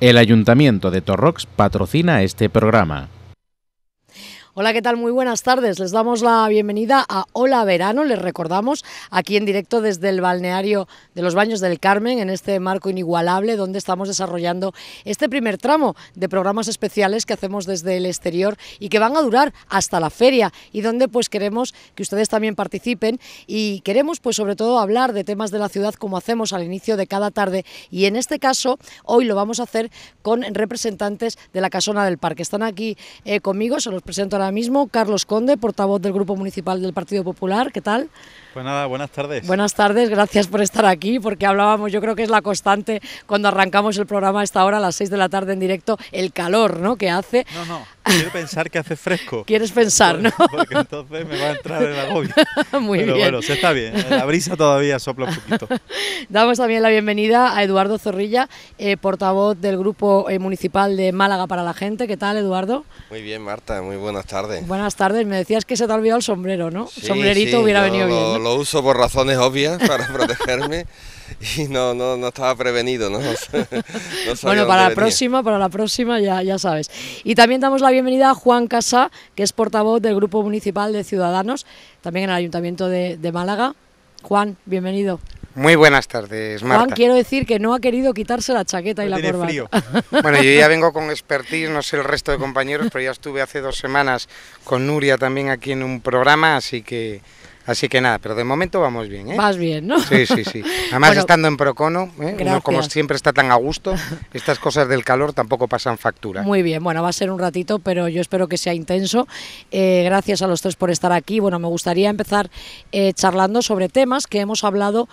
El Ayuntamiento de Torrox patrocina este programa. Hola, ¿qué tal? Muy buenas tardes. Les damos la bienvenida a Hola Verano. Les recordamos aquí en directo desde el balneario de los Baños del Carmen, en este marco inigualable donde estamos desarrollando este primer tramo de programas especiales que hacemos desde el exterior y que van a durar hasta la feria y donde pues queremos que ustedes también participen y queremos pues sobre todo hablar de temas de la ciudad como hacemos al inicio de cada tarde y en este caso hoy lo vamos a hacer con representantes de la casona del parque. Están aquí eh, conmigo, se los presento ahora mismo. Carlos Conde, portavoz del Grupo Municipal del Partido Popular, ¿qué tal? Pues nada, buenas tardes. Buenas tardes, gracias por estar aquí, porque hablábamos, yo creo que es la constante cuando arrancamos el programa a esta hora, a las 6 de la tarde en directo, el calor ¿no? que hace. No, no, quiero pensar que hace fresco. Quieres pensar, ¿no? Porque entonces me va a entrar el agobio. Muy Pero bueno, se está bien, la brisa todavía sopla un poquito. Damos también la bienvenida a Eduardo Zorrilla, eh, portavoz del Grupo eh, Municipal de Málaga para la Gente. ¿Qué tal, Eduardo? Muy bien, Marta, muy buenas tardes. Buenas tardes, me decías que se te ha olvidado el sombrero, ¿no? sombrerito hubiera venido bien lo uso por razones obvias para protegerme y no, no, no estaba prevenido. bueno, para la próxima, para la próxima ya, ya sabes. Y también damos la bienvenida a Juan Casa, que es portavoz del Grupo Municipal de Ciudadanos, también en el Ayuntamiento de, Málaga. Juan, bienvenido. Muy buenas tardes, Marta. Juan, quiero decir que no ha querido quitarse la chaqueta y la corbata. Bueno, yo ya vengo con expertise, no sé el resto de compañeros, pero ya estuve hace dos semanas con Nuria también aquí en un programa, así que Así que nada, pero de momento vamos bien, ¿eh? Vas bien, ¿no? Sí, sí, sí. Además, estando en Procono, ¿eh? como siempre está tan a gusto, estas cosas del calor tampoco pasan factura. Muy bien, bueno, va a ser un ratito, pero yo espero que sea intenso. Eh, gracias a los tres por estar aquí. Bueno, me gustaría empezar eh, charlando sobre temas que hemos hablado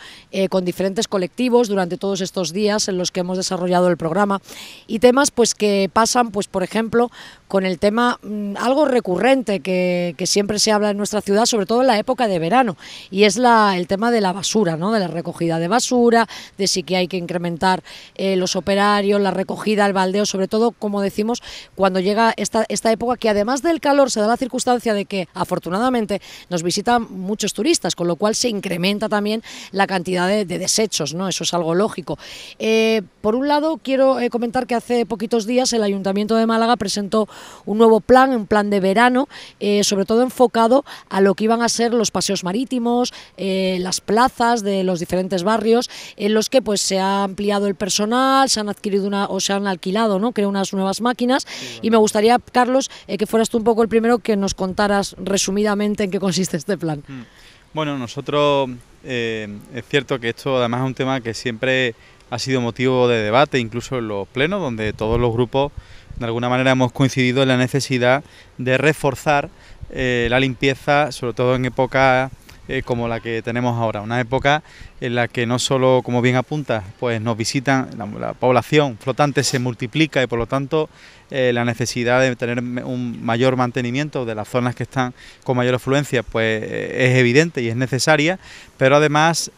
con diferentes colectivos durante todos estos días en los que hemos desarrollado el programa y temas pues que pasan, pues por ejemplo, con el tema, mm, algo recurrente que, siempre se habla en nuestra ciudad, sobre todo en la época de verano, y es la, el tema de la basura, ¿no? de la recogida de basura, de si que hay que incrementar eh, los operarios, la recogida, el baldeo, sobre todo, como decimos, cuando llega esta, esta época, que además del calor se da la circunstancia de que, afortunadamente, nos visitan muchos turistas, con lo cual se incrementa también la cantidad de, desechos, ¿no? eso es algo lógico. Eh, por un lado, quiero eh, comentar que hace poquitos días el Ayuntamiento de Málaga presentó un nuevo plan, un plan de verano, eh, sobre todo enfocado a lo que iban a ser los paseos marítimos, eh, las plazas de los diferentes barrios, en los que pues se ha ampliado el personal, se han adquirido una, o se han alquilado, ¿no? Creo unas nuevas máquinas. Y me gustaría, Carlos, eh, que fueras tú un poco el primero que nos contaras resumidamente en qué consiste este plan. Hmm. Bueno, nosotros es cierto que esto además es un tema que siempre ha sido motivo de debate, incluso en los plenos, donde todos los grupos de alguna manera hemos coincidido en la necesidad de reforzar eh, la limpieza, sobre todo en época... Eh, como la que tenemos ahora, una época en la que no solo, como bien apunta... pues nos visitan, la, población flotante se multiplica y por lo tanto eh, la necesidad de tener un mayor mantenimiento de las zonas que están con mayor afluencia, pues eh, es evidente y es necesaria, pero además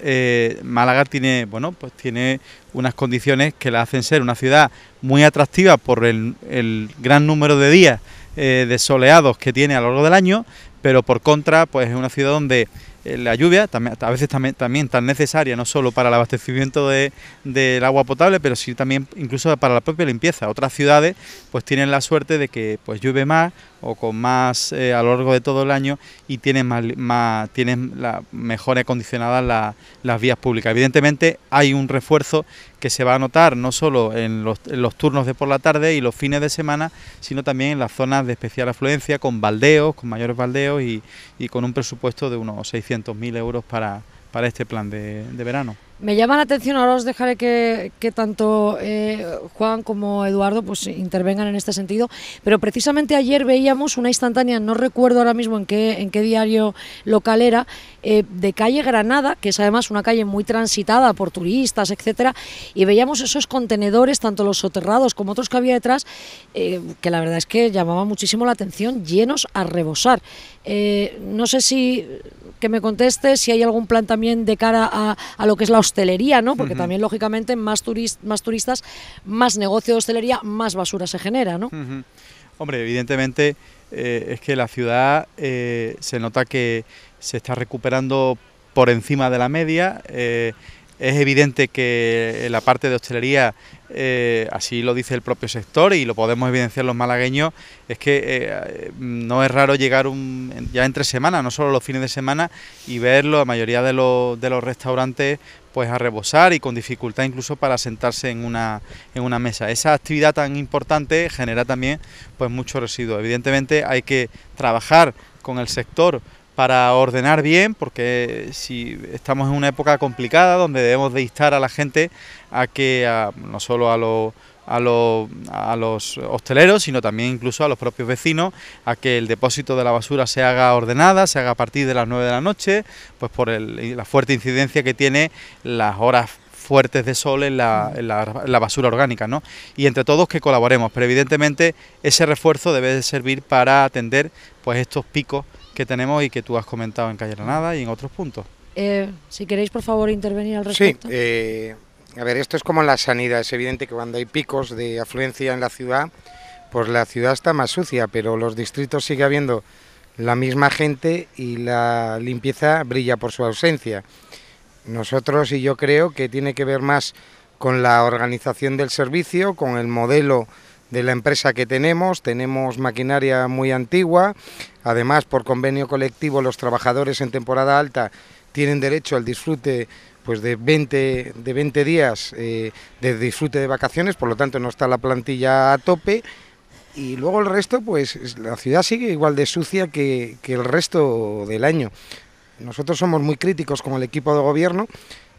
Málaga tiene, bueno, pues tiene unas condiciones que la hacen ser una ciudad muy atractiva por el, el gran número de días de soleados que tiene a lo largo del año, pero por contra, pues es una ciudad donde eh, la lluvia, también, a veces también, tan necesaria, no solo para el abastecimiento de, del agua potable, pero sí también incluso para la propia limpieza. Otras ciudades pues tienen la suerte de que pues llueve más o con más eh, a lo largo de todo el año y tienes más, más tienes la, mejor acondicionadas las vías públicas. Evidentemente hay un refuerzo que se va a notar no solo en los, turnos de por la tarde y los fines de semana, sino también en las zonas de especial afluencia con baldeos, con mayores baldeos y, con un presupuesto de unos 600.000 euros para, para este plan de verano. Me llama la atención, ahora os dejaré que, tanto eh, Juan como Eduardo pues intervengan en este sentido, pero precisamente ayer veíamos una instantánea, no recuerdo ahora mismo en qué, en qué diario local era, eh, de calle Granada, que es además una calle muy transitada por turistas, etcétera, y veíamos esos contenedores, tanto los soterrados como otros que había detrás, eh, que la verdad es que llamaba muchísimo la atención, llenos a rebosar. no sé si que me conteste si hay algún plan también de cara a, lo que es la hostelería, ¿no? Porque también, lógicamente, más, más turistas, más negocio de hostelería, más basura se genera, ¿no? Hombre, evidentemente eh, es que la ciudad eh, se nota que se está recuperando por encima de la media. Eh, es evidente que la parte de hostelería eh, así lo dice el propio sector y lo podemos evidenciar los malagueños, es que eh, no es raro llegar un, ya entre semanas, no solo los fines de semana, y ver la mayoría de los, restaurantes pues a rebosar y con dificultad incluso para sentarse en una, en mesa. Esa actividad tan importante genera también pues mucho residuo. Evidentemente hay que trabajar con el sector para ordenar bien, porque si estamos en una época complicada donde debemos de instar a la gente a que, no solo a los a los, a los, hosteleros, sino también incluso a los propios vecinos, a que el depósito de la basura se haga ordenada, se haga a partir de las 9 de la noche, pues por la fuerte incidencia que tiene las horas fuertes de sol en la, basura orgánica, ¿no? Y entre todos que colaboremos, pero evidentemente ese refuerzo debe de servir para atender pues estos picos que tenemos y que tú has comentado en Calle Granada y en otros puntos. Eh, si queréis, por favor, intervenir al respecto. Sí, eh, a ver, esto es como la sanidad. Es evidente que cuando hay picos de afluencia en la ciudad, pues la ciudad está más sucia, pero los distritos sigue habiendo la misma gente y la limpieza brilla por su ausencia. Nosotros y yo creo que tiene que ver más con la organización del servicio, con el modelo de la empresa que tenemos, tenemos maquinaria muy antigua, además por convenio colectivo los trabajadores en temporada alta tienen derecho al disfrute pues de 20, de días eh, de disfrute de vacaciones, por lo tanto no está la plantilla a tope y luego el resto pues la ciudad sigue igual de sucia que, que el resto del año. Nosotros somos muy críticos con el equipo de gobierno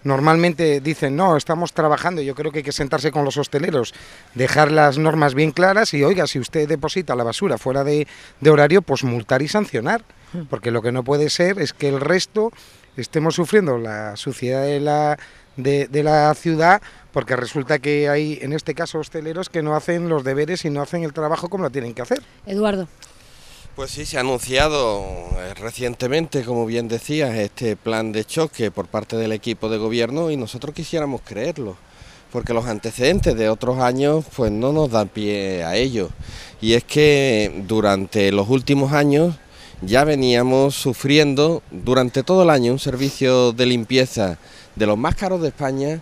normalmente dicen, no, estamos trabajando, yo creo que hay que sentarse con los hosteleros, dejar las normas bien claras y, oiga, si usted deposita la basura fuera de, de horario, pues multar y sancionar, hmm. porque lo que no puede ser es que el resto estemos sufriendo la suciedad de la, de, de la ciudad porque resulta que hay, en este caso, hosteleros que no hacen los deberes y no hacen el trabajo como lo tienen que hacer. Eduardo. Pues sí, se ha anunciado eh, recientemente, como bien decías, este plan de choque por parte del equipo de gobierno y nosotros quisiéramos creerlo, porque los antecedentes de otros años pues no nos dan pie a ello. Y es que durante los últimos años ya veníamos sufriendo durante todo el año un servicio de limpieza de los más caros de España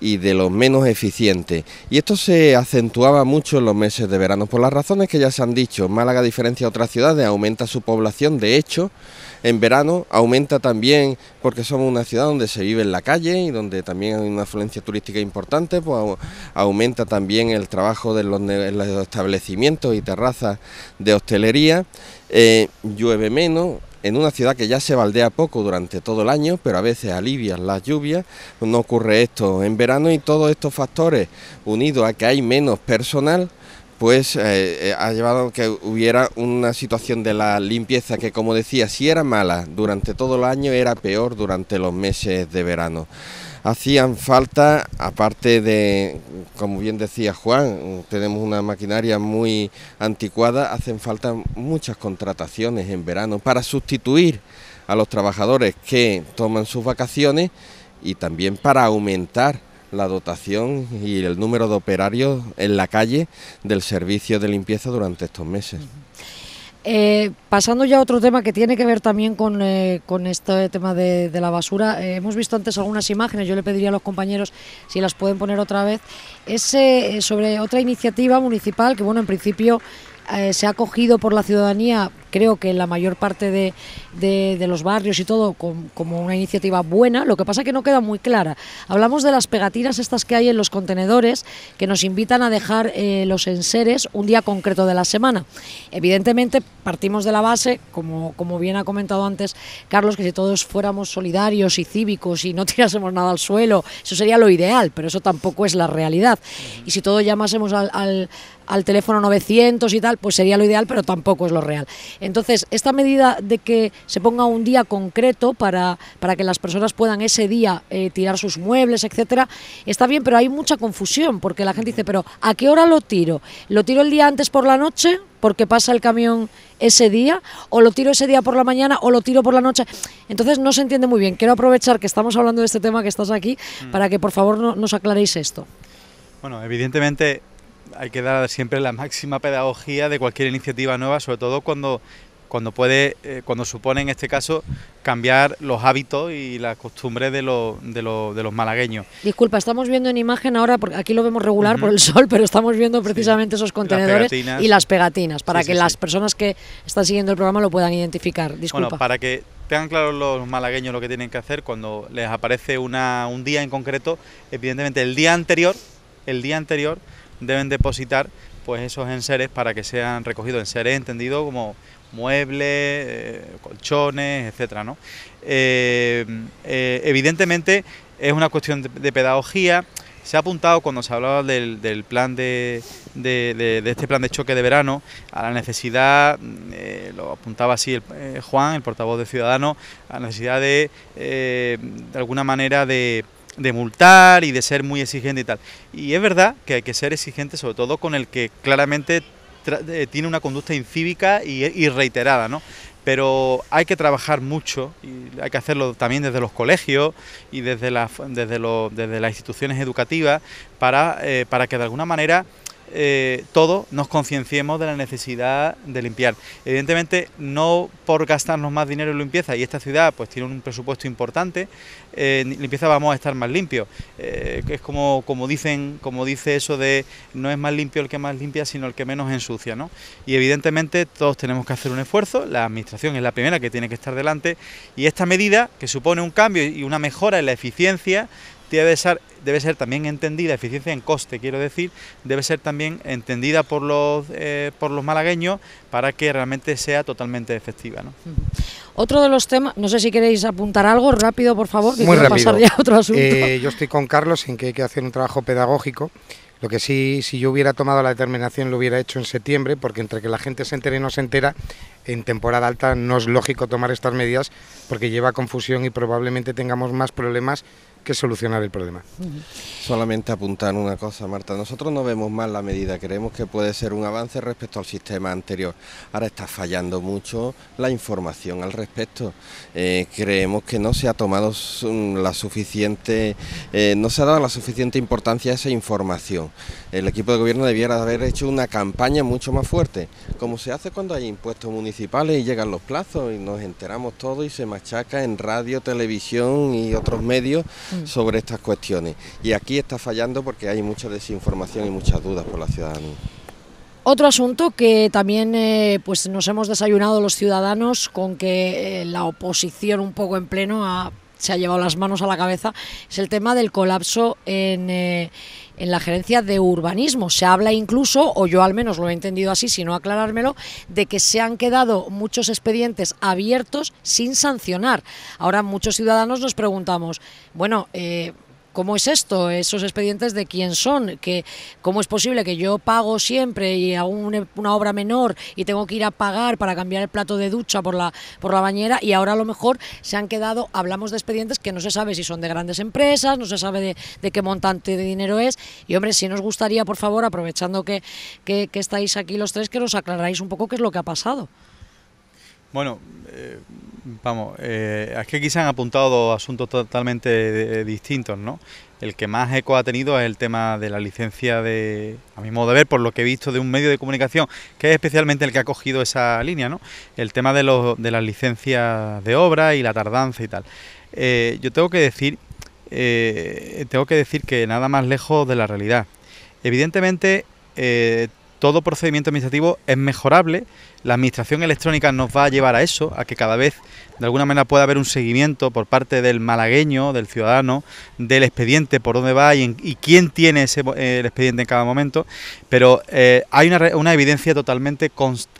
y de los menos eficientes. Y esto se acentuaba mucho en los meses de verano, por las razones que ya se han dicho. Málaga, a diferencia de otras ciudades, aumenta su población, de hecho, en verano aumenta también porque somos una ciudad donde se vive en la calle y donde también hay una afluencia turística importante, pues aumenta también el trabajo de los, establecimientos y terrazas de hostelería, eh, llueve menos, en una ciudad que ya se baldea poco durante todo el año, pero a veces alivia las lluvias, no ocurre esto en verano y todos estos factores unidos a que hay menos personal pues eh, eh, ha llevado a que hubiera una situación de la limpieza que, como decía, si era mala durante todo el año, era peor durante los meses de verano hacían falta, aparte de, como bien decía Juan, tenemos una maquinaria muy anticuada, hacen falta muchas contrataciones en verano para sustituir a los trabajadores que toman sus vacaciones y también para aumentar la dotación y el número de operarios en la calle del servicio de limpieza durante estos meses. Eh, pasando ya a otro tema que tiene que ver también con, eh, este tema de, la basura, eh, hemos visto antes algunas imágenes, yo le pediría a los compañeros si las pueden poner otra vez, es sobre otra iniciativa municipal que bueno, en principio se ha acogido por la ciudadanía, creo que la mayor parte de, de, los barrios y todo como una iniciativa buena, lo que pasa que no queda muy clara. Hablamos de las pegatinas estas que hay en los contenedores que nos invitan a dejar eh, los enseres un día concreto de la semana. Evidentemente partimos de la base, como, como bien ha comentado antes Carlos, que si todos fuéramos solidarios y cívicos y no tirásemos nada al suelo, eso sería lo ideal, pero eso tampoco es la realidad. Y si todos llamásemos al, al al teléfono 900 y tal, pues sería lo ideal, pero tampoco es lo real. Entonces, esta medida de que se ponga un día concreto para, para que las personas puedan ese día eh, tirar sus muebles, etcétera, está bien, pero hay mucha confusión porque la gente dice, pero ¿a qué hora lo tiro? ¿Lo tiro el día antes por la noche porque pasa el camión ese día, o lo tiro ese día por la mañana, o lo tiro por la noche. Entonces no se entiende muy bien. Quiero aprovechar que estamos hablando de este tema, que estás aquí, mm. para que por favor no, nos aclaréis esto. Bueno, evidentemente hay que dar siempre la máxima pedagogía de cualquier iniciativa nueva, sobre todo cuando cuando puede, eh, cuando supone en este caso cambiar los hábitos y las costumbres de, de, los malagueños. Disculpa, estamos viendo en imagen ahora, porque aquí lo vemos regular por el sol, pero estamos viendo precisamente esos contenedores y las pegatinas, para que las personas que están siguiendo el programa lo puedan identificar. Disculpa. Bueno, para que tengan claro los malagueños lo que tienen que hacer cuando les aparece un día en concreto, evidentemente el día anterior, el día anterior, deben depositar pues esos enseres para que sean recogidos, enseres entendido como muebles, eh, colchones, etcétera, ¿no? Eh, eh, evidentemente es una cuestión de, pedagogía. Se ha apuntado cuando se hablaba del, plan de, de, de, este plan de choque de verano a la necesidad, lo apuntaba así el, Juan, el portavoz de Ciudadanos, a la necesidad de, de alguna manera de de multar y de ser muy exigente y tal. Y es verdad que hay que ser exigente sobre todo con el que claramente eh, tiene una conducta incívica y, reiterada, ¿no? Pero hay que trabajar mucho y hay que hacerlo también desde los colegios y desde, desde, desde las instituciones educativas para, eh, para que de alguna manera eh, todos nos concienciemos de la necesidad de limpiar. Evidentemente, no por gastarnos más dinero en limpieza, y esta ciudad pues tiene un presupuesto importante, eh, limpieza vamos a estar más limpios. Eh, es como, como dicen, como dice eso de no es más limpio el que más limpia, sino el que menos ensucia. ¿no? Y evidentemente todos tenemos que hacer un esfuerzo, la administración es la primera que tiene que estar delante, y esta medida, que supone un cambio y una mejora en la eficiencia, debe ser debe ser también entendida, eficiencia en coste quiero decir, debe ser también entendida por los, eh, por los malagueños para que realmente sea totalmente efectiva. Otro de los temas, no sé si queréis apuntar algo rápido, por favor, que Muy quiero pasar ya a otro asunto. Eh, yo estoy con Carlos en que hay que hacer un trabajo pedagógico. Lo que sí, si yo hubiera tomado la determinación, lo hubiera hecho en septiembre, porque entre que la gente se entere y no se entera, en temporada alta no es lógico tomar estas medidas, porque lleva confusión y probablemente tengamos más problemas que solucionar el problema. Solamente apuntar una cosa, Marta. Nosotros no vemos mal la medida, creemos que puede ser un avance respecto al sistema anterior. Ahora está fallando mucho la información al respecto. Eh, creemos que no se ha tomado la suficiente, eh, no se ha dado la suficiente importancia a esa información el equipo de gobierno debiera haber hecho una campaña mucho más fuerte, como se hace cuando hay impuestos municipales y llegan los plazos y nos enteramos todo y se machaca en radio, televisión y otros medios mm. sobre estas cuestiones. Y aquí está fallando porque hay mucha desinformación y muchas dudas por la ciudadanía. Otro asunto que también eh, pues nos hemos desayunado los ciudadanos con que eh, la oposición un poco en pleno se ha llevado las manos a la cabeza es el tema del colapso en, eh, en la gerencia de urbanismo. Se habla incluso, o yo al menos lo he entendido así, si no aclarármelo, de que se han quedado muchos expedientes abiertos sin sancionar. Ahora muchos ciudadanos nos preguntamos, bueno, eh, ¿Cómo es esto? ¿Esos expedientes de quién son? ¿Que, ¿Cómo es posible que yo pago siempre y hago e-, una, obra menor y tengo que ir a pagar para cambiar el plato de ducha por la, por la bañera y ahora a lo mejor se han quedado, hablamos de expedientes que no se sabe si son de grandes empresas, no se sabe de, qué montante de dinero es y hombre, si nos gustaría, por favor, aprovechando que, que, que estáis aquí los tres, que nos aclaráis un poco qué es lo que ha pasado. Bueno, eh, vamos, eh, que aquí se han apuntado dos asuntos totalmente distintos, ¿no? El que más eco ha tenido es el tema de la licencia de, a mi modo de ver, por lo que he visto de un medio de comunicación, que es especialmente el que ha cogido esa línea, ¿no? El tema de, las licencias de obra y la tardanza y tal. Eh, yo tengo que decir, eh, tengo que decir que nada más lejos de la realidad. Evidentemente, todo procedimiento administrativo es mejorable. La administración electrónica nos va a llevar a eso, a que cada vez de alguna manera pueda haber un seguimiento por parte del malagueño, del ciudadano, del expediente, por dónde va y, quién tiene ese, eh, el expediente en cada momento. Pero eh, hay una, evidencia totalmente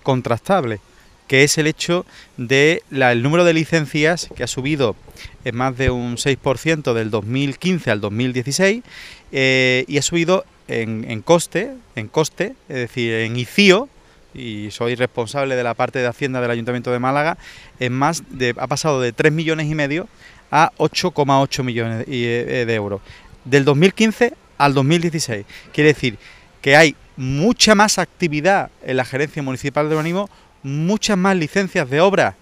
contrastable que es el hecho de el número de licencias que ha subido en más de un 6% del 2015 al 2016 eh, y ha subido en, coste, en coste, es decir, en ICIO, y soy responsable de la parte de Hacienda del Ayuntamiento de Málaga, en más de, ha pasado de 3 millones y medio a 8,8 millones eh, eh, de euros. Del 2015 al 2016. Quiere decir que hay mucha más actividad en la gerencia municipal de urbanismo, muchas más licencias de obra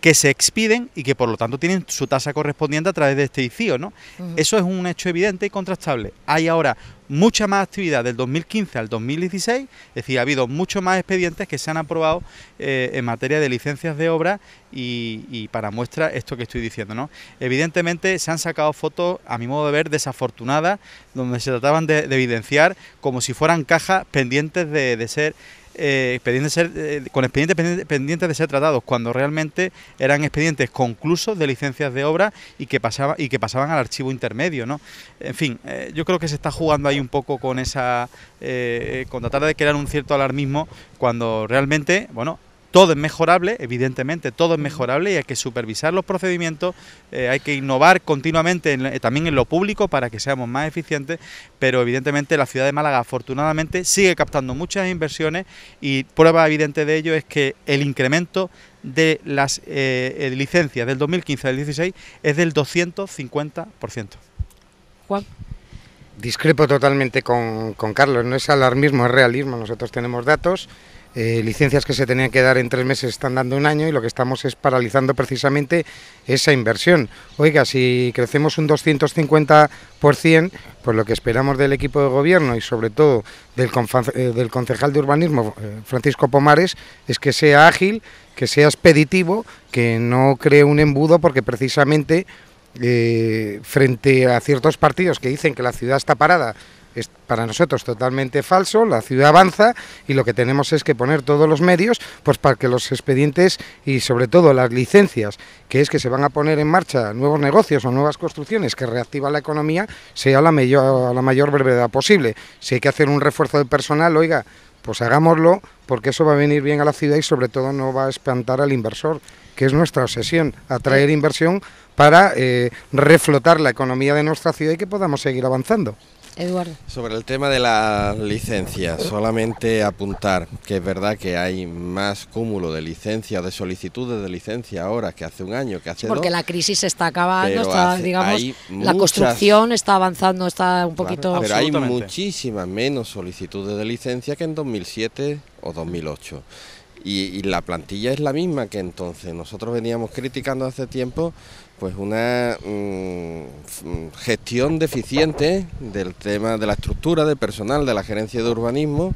que se expiden y que por lo tanto tienen su tasa correspondiente a través de este ICIO. ¿no? Eso es un hecho evidente y contrastable. Hay ahora mucha más actividad del 2015 al 2016, es decir, ha habido mucho más expedientes que se han aprobado eh, en materia de licencias de obra y, para muestra esto que estoy diciendo. ¿no? Evidentemente se han sacado fotos, a mi modo de ver, desafortunadas, donde se trataban de, evidenciar como si fueran cajas pendientes de ser eh, expedientes ser, eh, con expedientes pendientes de ser tratados, cuando realmente eran expedientes conclusos de licencias de obra y que, pasaba, y que pasaban al archivo intermedio. ¿no? En fin, eh, yo creo que se está jugando ahí un poco con esa. con tratar de crear un cierto alarmismo cuando realmente, bueno, todo es mejorable, evidentemente, todo es mejorable y hay que supervisar los procedimientos, eh, hay que innovar continuamente eh, también en lo público para que seamos más eficientes, pero evidentemente la ciudad de Málaga afortunadamente sigue captando muchas inversiones y prueba evidente de ello es que el incremento de las eh, licencias del 2015 al 16 es del 250%. Juan. Discrepo totalmente con Carlos, no es alarmismo, es realismo, nosotros tenemos datos eh, licencias que se tenían que dar en tres meses están dando un año y lo que estamos es paralizando precisamente esa inversión. Oiga, si crecemos un 250%, pues lo que esperamos del equipo de gobierno y sobre todo del, eh, concejal de urbanismo, eh, Francisco Pomares, es que sea ágil, que sea expeditivo, que no cree un embudo porque precisamente frente a ciertos partidos que dicen que la ciudad está parada, es para nosotros totalmente falso, la ciudad avanza y lo que tenemos es que poner todos los medios pues para que los expedientes y sobre todo las licencias, que es que se van a poner en marcha nuevos negocios o nuevas construcciones que reactivan la economía, sea la mayor, la mayor brevedad posible. Si hay que hacer un refuerzo de personal, oiga, pues hagámoslo porque eso va a venir bien a la ciudad y sobre todo no va a espantar al inversor, que es nuestra obsesión, atraer inversión para eh, reflotar la economía de nuestra ciudad y que podamos seguir avanzando. Eduardo. Sobre el tema de la licencia, solamente apuntar que es verdad que hay más cúmulo de licencias, de solicitudes de licencia ahora que hace un año, que hace Porque la crisis se está acabando, digamos, la construcción está avanzando, está un poquito... pero hay muchísimas menos solicitudes de licencia que en 2007 o 2008. y, la plantilla es la misma que entonces. Nosotros veníamos criticando hace tiempo pues una mm, mm, gestión deficiente del tema de la estructura de personal de la gerencia de urbanismo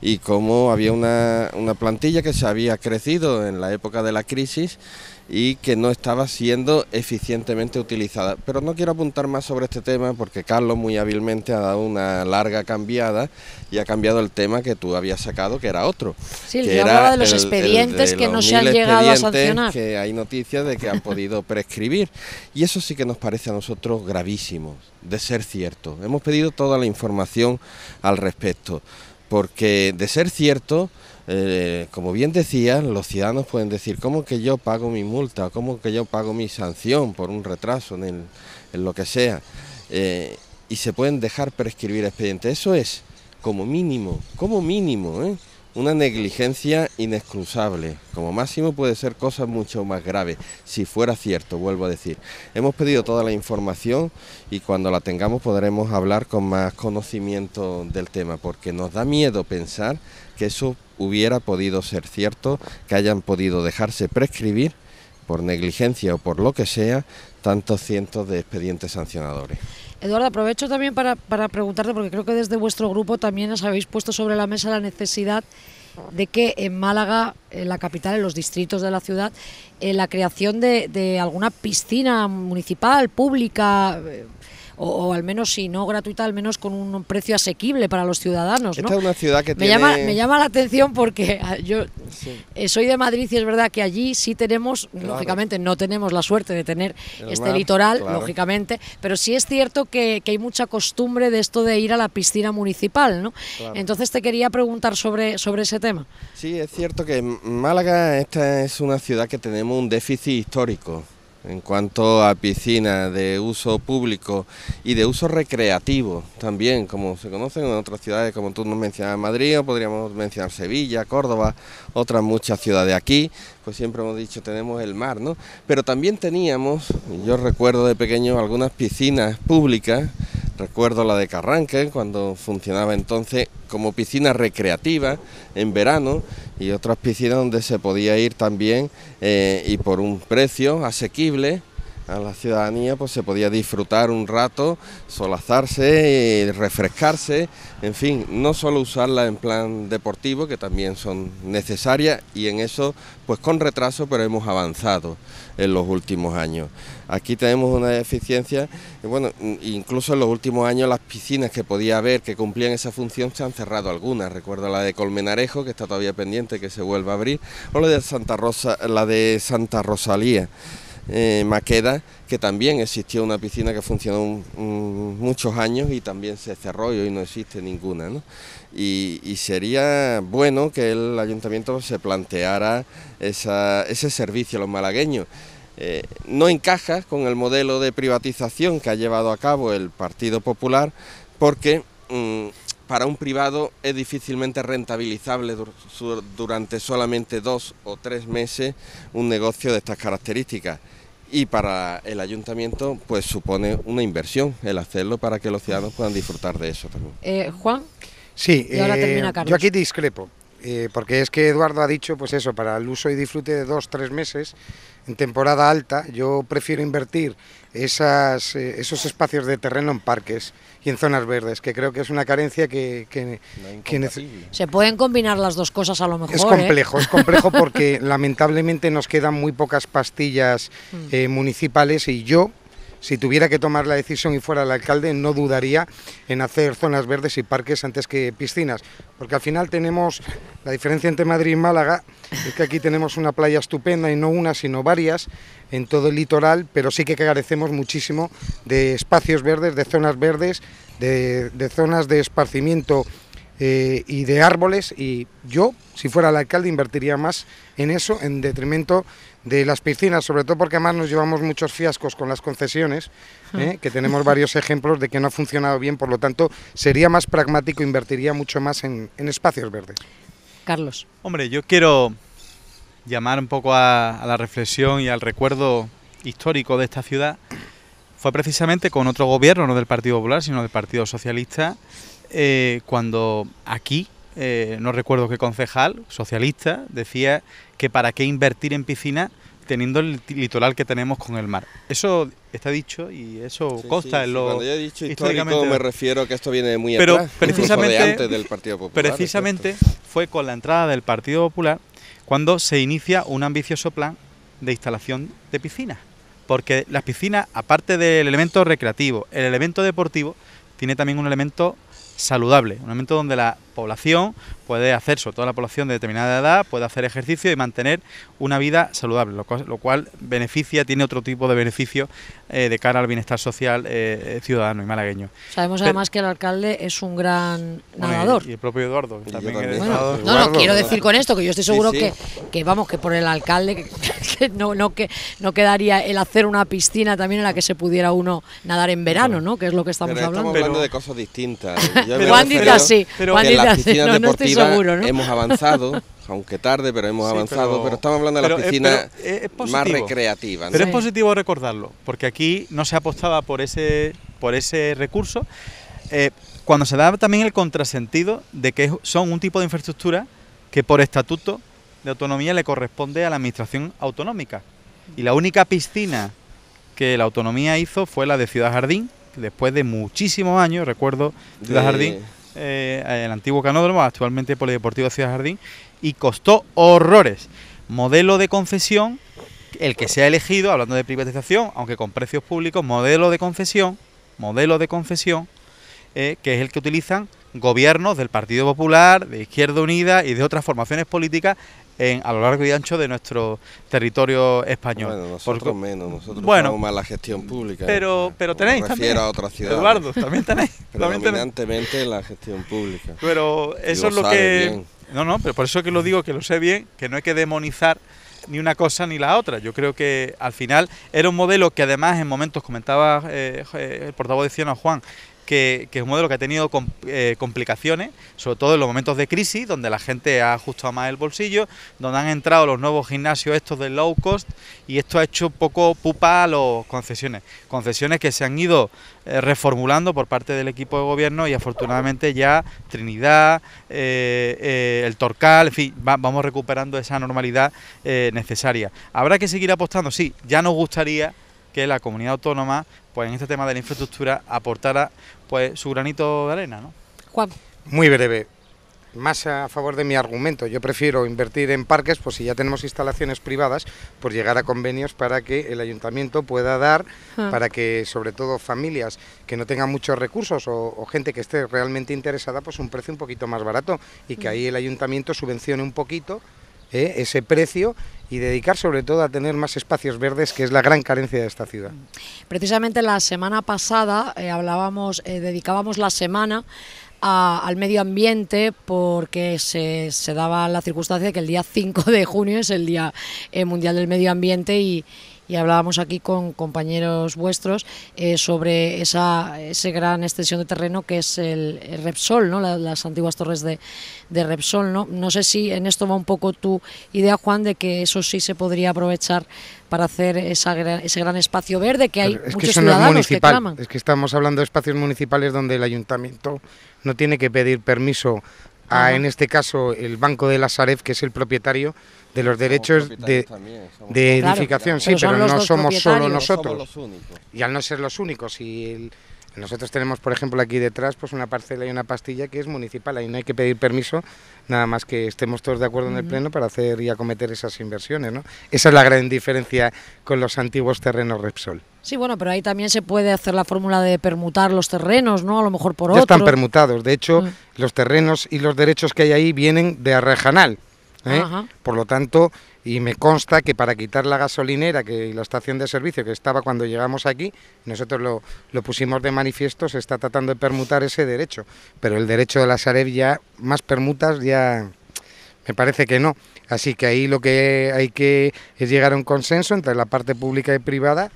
y cómo había una, una plantilla que se había crecido en la época de la crisis y que no estaba siendo eficientemente utilizada. Pero no quiero apuntar más sobre este tema porque Carlos muy hábilmente ha dado una larga cambiada y ha cambiado el tema que tú habías sacado, que era otro. Sí, que era de los expedientes que no se han llegado a sancionar. Que hay noticias de que han podido prescribir. Y eso sí que nos parece a nosotros gravísimo, de ser cierto. Hemos pedido toda la información al respecto, porque de ser cierto eh, como bien decía, los ciudadanos pueden decir, ¿cómo que yo pago mi multa? ¿Cómo que yo pago mi sanción por un retraso en, lo que sea? Eh, y se pueden dejar prescribir expedientes. Eso es, como mínimo, como mínimo, ¿eh? una negligencia inexcusable. Como máximo puede ser cosas mucho más graves, si fuera cierto, vuelvo a decir. Hemos pedido toda la información y cuando la tengamos podremos hablar con más conocimiento del tema, porque nos da miedo pensar que eso hubiera podido ser cierto que hayan podido dejarse prescribir, por negligencia o por lo que sea, tantos cientos de expedientes sancionadores. Eduardo, aprovecho también para, preguntarte, porque creo que desde vuestro grupo también os habéis puesto sobre la mesa la necesidad de que en Málaga, en la capital, en los distritos de la ciudad, eh, la creación de, de, alguna piscina municipal, pública, eh, o, al menos si no gratuita, al menos con un precio asequible para los ciudadanos. ¿no? Esta es una ciudad que me Llama, me llama la atención porque ah, yo eh, soy de Madrid y es verdad que allí sí tenemos, lógicamente no tenemos la suerte de tener este litoral, lógicamente, pero sí es cierto que, hay mucha costumbre de esto de ir a la piscina municipal, ¿no? Entonces te quería preguntar sobre, sobre ese tema. Sí, es cierto que Málaga esta es una ciudad que tenemos un déficit histórico. En cuanto a piscinas de uso público y de uso recreativo también, como se conocen en otras ciudades, como tú nos mencionas Madrid, podríamos mencionar Sevilla, Córdoba, otras muchas ciudades aquí, pues siempre hemos dicho tenemos el mar, ¿no? Pero también teníamos, yo recuerdo de pequeño, algunas piscinas públicas, recuerdo la de Carranque, cuando funcionaba entonces como piscina recreativa en verano, y otras piscinas donde se podía ir también eh, y por un precio asequible a la ciudadanía pues se podía disfrutar un rato, solazarse, refrescarse, en fin, no solo usarla en plan deportivo, que también son necesarias y en eso pues con retraso pero hemos avanzado en los últimos años. Aquí tenemos una deficiencia, bueno, incluso en los últimos años las piscinas que podía haber que cumplían esa función se han cerrado algunas, recuerdo la de Colmenarejo que está todavía pendiente que se vuelva a abrir o la de Santa Rosa, la de Santa Rosalía. Eh, Maqueda, que también existió una piscina que funcionó muchos años y también se cerró y hoy no existe ninguna. Y, sería bueno que el ayuntamiento se planteara ese servicio a los malagueños. Eh, no encaja con el modelo de privatización que ha llevado a cabo el Partido Popular porque mm, para un privado es difícilmente rentabilizable durante solamente dos o tres meses un negocio de estas características. Y para el ayuntamiento, pues supone una inversión el hacerlo para que los ciudadanos puedan disfrutar de eso también. Eh, Juan. Sí, eh, yo aquí discrepo, eh, porque es que Eduardo ha dicho, pues eso, para el uso y disfrute de dos, tres meses, en temporada alta, yo prefiero invertir esos espacios de terreno en parques y en zonas verdes, que creo que es una carencia que... Se pueden combinar las dos cosas a lo mejor. Es ¿eh? complejo, es complejo porque lamentablemente nos quedan muy pocas pastillas mm. eh, municipales y yo si tuviera que tomar la decisión y fuera el alcalde, no dudaría en hacer zonas verdes y parques antes que piscinas, porque al final tenemos la diferencia entre Madrid y Málaga, es que aquí tenemos una playa estupenda y no una, sino varias en todo el litoral, pero sí que carecemos muchísimo de espacios verdes, de zonas verdes, de, zonas de esparcimiento eh, y de árboles y yo, si fuera el alcalde, invertiría más en eso en detrimento de las piscinas, sobre todo porque además nos llevamos muchos fiascos con las concesiones, ah. ¿eh? que tenemos varios ejemplos de que no ha funcionado bien, por lo tanto sería más pragmático, invertiría mucho más en, espacios verdes. Carlos. Hombre, yo quiero llamar un poco a, la reflexión y al recuerdo histórico de esta ciudad. Fue precisamente con otro gobierno, no del Partido Popular, sino del Partido Socialista, eh, cuando aquí eh, no recuerdo qué concejal, socialista, decía que para qué invertir en piscina teniendo el litoral que tenemos con el mar. Eso está dicho y eso consta en lo. Cuando yo he dicho históricamente, me refiero que esto viene muy pero precisamente, antes del Partido Popular. Precisamente fue con la entrada del Partido Popular cuando se inicia un ambicioso plan de instalación de piscinas. Porque las piscinas, aparte del elemento recreativo, el elemento deportivo, tiene también un elemento saludable, un elemento donde la población puede hacer, sobre toda la población de determinada edad, puede hacer ejercicio y mantener una vida saludable, lo cual, beneficia, tiene otro tipo de beneficio eh, de cara al bienestar social eh, eh, ciudadano y malagueño. Sabemos además que el alcalde es un gran nadador. y, el propio Eduardo, también, No, no, quiero decir con esto que yo estoy seguro Que, vamos, que por el alcalde no, no, que, no quedaría el hacer una piscina también en la que se pudiera uno nadar en verano, ¿no? Que es lo que estamos hablando. Estamos hablando de cosas distintas. Juan dice las hemos avanzado, aunque tarde, pero hemos avanzado. Pero, estamos hablando de las piscinas más recreativas. Pero es eh, positivo recordarlo, porque aquí no se apostaba por ese, por ese recurso. Eh, cuando se da también el contrasentido de que son un tipo de infraestructura que por estatuto de autonomía le corresponde a la administración autonómica. Y la única piscina que la autonomía hizo fue la de Ciudad Jardín, después de muchísimos años, recuerdo Ciudad Jardín, eh, el antiguo canódromo, actualmente Polideportivo Ciudad Jardín, y costó horrores. Modelo de concesión, el que se ha elegido, hablando de privatización, aunque con precios públicos, modelo de concesión, modelo de concesión, eh, que es el que utilizan gobiernos del Partido Popular, de Izquierda Unida y de otras formaciones políticas a lo largo y ancho de nuestro territorio español. Bueno, nosotros menos, nosotros bueno, más la gestión pública. Pero, eh, pero tenéis también. a Eduardo, también tenéis. Predominantemente la gestión pública. Pero eso es lo que... No, no, pero por eso que lo digo, que lo sé bien, que no hay que demonizar ni una cosa ni la otra. Yo creo que al final era un modelo que además en momentos comentaba eh, eh, el portavoz de Cieno Juan, que, es un modelo que ha tenido eh, complicaciones, sobre todo en los momentos de crisis, donde la gente ha ajustado más el bolsillo, donde han entrado los nuevos gimnasios estos de low cost y esto ha hecho poco pupa a las concesiones. Concesiones que se han ido eh, reformulando por parte del equipo de gobierno y afortunadamente ya Trinidad, eh, el Torcal, en fin, vamos recuperando esa normalidad necesaria. ¿Habrá que seguir apostando? Sí, ya nos gustaría que la comunidad autónoma, pues en este tema de la infraestructura, aportara pues su granito de arena, ¿no? Juan. Muy breve. Más a favor de mi argumento, yo prefiero invertir en parques, pues si ya tenemos instalaciones privadas, ...por pues, llegar a convenios para que el ayuntamiento pueda dar, ah. para que sobre todo familias que no tengan muchos recursos o, gente que esté realmente interesada, pues un precio un poquito más barato y que mm. ahí el ayuntamiento subvencione un poquito eh, ese precio y dedicar sobre todo a tener más espacios verdes, que es la gran carencia de esta ciudad. Precisamente la semana pasada eh, hablábamos, eh, dedicábamos la semana al medio ambiente porque se, se, daba la circunstancia de que el día 5 de junio es el Día eh, Mundial del Medio Ambiente y, y hablábamos aquí con compañeros vuestros eh, sobre esa ese gran extensión de terreno que es el, Repsol, ¿no? las antiguas torres de, de, Repsol. ¿no? no sé si en esto va un poco tu idea, Juan, de que eso sí se podría aprovechar para hacer esa ese gran espacio verde que hay es muchos que ciudadanos es que Es que estamos hablando de espacios municipales donde el ayuntamiento no tiene que pedir permiso a, en este caso, el Banco de la Saref, que es el propietario, de los derechos de, edificación, sí, pero no somos solo nosotros. Y al no ser los únicos, y nosotros tenemos, por ejemplo, aquí detrás pues una parcela y una pastilla que es municipal, ahí no hay que pedir permiso, nada más que estemos todos de acuerdo en el Pleno para hacer y acometer esas inversiones. ¿no? Esa es la gran diferencia con los antiguos terrenos Repsol. Sí, bueno, pero ahí también se puede hacer la fórmula de permutar los terrenos, ¿no? A lo mejor por otro. están permutados, de hecho, mm. los terrenos y los derechos que hay ahí vienen de Arrejanal, ¿eh? Por lo tanto, y me consta que para quitar la gasolinera que la estación de servicio que estaba cuando llegamos aquí, nosotros lo, lo pusimos de manifiesto, se está tratando de permutar ese derecho, pero el derecho de la Sareb ya, más permutas ya, me parece que no. Así que ahí lo que hay que es llegar a un consenso entre la parte pública y privada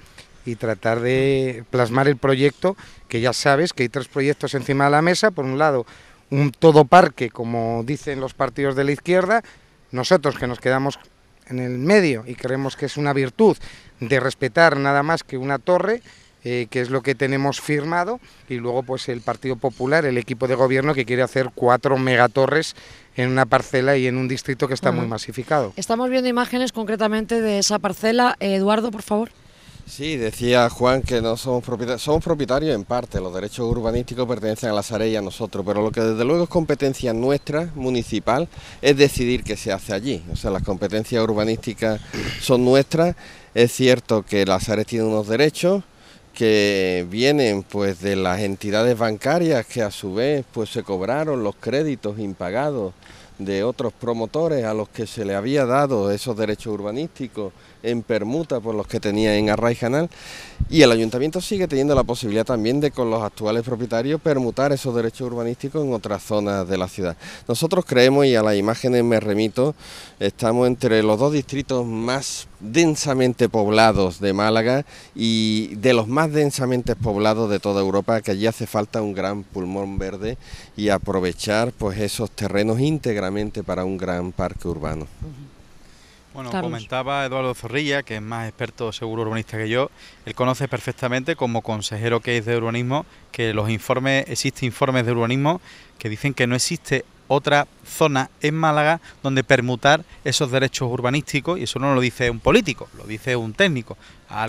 y tratar de plasmar el proyecto, que ya sabes que hay tres proyectos encima de la mesa, por un lado un todo parque, como dicen los partidos de la izquierda, nosotros que nos quedamos en el medio y creemos que es una virtud de respetar nada más que una torre, eh, que es lo que tenemos firmado, y luego pues el Partido Popular, el equipo de gobierno que quiere hacer cuatro megatorres en una parcela y en un distrito que está muy masificado. Estamos viendo imágenes concretamente de esa parcela. Eduardo, por favor. Sí, decía Juan que no somos propietarios, somos propietarios en parte, los derechos urbanísticos pertenecen a la y a nosotros, pero lo que desde luego es competencia nuestra, municipal, es decidir qué se hace allí. O sea, las competencias urbanísticas son nuestras, es cierto que la áreas tiene unos derechos, que vienen pues de las entidades bancarias que a su vez pues se cobraron los créditos impagados de otros promotores a los que se le había dado esos derechos urbanísticos en permuta por los que tenía en Arraijanal y el ayuntamiento sigue teniendo la posibilidad también de con los actuales propietarios permutar esos derechos urbanísticos en otras zonas de la ciudad. Nosotros creemos, y a las imágenes me remito, estamos entre los dos distritos más densamente poblados de Málaga y de los más densamente poblados de toda Europa, que allí hace falta un gran pulmón verde y aprovechar pues esos terrenos íntegramente para un gran parque urbano. Bueno, comentaba Eduardo Zorrilla, que es más experto seguro urbanista que yo, él conoce perfectamente como consejero que es de urbanismo, que los informes, existen informes de urbanismo que dicen que no existe otra zona en Málaga donde permutar esos derechos urbanísticos, y eso no lo dice un político, lo dice un técnico,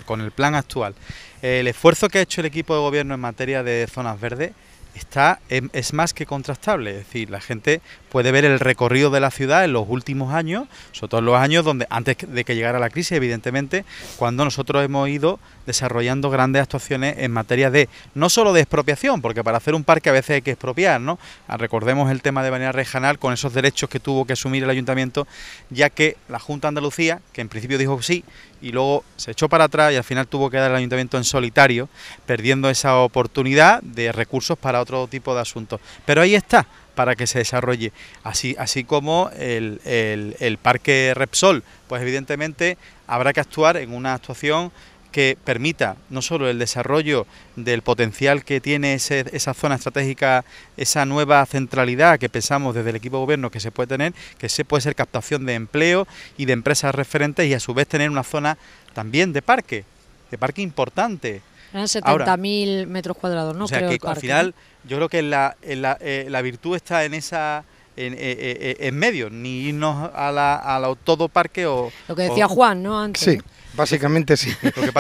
con el plan actual. El esfuerzo que ha hecho el equipo de gobierno en materia de zonas verdes está, em, es más que contrastable. Es decir, la gente puede ver el recorrido de la ciudad en los últimos años, sobre todo en los años donde, antes de que llegara la crisis, evidentemente, cuando nosotros hemos ido desarrollando grandes actuaciones en materia de, no solo de expropiación, porque para hacer un parque a veces hay que expropiar, ¿no? Ah, recordemos el tema de Banera Rejanal con esos derechos que tuvo que asumir el ayuntamiento, ya que la Junta de Andalucía, que en principio dijo sí, y luego se echó para atrás y al final tuvo que dar el ayuntamiento en solitario, perdiendo esa oportunidad de recursos para otro tipo de asuntos. Pero ahí está para que se desarrolle, así, así como el, el parque Repsol, pues evidentemente habrá que actuar en una actuación que permita no solo el desarrollo del potencial que tiene esa zona estratégica, esa nueva centralidad que pensamos desde el equipo de gobierno que se puede tener, que se puede ser captación de empleo y de empresas referentes y a su vez tener una zona también de parque, de parque importante. Eran 70.000 metros cuadrados, ¿no? O sea, que al final yo creo que eh, la, virtud está en esa... Eh, eh, en, medio, ni irnos a la, a todo parque o... Lo que decía Juan, ¿no? Antes. Sí. Básicamente sí.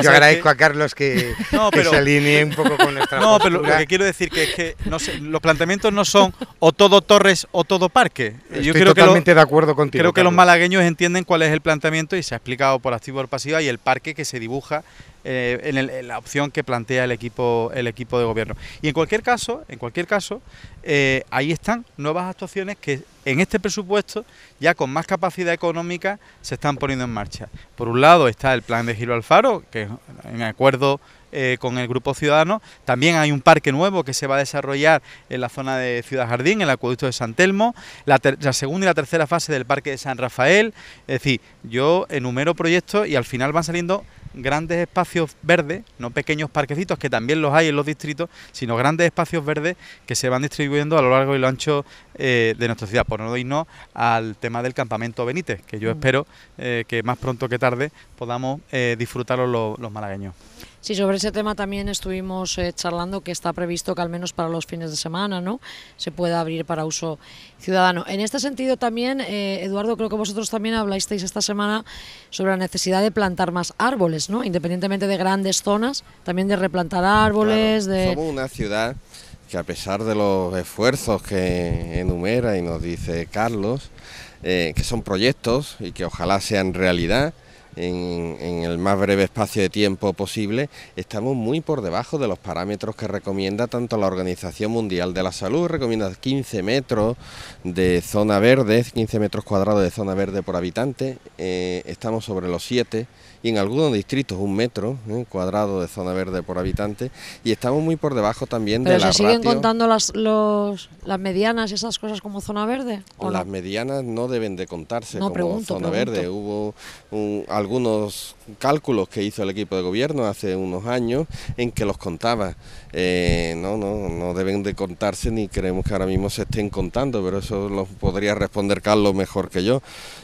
Yo agradezco a Carlos que, se alinee un poco con nuestra No, pero lo que quiero decir que es que los planteamientos no son o todo Torres o todo Parque. Estoy Yo creo totalmente de acuerdo contigo. Creo que los malagueños entienden cuál es el planteamiento y se ha explicado por activo o pasiva y el parque que se dibuja eh, en, la opción que plantea el equipo, el equipo de gobierno. Y en cualquier caso, en cualquier caso, eh, ahí están nuevas actuaciones que en este presupuesto, ya con más capacidad económica, se están poniendo en marcha. Por un lado está el plan de Giro Alfaro, que en acuerdo eh, con el Grupo Ciudadano. También hay un parque nuevo que se va a desarrollar en la zona de Ciudad Jardín, en el acueducto de San Telmo, la, segunda y la tercera fase del parque de San Rafael. Es decir, yo enumero proyectos y al final van saliendo grandes espacios verdes, no pequeños parquecitos, que también los hay en los distritos, sino grandes espacios verdes que se van distribuyendo a lo largo y lo ancho eh, de nuestra ciudad. Por no no al tema del campamento Benítez, que yo espero eh, que más pronto que tarde podamos eh, disfrutarlo los, malagueños. Sí, sobre ese tema también estuvimos eh, charlando que está previsto que al menos para los fines de semana no se pueda abrir para uso ciudadano. En este sentido también, Eduardo, creo que vosotros también hablasteis esta semana sobre la necesidad de plantar más árboles. Independientemente de grandes zonas, también de replantar árboles, de... Somos una ciudad que a pesar de los esfuerzos que enumera y nos dice Carlos, eh, que son proyectos y que ojalá sean realidad, en, el más breve espacio de tiempo posible, estamos muy por debajo de los parámetros que recomienda tanto la Organización Mundial de la Salud, recomienda 15 metros de zona verde, 15 metros cuadrados de zona verde por habitante, eh, estamos sobre los 7 y en algunos distritos un metro un ¿eh? cuadrado de zona verde por habitante y estamos muy por debajo también de la ¿Pero se siguen contando las, los, las medianas y esas cosas como zona verde? las medianas no deben de contarse no, como pregunto, zona verde. Hubo un, algunos cálculos que hizo el equipo de gobierno hace unos años en que los contaba. Eh, no, no, no deben de contarse ni creemos que ahora mismo se estén contando, pero eso lo podría responder Carlos mejor que yo,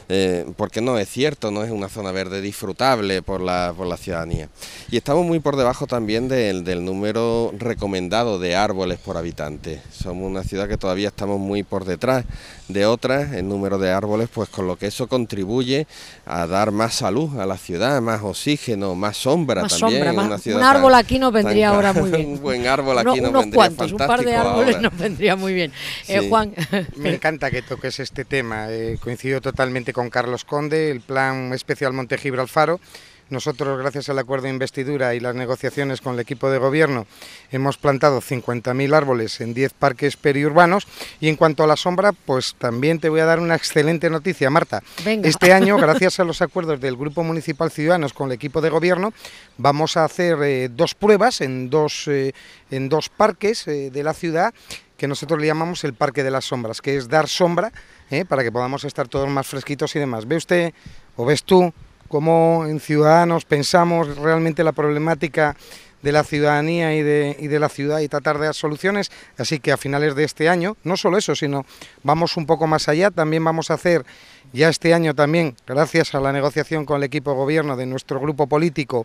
eh, porque no es cierto, no es una zona verde disfrutable por la, ciudadanía. Y estamos muy por debajo también del, número recomendado de árboles por habitante. Somos una ciudad que todavía estamos muy por detrás de otras el número de árboles, pues con lo que eso contribuye a dar más salud a la ciudad, más oxígeno, más sombra también. un árbol aquí nos vendría ahora muy bien. un buen árbol aquí no nos unos cuantos, Un par de árboles nos vendría muy bien. Eh, Juan. Me encanta que toques este tema. Eh, coincido totalmente con Carlos Conde, el plan especial montegibro Alfaro nosotros, gracias al acuerdo de investidura y las negociaciones con el equipo de gobierno, hemos plantado 50.000 árboles en 10 parques periurbanos. Y en cuanto a la sombra, pues también te voy a dar una excelente noticia, Marta. Este año, gracias a los acuerdos del Grupo Municipal Ciudadanos con el equipo de gobierno, vamos a hacer eh, dos pruebas en dos, eh, en dos parques eh, de la ciudad que nosotros le llamamos el Parque de las Sombras, que es dar sombra para que podamos estar todos más fresquitos y demás. ¿Ve usted o ves tú cómo en Ciudadanos pensamos realmente la problemática de la ciudadanía y de, la ciudad y tratar de dar soluciones. Así que a finales de este año, no solo eso, sino vamos un poco más allá, también vamos a hacer ya este año también, gracias a la negociación con el equipo de gobierno de nuestro grupo político,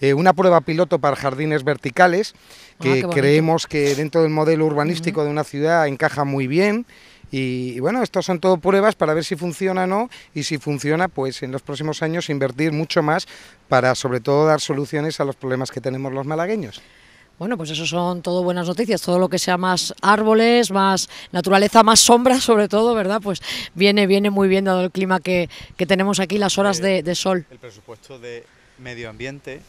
eh, una prueba piloto para jardines verticales, ah, que creemos que dentro del modelo urbanístico de una ciudad encaja muy bien. Y, bueno, estas son todo pruebas para ver si funciona o no y si funciona, pues en los próximos años invertir mucho más para sobre todo dar soluciones a los problemas que tenemos los malagueños. Bueno, pues eso son todo buenas noticias, todo lo que sea más árboles, más naturaleza, más sombra sobre todo, ¿verdad? Pues viene, viene muy bien dado el clima que, que tenemos aquí, las horas de, de sol. El presupuesto de medio ambiente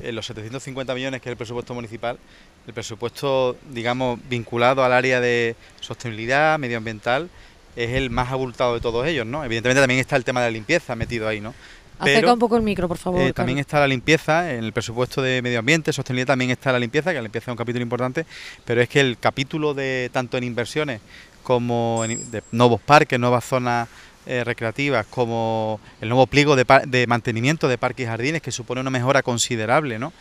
eh, los 750 millones, que es el presupuesto municipal, el presupuesto, digamos, vinculado al área de sostenibilidad medioambiental es el más abultado de todos ellos, ¿no? Evidentemente también está el tema de la limpieza metido ahí, ¿no? Acerca un poco el micro, por favor. Eh, también está la limpieza, en el presupuesto de medio ambiente, sostenibilidad también está la limpieza, que la limpieza es un capítulo importante, pero es que el capítulo de tanto en inversiones como en, de nuevos parques, nuevas zonas eh, recreativas, como el nuevo pliego de, de, mantenimiento de parques y jardines, que supone una mejora considerable, ¿no?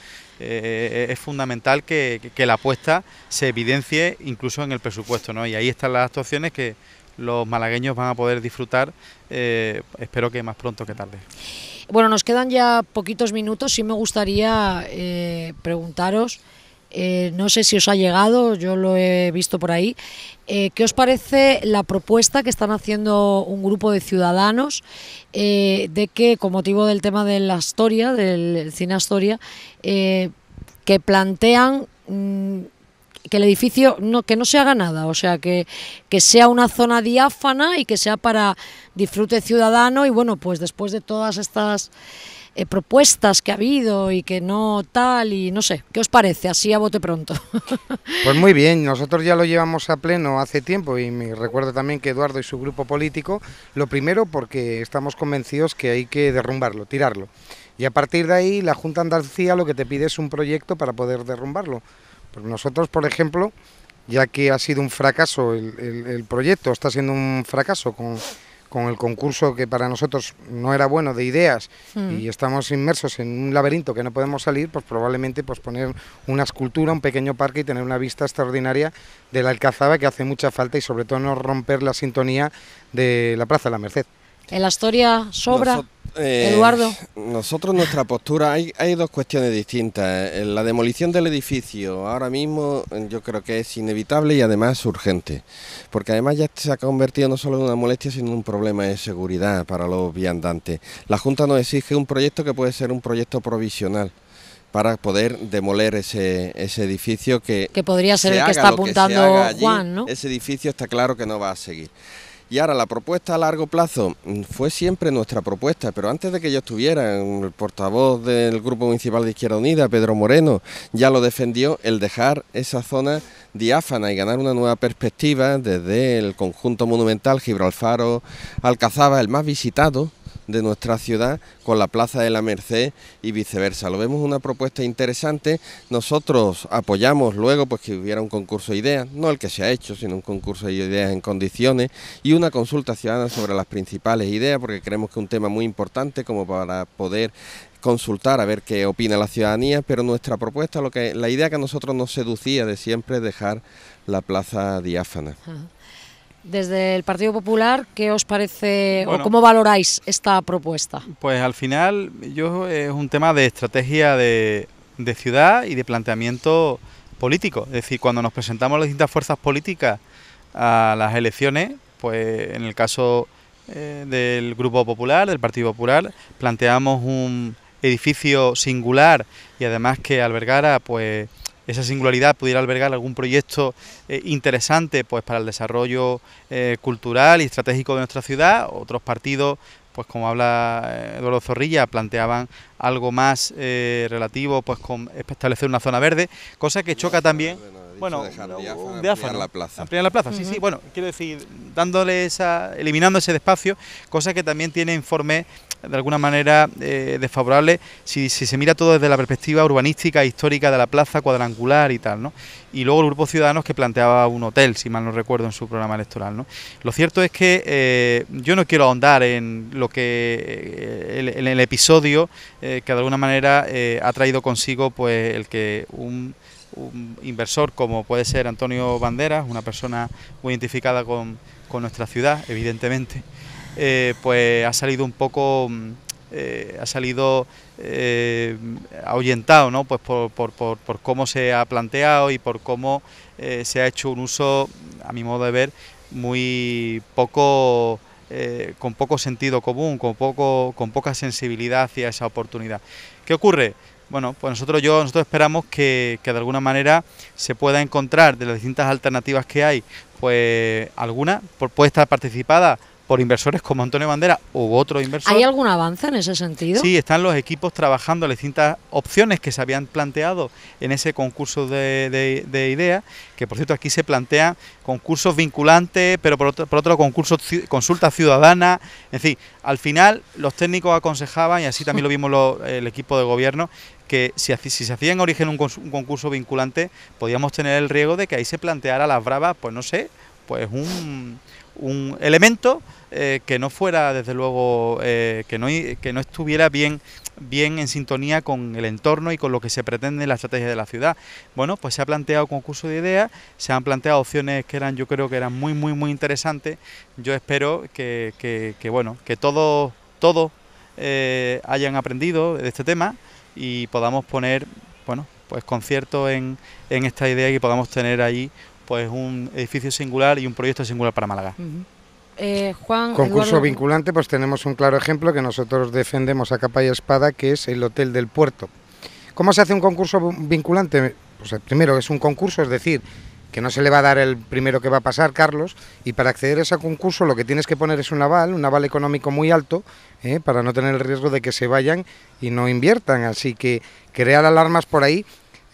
Eh, es fundamental que, la apuesta se evidencie incluso en el presupuesto, Y ahí están las actuaciones que los malagueños van a poder disfrutar, eh, espero que más pronto que tarde. Bueno, nos quedan ya poquitos minutos, sí me gustaría eh, preguntaros... Eh, no sé si os ha llegado, yo lo he visto por ahí. Eh, ¿Qué os parece la propuesta que están haciendo un grupo de ciudadanos eh, de que, con motivo del tema de la historia del cine Astoria, que plantean mm, que el edificio no, que no se haga nada, o sea, que, que sea una zona diáfana y que sea para disfrute ciudadano y bueno, pues después de todas estas eh, propuestas que ha habido y que no tal y no sé, ¿qué os parece así a bote pronto? pues muy bien, nosotros ya lo llevamos a pleno hace tiempo y me recuerdo también que Eduardo y su grupo político, lo primero porque estamos convencidos que hay que derrumbarlo, tirarlo. Y a partir de ahí la Junta Andalucía lo que te pide es un proyecto para poder derrumbarlo. Pues nosotros, por ejemplo, ya que ha sido un fracaso el, el proyecto, está siendo un fracaso con con el concurso que para nosotros no era bueno de ideas hmm. y estamos inmersos en un laberinto que no podemos salir, pues probablemente pues poner una escultura, un pequeño parque y tener una vista extraordinaria de la Alcazaba que hace mucha falta y sobre todo no romper la sintonía de la Plaza de la Merced. ¿En la historia sobra? Eh, Eduardo. Nosotros, nuestra postura, hay, hay dos cuestiones distintas. Eh, la demolición del edificio ahora mismo eh, yo creo que es inevitable y además urgente, porque además ya se ha convertido no solo en una molestia, sino en un problema de seguridad para los viandantes. La Junta nos exige un proyecto que puede ser un proyecto provisional para poder demoler ese, edificio que... Que podría ser el que está apuntando Juan, ¿no? Ese edificio está claro que no va a seguir. Y ahora la propuesta a largo plazo mm, fue siempre nuestra propuesta, pero antes de que yo estuviera, el portavoz del Grupo Municipal de Izquierda Unida, Pedro Moreno, ya lo defendió, el dejar esa zona diáfana y ganar una nueva perspectiva desde el conjunto monumental Gibralfaro Alcazaba, el más visitado de nuestra ciudad con la Plaza de la Merced y viceversa. Lo vemos una propuesta interesante. Nosotros apoyamos luego pues que hubiera un concurso de ideas, no el que se ha hecho, sino un concurso de ideas en condiciones y una consulta ciudadana sobre las principales ideas, porque creemos que es un tema muy importante como para poder consultar a ver qué opina la ciudadanía, pero nuestra propuesta, lo que, la idea que a nosotros nos seducía de siempre es dejar la plaza diáfana. Desde el Partido Popular, ¿qué os parece o cómo valoráis esta propuesta? Pues al final yo eh, es un tema de estrategia de, de ciudad y de planteamiento político. Es decir, cuando nos presentamos las distintas fuerzas políticas a las elecciones, pues en el caso eh, del Grupo Popular, del Partido Popular, planteamos un edificio singular y además que albergara pues esa singularidad pudiera albergar algún proyecto eh, interesante pues para el desarrollo eh, cultural y estratégico de nuestra ciudad. Otros partidos, pues como habla eh, Eduardo Zorrilla, planteaban algo más relativo pues con establecer una zona verde, cosa que choca también bueno, de la plaza. Ampliar la plaza, sí, sí, bueno, quiero decir, dándole esa, eliminando ese espacio, cosa que también tiene informe de alguna manera eh, desfavorable si, se mira todo desde la perspectiva urbanística, e histórica de la plaza cuadrangular y tal, ¿no? Y luego el grupo Ciudadanos que planteaba un hotel, si mal no recuerdo, en su programa electoral, ¿no? Lo cierto es que eh, yo no quiero ahondar en lo que eh, el, en el episodio que de alguna manera ha traído consigo pues el que un inversor como puede ser Antonio Banderas, una persona muy identificada con, con nuestra ciudad, evidentemente, eh, pues ha salido un poco, mm, eh, ha salido eh, ahuyentado ¿no? pues por, cómo se ha planteado y por cómo se ha hecho un uso, a mi modo de ver, muy poco... con poco sentido común, con, poco, con poca sensibilidad hacia esa oportunidad. ¿Qué ocurre? Bueno, pues nosotros, yo, nosotros esperamos que, que de alguna manera se pueda encontrar de las distintas alternativas que hay, pues alguna puede estar participada por inversores como Antonio Bandera u otro inversor. ¿Hay algún avance en ese sentido? Sí, están los equipos trabajando las distintas opciones que se habían planteado en ese concurso de, ideas, que por cierto aquí se plantean concursos vinculantes, pero por otro, por concurso consulta ciudadana, en fin, al final los técnicos aconsejaban, y así también lo vimos el equipo de gobierno, que si, si, se hacía en origen un, concurso vinculante, podíamos tener el riesgo de que ahí se planteara las bravas, pues no sé, pues un, un elemento eh, que no fuera, desde luego, eh, que, no, que no estuviera bien, bien en sintonía con el entorno y con lo que se pretende en la estrategia de la ciudad. Bueno, pues se ha planteado concurso de ideas, se han planteado opciones que eran, yo creo que eran muy, muy, muy interesantes. Yo espero que, que, bueno, que todos, todos eh, hayan aprendido de este tema y podamos poner, bueno, pues concierto en, en esta idea y podamos tener ahí pues un edificio singular y un proyecto singular para Málaga. Eh, concurso vinculante, pues tenemos un claro ejemplo que nosotros defendemos a capa y espada, que es el Hotel del Puerto. ¿Cómo se hace un concurso vinculante? Pues eh, primero es un concurso, es decir, que no se le va a dar el primero que va a pasar, Carlos, y para acceder a ese concurso lo que tienes que poner es un aval, un aval económico muy alto, eh, para no tener el riesgo de que se vayan y no inviertan. Así que crear alarmas por ahí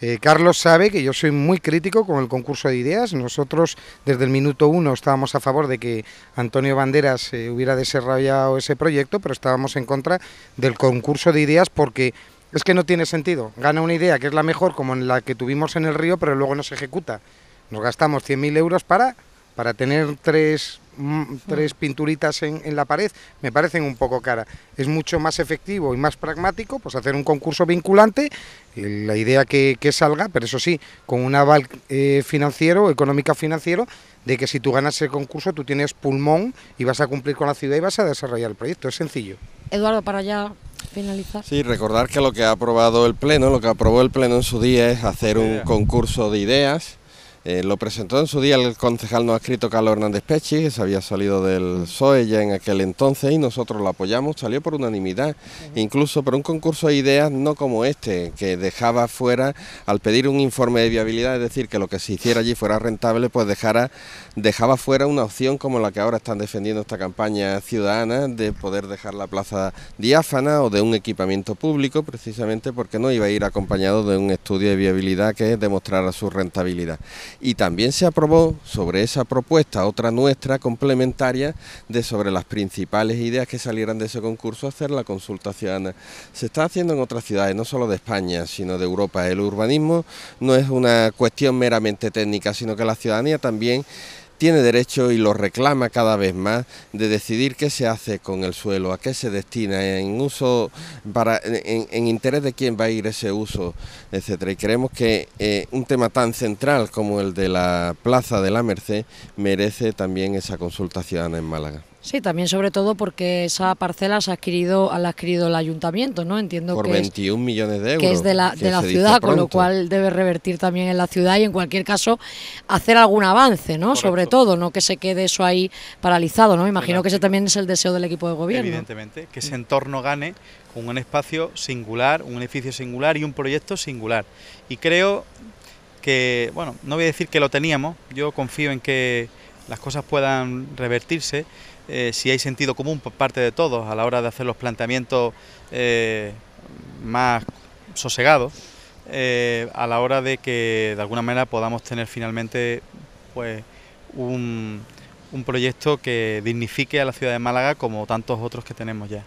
eh, Carlos sabe que yo soy muy crítico con el concurso de ideas. Nosotros desde el minuto uno estábamos a favor de que Antonio Banderas eh, hubiera desarrollado ese proyecto, pero estábamos en contra del concurso de ideas porque es que no tiene sentido. Gana una idea que es la mejor, como en la que tuvimos en el río, pero luego no se ejecuta. Nos gastamos 100.000 euros para, para tener tres Mm, tres pinturitas en, la pared, me parecen un poco cara. Es mucho más efectivo y más pragmático pues hacer un concurso vinculante, eh, la idea que, salga, pero eso sí, con un aval eh, financiero, económica financiero, de que si tú ganas el concurso tú tienes pulmón y vas a cumplir con la ciudad y vas a desarrollar el proyecto, es sencillo. Eduardo, para ya finalizar. Sí, recordar que lo que ha aprobado el Pleno, lo que aprobó el Pleno en su día es hacer un concurso de ideas eh, lo presentó en su día el concejal no escrito Carlos Hernández Pechi, que se había salido del PSOE ya en aquel entonces y nosotros lo apoyamos, salió por unanimidad, incluso por un concurso de ideas no como este, que dejaba fuera, al pedir un informe de viabilidad, es decir, que lo que se hiciera allí fuera rentable, pues dejara, dejaba fuera una opción como la que ahora están defendiendo esta campaña ciudadana de poder dejar la plaza diáfana o de un equipamiento público, precisamente porque no iba a ir acompañado de un estudio de viabilidad que demostrara su rentabilidad y también se aprobó sobre esa propuesta otra nuestra complementaria de sobre las principales ideas que salieran de ese concurso hacer la consulta ciudadana. Se está haciendo en otras ciudades, no solo de España, sino de Europa. El urbanismo no es una cuestión meramente técnica, sino que la ciudadanía también tiene derecho y lo reclama cada vez más de decidir qué se hace con el suelo, a qué se destina, en uso para, en, interés de quién va a ir ese uso, etcétera. Y creemos que eh, un tema tan central como el de la Plaza de la Merced merece también esa consulta en Málaga. Sí, también sobre todo porque esa parcela se ha adquirido, ha adquirido el ayuntamiento, ¿no? Entiendo Por que 21 millones de euros. Que es de la, de la ciudad, con lo cual debe revertir también en la ciudad y en cualquier caso hacer algún avance, ¿no? Sobre todo, no que se quede eso ahí paralizado, ¿no? Imagino que ese también es el deseo del equipo de gobierno. Evidentemente, que ese entorno gane con un espacio singular, un edificio singular y un proyecto singular. Y creo que, bueno, no voy a decir que lo teníamos, yo confío en que las cosas puedan revertirse, eh, si hay sentido común por parte de todos a la hora de hacer los planteamientos eh, más sosegados, eh, a la hora de que de alguna manera podamos tener finalmente pues un proyecto que dignifique a la ciudad de Málaga como tantos otros que tenemos ya.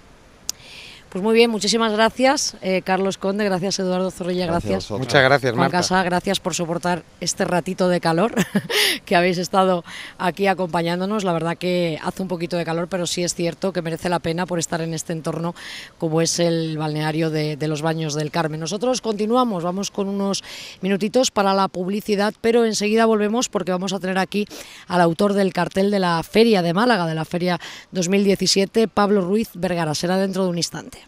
Pues muy bien, muchísimas gracias, eh, Carlos Conde, gracias Eduardo Zorrilla, gracias. Muchas gracias, gracias por soportar este ratito de calor que habéis estado aquí acompañándonos. La verdad que hace un poquito de calor, pero sí es cierto que merece la pena por estar en este entorno como es el balneario de, de los Baños del Carmen. Nosotros continuamos, vamos con unos minutitos para la publicidad, pero enseguida volvemos porque vamos a tener aquí al autor del cartel de la Feria de Málaga, de la Feria 2017, Pablo Ruiz Vergara. Será dentro de un instante.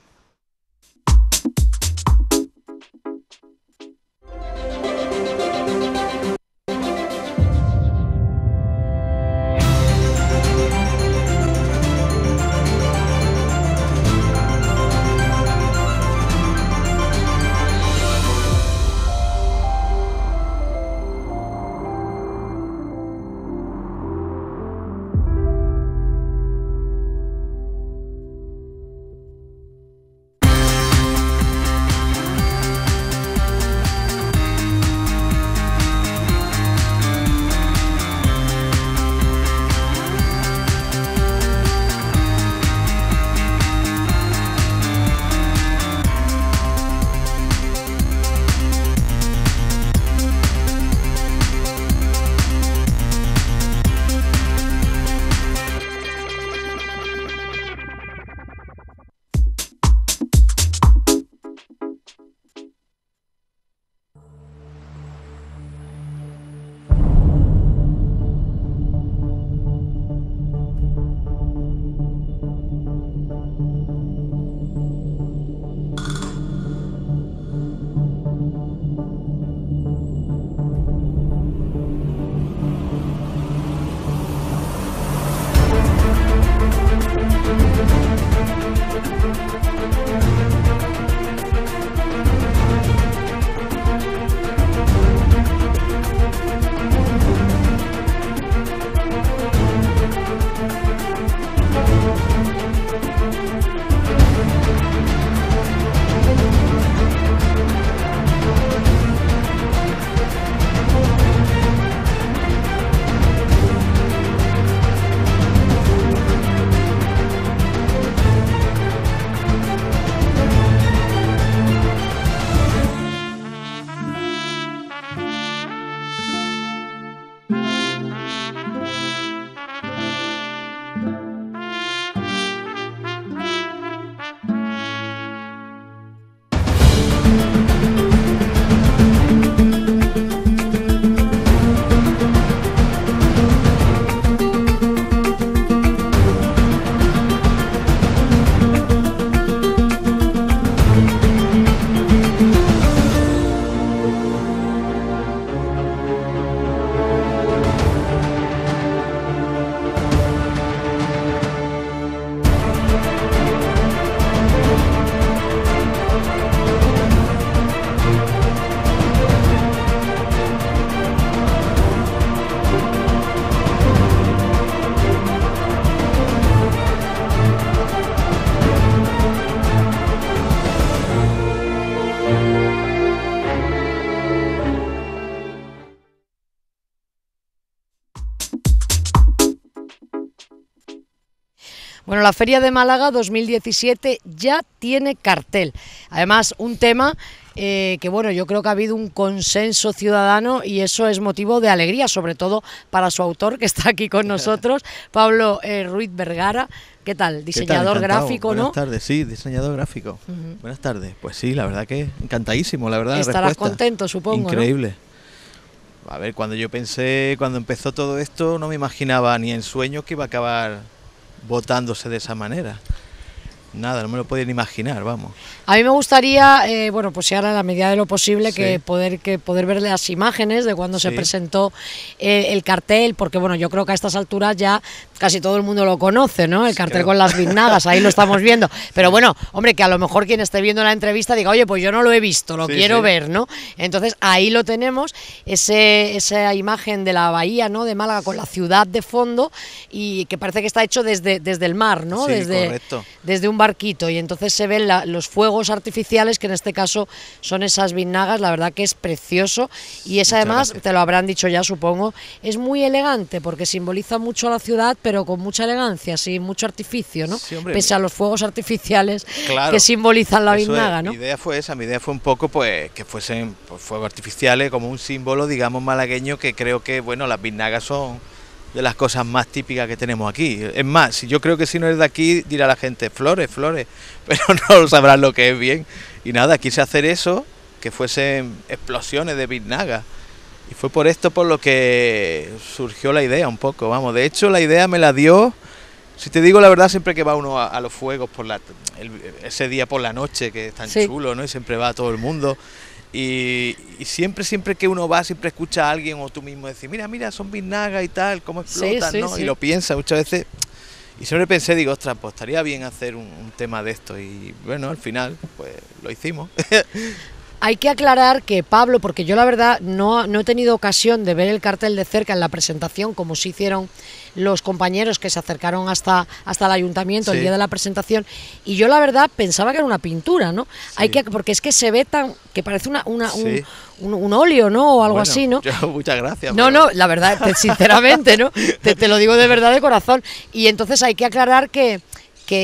la Feria de Málaga 2017 ya tiene cartel. Además, un tema eh, que bueno, yo creo que ha habido un consenso ciudadano y eso es motivo de alegría, sobre todo para su autor que está aquí con nosotros, Pablo eh, Ruiz Vergara. ¿Qué tal? Diseñador gráfico, ¿no? Buenas tardes, sí, diseñador gráfico. Buenas tardes. Pues sí, la verdad que encantadísimo, la verdad. Estarás contento, supongo. Increíble. A ver, cuando yo pensé, cuando empezó todo esto, no me imaginaba ni en sueños que iba a acabar votándose de esa manera nada, no me lo pueden imaginar, vamos. A mí me gustaría, eh, bueno, pues si ahora la medida de lo posible, que poder que poder ver las imágenes de cuando se presentó eh, el cartel, porque bueno, yo creo que a estas alturas ya casi todo el mundo lo conoce, ¿no? El cartel con las biznagas, ahí lo estamos viendo. Pero bueno, hombre, que a lo mejor quien esté viendo la entrevista diga, oye, pues yo no lo he visto, lo quiero ver, ¿no? Entonces ahí lo tenemos, ese, esa imagen de la bahía, ¿no? De Málaga con la ciudad de fondo y que parece que está hecho desde, desde el mar, ¿no? desde, correcto. desde un barquito y entonces se ven los fuegos artificiales, que en este caso son esas vinagas, la verdad que es precioso y es además, te lo habrán dicho ya supongo, es muy elegante porque simboliza mucho a la ciudad pero con mucha elegancia, sin mucho artificio, ¿no? Pese a los fuegos artificiales que simbolizan la vinaga, ¿no? Mi idea fue esa, mi idea fue un poco pues que fuesen pues, fuegos artificiales como un símbolo, digamos, malagueño que creo que, bueno, las vinagas son de las cosas más típicas que tenemos aquí. Es más, yo creo que si no es de aquí, dirá la gente flores, flores, pero no sabrás lo que es bien. Y nada, quise hacer eso, que fuesen explosiones de biznaga. Y fue por esto por lo que surgió la idea un poco, vamos. De hecho, la idea me la dio, si te digo la verdad, siempre que va uno a, los fuegos por la, ese día por la noche, que es tan chulo, ¿no? Y siempre va todo el mundo. Y, siempre, siempre que uno va, siempre escucha a alguien o tú mismo decir, mira, mira, son bisnagas y tal, cómo explotan, ¿no? Y lo piensa muchas veces. Y siempre pensé, digo, ostras, pues estaría bien hacer un tema de esto. Y bueno, al final, pues lo hicimos. Hay que aclarar que Pablo, porque yo la verdad no, no he tenido ocasión de ver el cartel de cerca en la presentación, como se hicieron los compañeros que se acercaron hasta, hasta el ayuntamiento el día de la presentación, y yo la verdad pensaba que era una pintura, ¿no? Hay que, porque es que se ve tan, que parece una, una un, un, óleo, ¿no? O algo así, ¿no? muchas gracias. No, no, la verdad, sinceramente, ¿no? te, lo digo de verdad de corazón. Y entonces hay que aclarar que,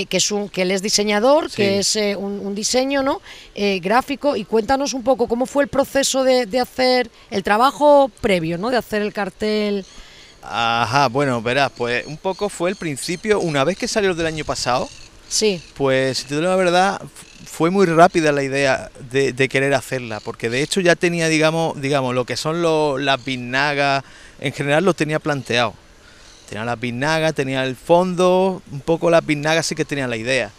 que, es un, que él es diseñador, que es eh, un, diseño ¿no? Eh, gráfico. Y cuéntanos un poco cómo fue el proceso de, hacer el trabajo previo, ¿no? de hacer el cartel. Ajá, bueno, verás, pues un poco fue el principio, una vez que salió del año pasado, sí. pues si te doy la verdad, fue muy rápida la idea de, querer hacerla, porque de hecho ya tenía, digamos, digamos lo que son las vinagas, en general lo tenía planteado. Tenía la pinagas, tenía el fondo, un poco la pinnaga sí que tenía la idea.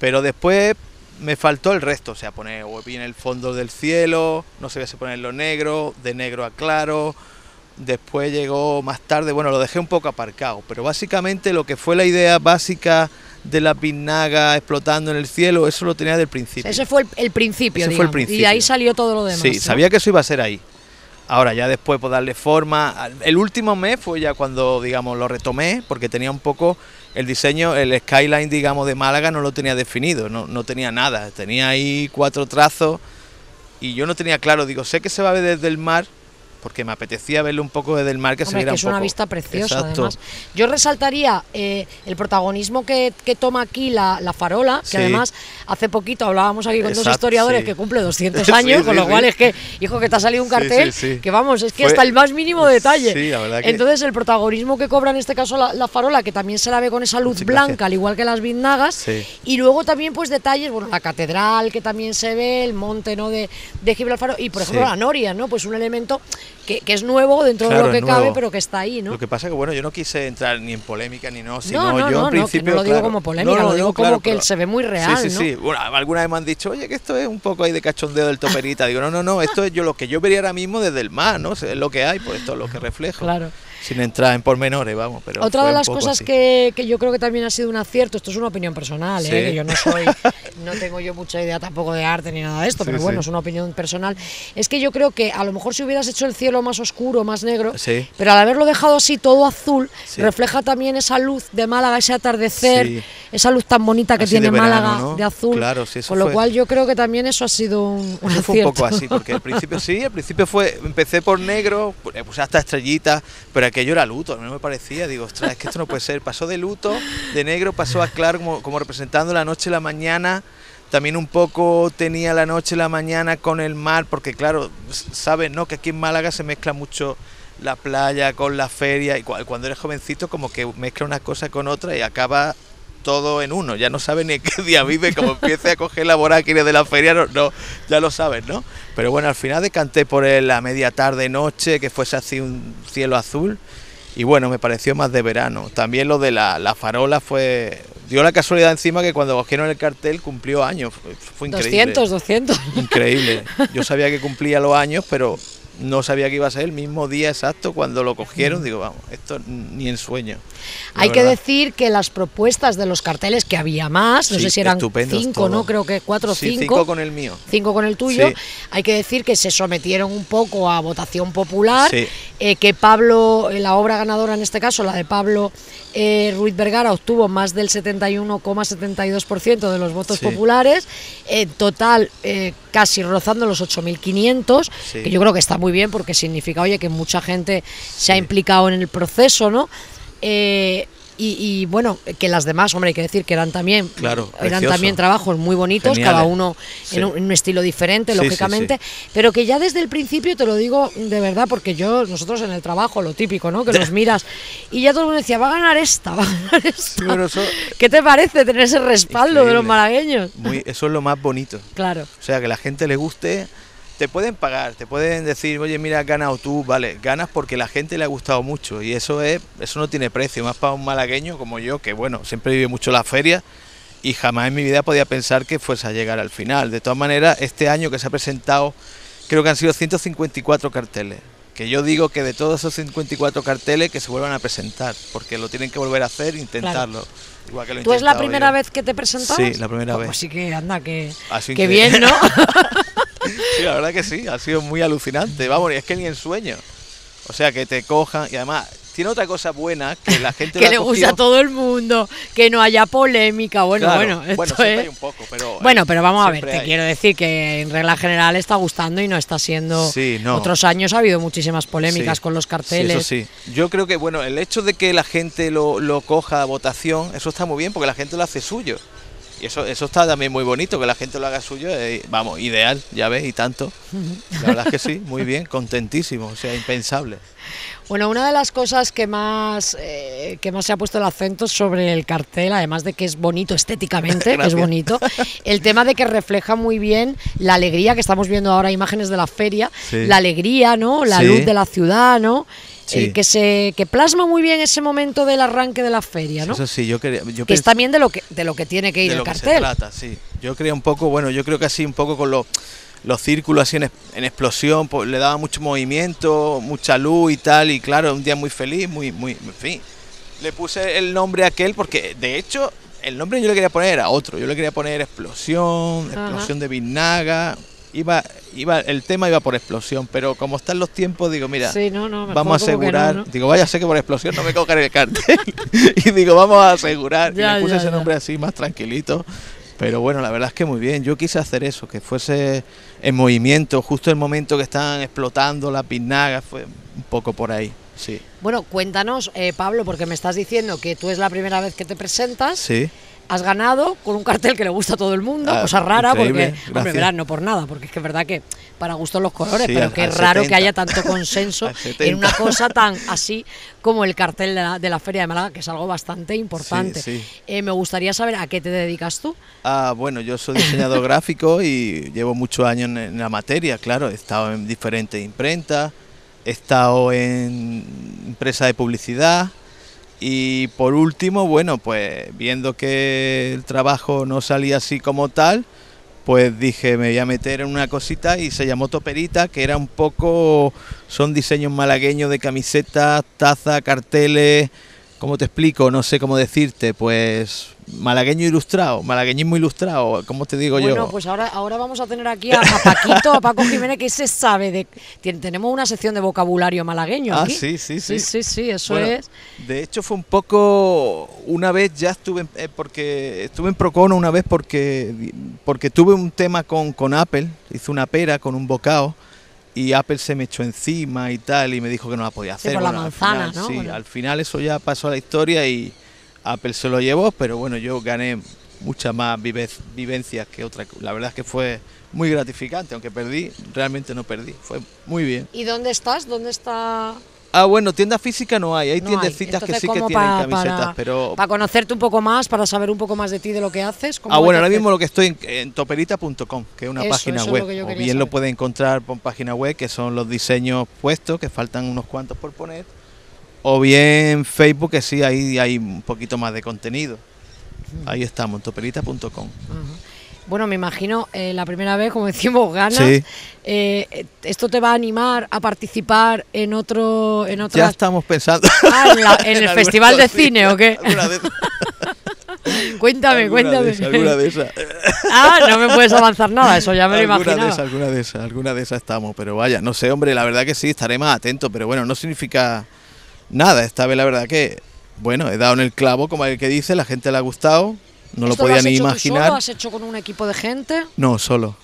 Pero después me faltó el resto, o sea, poner bien el fondo del cielo, no sabía si ponerlo negro, de negro a claro. Después llegó más tarde, bueno, lo dejé un poco aparcado, pero básicamente lo que fue la idea básica de la pinaga explotando en el cielo, eso lo tenía del principio. ese fue el, principio, Ese fue el principio. Y ahí salió todo lo demás. Sí, sabía que eso iba a ser ahí. Ahora ya después por darle forma. El último mes fue ya cuando, digamos, lo retomé, porque tenía un poco el diseño, el skyline, digamos, de Málaga no lo tenía definido, no, no tenía nada. Tenía ahí cuatro trazos y yo no tenía claro, digo, sé que se va a ver desde el mar, porque me apetecía verle un poco desde el mar que se es una vista preciosa además yo resaltaría eh, el protagonismo que, toma aquí la, farola que además hace poquito hablábamos aquí con dos historiadores que cumple 200 años con lo cual es que hijo que te ha salido un cartel que vamos es que hasta el más mínimo detalle entonces el protagonismo que cobra en este caso la, farola que también se la ve con esa luz blanca al igual que las biznagas y luego también pues detalles bueno la catedral que también se ve el monte no de, de Gibraltar y por ejemplo la noria no pues un elemento que, es nuevo dentro de lo que cabe, pero que está ahí, ¿no? Lo que pasa es que, bueno, yo no quise entrar ni en polémica ni no, sino yo en principio... No, lo digo como polémica, lo digo como que se ve muy real, Sí, sí, sí. Bueno, alguna vez me han dicho, oye, que esto es un poco ahí de cachondeo del toperita. digo, no, no, no, esto es yo lo que yo vería ahora mismo desde el mar, ¿no? Es lo que hay, pues esto es lo que reflejo. Claro sin entrar en pormenores, vamos. Pero Otra de las cosas que, yo creo que también ha sido un acierto, esto es una opinión personal, ¿eh? que yo no soy, no tengo yo mucha idea tampoco de arte ni nada de esto, pero bueno, es una opinión personal, es que yo creo que a lo mejor si hubieras hecho el cielo más oscuro, más negro, pero al haberlo dejado así todo azul, refleja también esa luz de Málaga, ese atardecer, esa luz tan bonita que tiene Málaga de azul, con lo cual yo creo que también eso ha sido un, acierto. fue un poco así, porque al principio sí, al principio fue, empecé por negro, puse eh, hasta pues, estrellitas, pero aquí yo era luto, a mí me parecía, digo, ostras, es que esto no puede ser, pasó de luto, de negro, pasó a claro como, representando la noche, y la mañana, también un poco tenía la noche, y la mañana con el mar, porque claro, sabes, ¿no? Que aquí en Málaga se mezcla mucho la playa con la feria y cuando eres jovencito como que mezcla una cosa con otra y acaba todo en uno. Ya no sabes ni qué día vive, como empiece a coger la vorágine de la feria, no, ya lo sabes, ¿no? Pero bueno, al final decanté por la media tarde, noche, que fuese así un cielo azul. Y bueno, me pareció más de verano. También lo de la, farola fue. Dio la casualidad encima que cuando cogieron el cartel cumplió años. Fue, fue increíble. 200, 200. Increíble. Yo sabía que cumplía los años, pero no sabía que iba a ser el mismo día exacto cuando lo cogieron. Mm. Digo, vamos, esto ni en sueño. Hay que decir que las propuestas de los carteles, que había más, no sé si eran cinco, ¿no? Creo que cuatro o cinco. Cinco con el mío. Cinco con el tuyo. Hay que decir que se sometieron un poco a votación popular, eh, que Pablo, eh, la obra ganadora en este caso, la de Pablo eh, Ruiz Vergara, obtuvo más del 71,72% de los votos populares. En total, casi rozando los 8.500, que yo creo que está muy bien porque significa, oye, que mucha gente se ha implicado en el proceso, ¿no? Eh, y, bueno, que las demás, hombre, hay que decir que eran también, eran también trabajos muy bonitos, cada uno en, un, estilo diferente, lógicamente, pero que ya desde el principio, te lo digo de verdad, porque yo, nosotros en el trabajo, lo típico, ¿no? Que los miras y ya todo el mundo decía, va a ganar esta, va a ganar esta. ¿Qué te parece tener ese respaldo de los malagueños? Muy, eso es lo más bonito. Claro. O sea, que la gente le guste te pueden pagar, te pueden decir, oye, mira, has ganado tú, vale, ganas porque la gente le ha gustado mucho y eso es, eso no tiene precio, más para un malagueño como yo, que bueno, siempre vive mucho la feria y jamás en mi vida podía pensar que fuese a llegar al final. De todas maneras, este año que se ha presentado, creo que han sido 154 carteles, que yo digo que de todos esos 54 carteles que se vuelvan a presentar, porque lo tienen que volver a hacer, intentarlo. ¿Tú es la primera vez que te presentas? Sí, la primera pues vez. Así que anda, que, que bien, ¿no? sí, la verdad que sí, ha sido muy alucinante. Vamos, y es que ni en sueño. O sea, que te cojan y además tiene otra cosa buena que la gente que le gusta a todo el mundo, que no haya polémica. Bueno, bueno, esto bueno, es... un poco, pero eh, bueno, pero vamos a ver. Te quiero decir que en regla general está gustando y no está siendo. Sí, no. Otros años ha habido muchísimas polémicas con los carteles. Sí, eso sí. Yo creo que bueno, el hecho de que la gente lo, lo coja a votación, eso está muy bien porque la gente lo hace suyo. Y eso, eso está también muy bonito, que la gente lo haga suyo. Eh, vamos, ideal, ya ves, y tanto. La verdad es que sí, muy bien, contentísimo, o sea, impensable. Bueno, una de las cosas que más, eh, que más se ha puesto el acento sobre el cartel, además de que es bonito estéticamente, es bonito, el tema de que refleja muy bien la alegría que estamos viendo ahora, imágenes de la feria, la alegría, ¿no? La luz de la ciudad, ¿no? Eh, que se plasma muy bien ese momento del arranque de la feria, ¿no? Eso sí, yo quería. Yo que es también de lo que de lo que tiene que ir el cartel. Que sí. Yo creo un poco, bueno, yo creo que así un poco con los los círculos así en, explosión, pues, le daba mucho movimiento, mucha luz y tal, y claro, un día muy feliz, muy, muy, en fin. Le puse el nombre a aquel porque, de hecho, el nombre yo le quería poner a otro, yo le quería poner explosión, explosión de vinaga, iba, iba, el tema iba por explosión, pero como están los tiempos, digo, mira, vamos a asegurar, digo, vaya, sé que por explosión no me cogeré el cartel, y digo, vamos a asegurar, y me puse ese nombre así, más tranquilito, pero bueno, la verdad es que muy bien, yo quise hacer eso, que fuese en movimiento, justo el momento que estaban explotando las pinagas, fue un poco por ahí. Sí. Bueno, cuéntanos, eh, Pablo, porque me estás diciendo que tú es la primera vez que te presentas. Sí has ganado con un cartel que le gusta a todo el mundo, ah, cosa rara, porque, no por nada, porque es que es verdad que para gustos los colores, pero que es raro que haya tanto consenso en una cosa tan así como el cartel de la, Feria de Málaga, que es algo bastante importante. Eh, me gustaría saber a qué te dedicas tú. Ah, bueno, yo soy diseñador gráfico y llevo muchos años en, en la materia, claro, he estado en diferentes imprentas, he estado en empresas de publicidad, y por último, bueno, pues viendo que el trabajo no salía así como tal, pues dije, me voy a meter en una cosita y se llamó Toperita, que era un poco, son diseños malagueños de camisetas, tazas, carteles, ¿Cómo te explico? No sé cómo decirte, pues malagueño ilustrado, malagueñismo ilustrado, ¿cómo te digo yo? Bueno, pues ahora, ahora vamos a tener aquí a, Paquito, a Paco Jiménez, que se sabe de... tenemos una sección de vocabulario malagueño. Ah, Sí, sí, sí, sí. Sí, sí, eso es... De hecho fue un poco... Una vez ya estuve, eh, porque estuve en Procono una vez porque, porque tuve un tema con, con Apple, hice una pera con un bocado y Apple se me echó encima y tal y me dijo que no la podía hacer. la al final, Sí, al final eso ya pasó a la historia y Apple se lo llevó, pero bueno, yo gané muchas más vivencias que otra. La verdad es que fue muy gratificante, aunque perdí, realmente no perdí, fue muy bien. ¿Y dónde estás? ¿Dónde está Ah, bueno, tienda física no hay, hay tiendecitas que sí que tienen camisetas, pero... Para conocerte un poco más, para saber un poco más de ti, de lo que haces. ah, bueno, ahora mismo lo que estoy en, toperita.com, que es una página web. o bien lo puede encontrar por página web, que son los diseños puestos, que faltan unos cuantos por poner. O bien Facebook, que sí, ahí hay un poquito más de contenido. Ahí estamos, en toperita.com bueno, me imagino eh, la primera vez, como decimos, ganas. Eh, ¿Esto te va a animar a participar en otro...? En otro. Ya estamos pensando. Ah, en, el festival de cine, ¿o qué? cuéntame, cuéntame. alguna de esas. ah, no me puedes avanzar nada, eso ya me alguna lo De alguna de esas, alguna estamos, pero vaya, no sé, hombre, la verdad que sí, estaré más atento, pero bueno, no significa nada. Esta vez la verdad que, bueno, he dado en el clavo, como el que dice, la gente le ha gustado, no lo podía ni imaginar. Tú solo, ¿Has hecho con un equipo de gente? No, solo.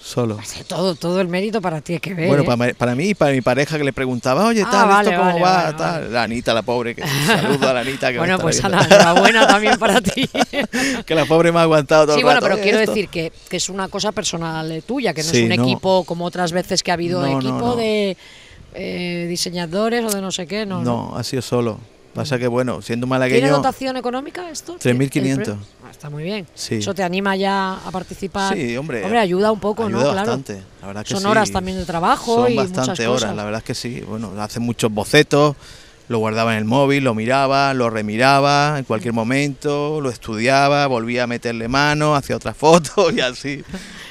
Solo. Pues, eh, todo, todo el mérito para ti, es que ver. Bueno, ¿eh? para, para, mí y para mi pareja que le preguntaba, oye, ah, tal, cómo va? La Anita, la pobre, que saludo a la Anita. bueno, pues a la buena también para ti. que la pobre me ha aguantado todo Sí, el rato. bueno, pero quiero decir que, que, es una cosa personal eh, tuya, que no es un equipo como otras veces que ha habido equipo de diseñadores o de no sé qué, ¿no? No, ha sido solo. Pasa que, bueno, siendo malagueño... ¿Tiene dotación económica esto? 3.500 está muy bien. Eso te anima ya a participar. Sí, hombre. Hombre, ayuda un poco, ¿no? Bastante. Son horas también de trabajo. Son y bastante horas, la verdad es que sí. Bueno, hace muchos bocetos, lo guardaba en el móvil, lo miraba, lo remiraba en cualquier momento, lo estudiaba, volvía a meterle mano, hacía otra foto y así.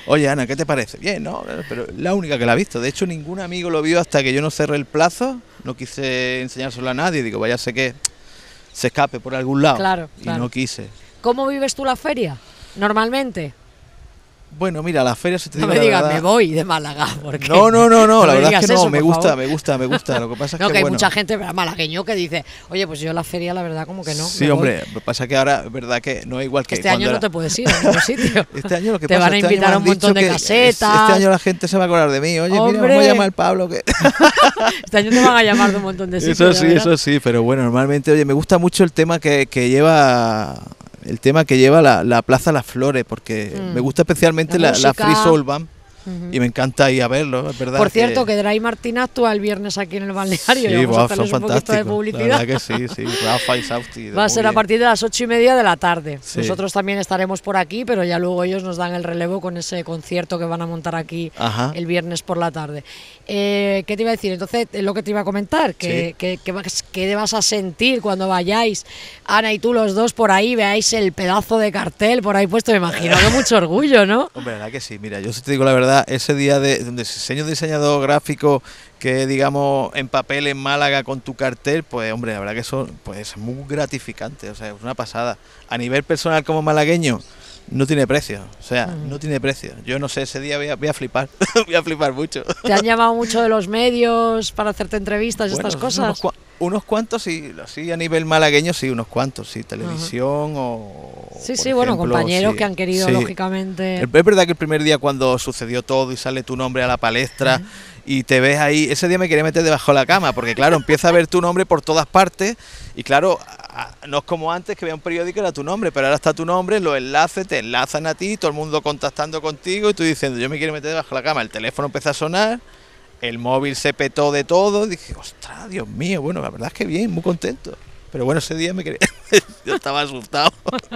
Oye, Ana, ¿qué te parece? Bien, ¿no? Pero la única que la ha visto. De hecho, ningún amigo lo vio hasta que yo no cerré el plazo. No quise enseñárselo a nadie. Digo, vaya, sé que se escape por algún lado. Claro, y no quise. ¿Cómo vives tú la feria normalmente? Bueno, mira, la feria se te No me digas, me voy de Málaga. Porque no, no, no, no, la verdad es que no, me gusta, me gusta, me gusta. Lo que pasa es que. No, que hay mucha gente malagueño que dice, oye, pues yo la feria, la verdad, como que no. Sí, hombre, lo que pasa es que ahora, verdad que no es igual que. Este año no te puedes ir a ningún sitio. Este año lo que Te van a este invitar a un montón de este casetas. Este año la gente se va a acordar de mí, oye, mira, voy a llamar Pablo. este año te van a llamar de un montón de sitios. Eso sí, eso sí, pero bueno, normalmente, oye, me gusta mucho el tema que lleva el tema que lleva la, Plaza Las Flores, porque mm. me gusta especialmente la, la Free Soul Band y me encanta ir a verlo, es verdad. Por cierto, que, que Martín actúa el viernes aquí en el balneario. y vamos a son un de publicidad. La verdad que sí, sí, y Va a ser a partir de las ocho y media de la tarde. Nosotros también estaremos por aquí, pero ya luego ellos nos dan el relevo con ese concierto que van a montar aquí el viernes por la tarde. Eh, ¿Qué te iba a decir? Entonces, lo que te iba a comentar, que, que, vas, a sentir cuando vayáis, Ana y tú los dos por ahí, veáis el pedazo de cartel por ahí puesto, me imagino que mucho orgullo, ¿no? Hombre, verdad que sí, mira, yo si te digo la verdad, ese día de, de diseño diseñador gráfico que digamos en papel en Málaga con tu cartel, pues hombre, la verdad que eso pues es muy gratificante, o sea, es una pasada. A nivel personal como malagueño, no tiene precio, o sea, mm. no tiene precio. Yo no sé, ese día voy a, flipar, voy a flipar mucho. ¿Te han llamado mucho de los medios para hacerte entrevistas y estas cosas? unos cuantos sí, así a nivel malagueño sí, unos cuantos, sí, televisión o... Sí, sí, bueno, compañeros que han querido, lógicamente... Es verdad que el primer día cuando sucedió todo y sale tu nombre a la palestra y te ves ahí, ese día me quería meter debajo de la cama, porque claro, empieza a ver tu nombre por todas partes y claro, no es como antes que veía un periódico era tu nombre, pero ahora está tu nombre, los enlaces te enlazan a ti, todo el mundo contactando contigo y tú diciendo, yo me quiero meter debajo de la cama, el teléfono empieza a sonar el móvil se petó de todo. Dije, ostras, Dios mío, bueno, la verdad es que bien, muy contento. Pero bueno, ese día me quería... yo estaba asustado.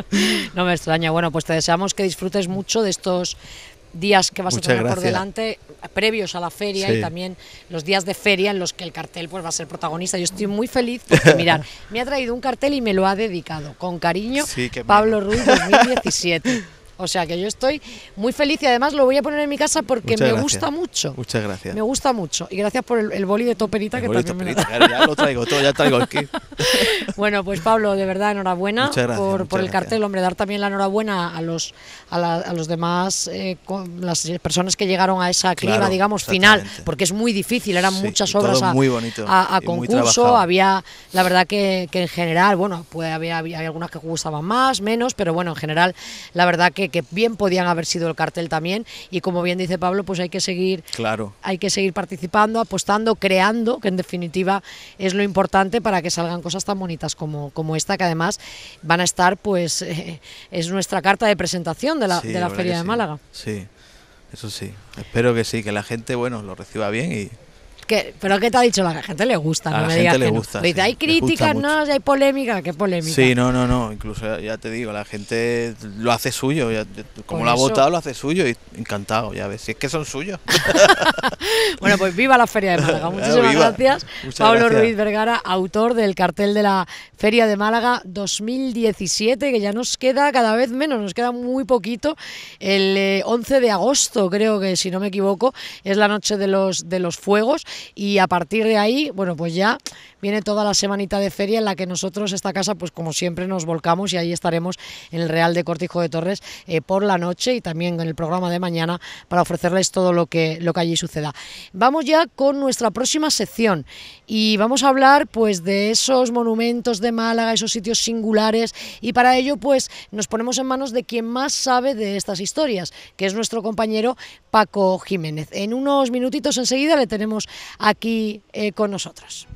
no me extraña. Bueno, pues te deseamos que disfrutes mucho de estos días que vas a tener por delante, previos a la feria y también los días de feria en los que el cartel pues va a ser protagonista. Yo estoy muy feliz porque, mirar. me ha traído un cartel y me lo ha dedicado con cariño Pablo Ruiz 2017. O sea que yo estoy muy feliz y además lo voy a poner en mi casa porque me gusta mucho. Muchas gracias. Me gusta mucho. Y gracias por el, boli de toperita que también de Ya lo traigo todo, ya traigo aquí. bueno, pues Pablo, de verdad, enhorabuena por, el cartel. Hombre, dar también la enhorabuena a los, a, los demás, eh, las personas que llegaron a esa clima, digamos, final, porque es muy difícil, eran muchas obras a, concurso, había, la verdad que, en general, bueno, pues había, había algunas que gustaban más, menos, pero bueno, en general, la verdad que que bien podían haber sido el cartel también y como bien dice Pablo, pues hay que seguir claro. hay que seguir participando, apostando, creando, que en definitiva es lo importante para que salgan cosas tan bonitas como, como esta, que además van a estar pues eh, es nuestra carta de presentación de la, de la Feria de Málaga. Sí. Eso sí, espero que sí, que la gente, bueno, lo reciba bien y, ¿Pero qué te ha dicho la gente? Le gusta, la gente le gusta. hay críticas, no, hay polémica, qué polémica. Sí, no, no, no, incluso ya te digo, la gente lo hace suyo, como lo ha votado lo hace suyo y encantado, ya ves, si es que son suyos. bueno, pues viva la Feria de Málaga, muchísimas gracias. Pablo Ruiz Vergara, autor del cartel de la Feria de Málaga 2017, que ya nos queda cada vez menos, nos queda muy poquito. El 11 eh, de agosto, creo que si no me equivoco, es la noche de los, de los fuegos y a partir de ahí, bueno, pues ya viene toda la semanita de feria en la que nosotros esta casa, pues como siempre nos volcamos y ahí estaremos en el Real de Cortijo de Torres eh, por la noche y también en el programa de mañana para ofrecerles todo lo que, lo que allí suceda. Vamos ya con nuestra próxima sección y vamos a hablar pues de esos monumentos de Málaga, esos sitios singulares y para ello pues nos ponemos en manos de quien más sabe de estas historias, que es nuestro compañero Paco Jiménez. En unos minutitos enseguida le tenemos aquí eh, con nosotros.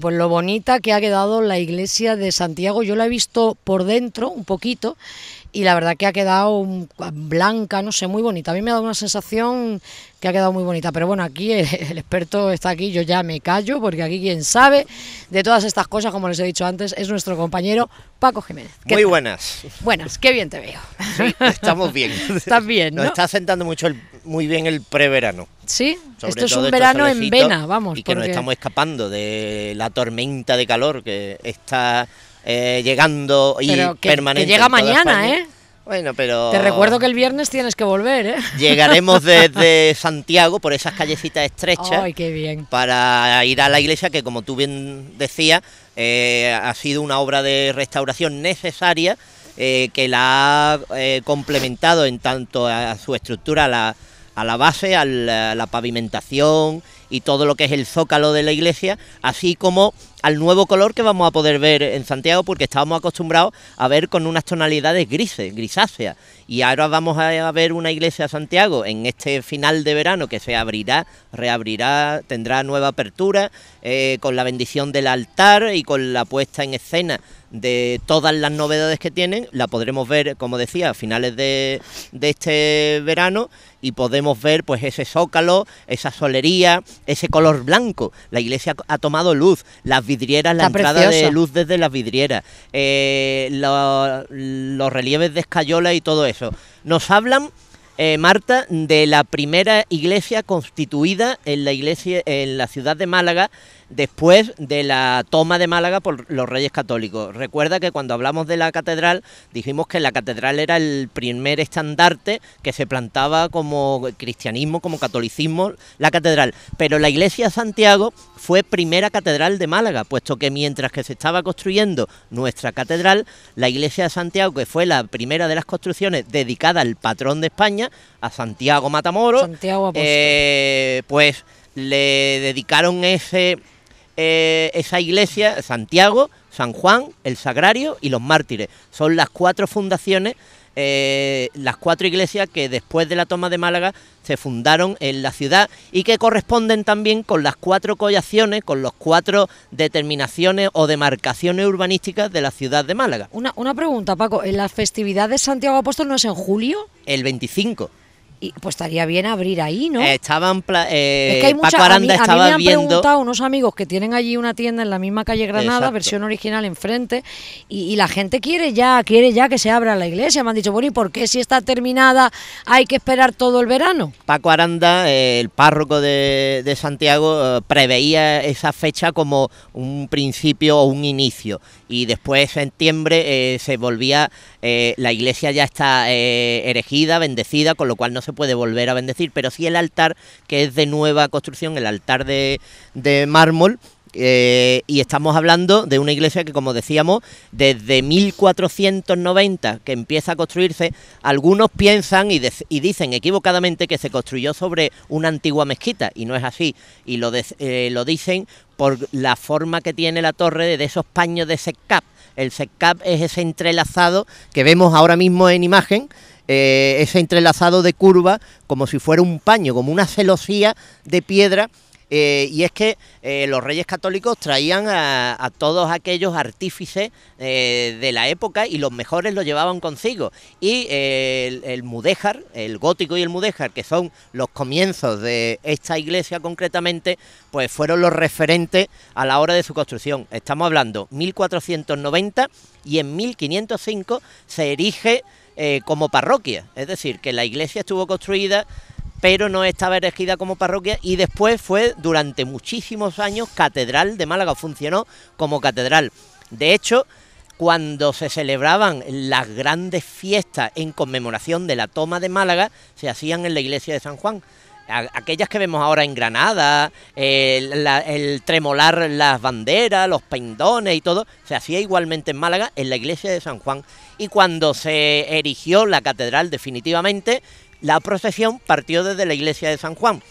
pues lo bonita que ha quedado la iglesia de Santiago, yo la he visto por dentro un poquito y la verdad que ha quedado blanca, no sé, muy bonita. A mí me ha dado una sensación que ha quedado muy bonita. Pero bueno, aquí el, experto está aquí, yo ya me callo, porque aquí quien sabe de todas estas cosas, como les he dicho antes, es nuestro compañero Paco Jiménez. Muy buenas. Buenas, qué bien te veo. estamos bien. Estás bien, Nos está sentando mucho muy bien el preverano. Sí, esto es un verano en vena, vamos. Y que nos estamos escapando de la tormenta de calor que está eh, llegando y pero que, llega mañana, ¿eh? Bueno, pero... Te recuerdo que el viernes tienes que volver, ¿eh? Llegaremos desde Santiago por esas callecitas estrechas. Ay, qué bien. Para ir a la iglesia que, como tú bien decías, eh, ha sido una obra de restauración necesaria eh, que la ha complementado en tanto a su estructura, a la, base, a a la pavimentación y todo lo que es el zócalo de la iglesia, así como al nuevo color que vamos a poder ver en Santiago porque estábamos acostumbrados a ver con unas tonalidades grises, grisáceas. Y ahora vamos a ver una iglesia de Santiago en este final de verano que se abrirá, reabrirá, tendrá nueva apertura, eh, con la bendición del altar y con la puesta en escena de todas las novedades que tienen. La podremos ver, como decía, a finales de, este verano y podemos ver pues ese zócalo, esa solería, ese color blanco. La iglesia ha tomado luz, las vidrieras, la entrada de luz desde las vidrieras, eh, los, los relieves de escayola y todo eso. Nos hablan, eh, Marta, de la primera iglesia constituida en la iglesia, en la ciudad de Málaga, después de la toma de Málaga por los Reyes Católicos. Recuerda que cuando hablamos de la catedral dijimos que la catedral era el primer estandarte que se plantaba como cristianismo, como catolicismo, la catedral. Pero la iglesia de Santiago fue primera catedral de Málaga, puesto que mientras que se estaba construyendo nuestra catedral, la iglesia de Santiago, que fue la primera de las construcciones dedicada al patrón de España, a Santiago Matamoros, eh, pues le dedicaron ese eh, esa iglesia, Santiago, San Juan, el Sagrario y los Mártires. Son las cuatro fundaciones, eh, las cuatro iglesias que después de la toma de Málaga se fundaron en la ciudad y que corresponden también con las cuatro collaciones, con los cuatro determinaciones o demarcaciones urbanísticas de la ciudad de Málaga. Una, una pregunta, Paco, ¿en las festividad de Santiago Apóstol no es en julio? El 25. Y pues estaría bien abrir ahí, ¿no? Estaban. Eh, es que estaba viendo... preguntado unos amigos que tienen allí una tienda en la misma calle Granada, versión original enfrente, y, la gente quiere ya, quiere ya que se abra la iglesia. Me han dicho, bueno, ¿y por qué si está terminada hay que esperar todo el verano? Paco Aranda, eh, el párroco de, Santiago, eh, preveía esa fecha como un principio o un inicio y después septiembre eh, se volvía, eh, la iglesia ya está eh, bendecida, con lo cual no se puede volver a bendecir, pero sí el altar, que es de nueva construcción, el altar de, de mármol, eh, y estamos hablando de una iglesia que, como decíamos, desde 1490 que empieza a construirse, algunos piensan y, dicen equivocadamente que se construyó sobre una antigua mezquita, y no es así, y eh, lo, dicen por la forma que tiene la torre de esos paños de secap. El secap es ese entrelazado que vemos ahora mismo en imagen, eh, ese entrelazado de curva... como si fuera un paño, como una celosía de piedra eh, y es que eh, los reyes católicos traían a, todos aquellos artífices eh, de la época y los mejores los llevaban consigo. Y el, el, mudéjar, el gótico y el mudéjar, que son los comienzos de esta iglesia concretamente, pues fueron los referentes a la hora de su construcción. Estamos hablando 1490 y en 1505 se erige como parroquia, es decir, que la iglesia estuvo construida pero no estaba erigida como parroquia y después fue durante muchísimos años catedral de Málaga, funcionó como catedral. De hecho, cuando se celebraban las grandes fiestas en conmemoración de la toma de Málaga, se hacían en la iglesia de San Juan. Aquellas que vemos ahora en Granada, el, eh, el tremolar las banderas, los pendones y todo, se hacía igualmente en Málaga, en la iglesia de San Juan. Y cuando se erigió la catedral definitivamente, la procesión partió desde la iglesia de San Juan.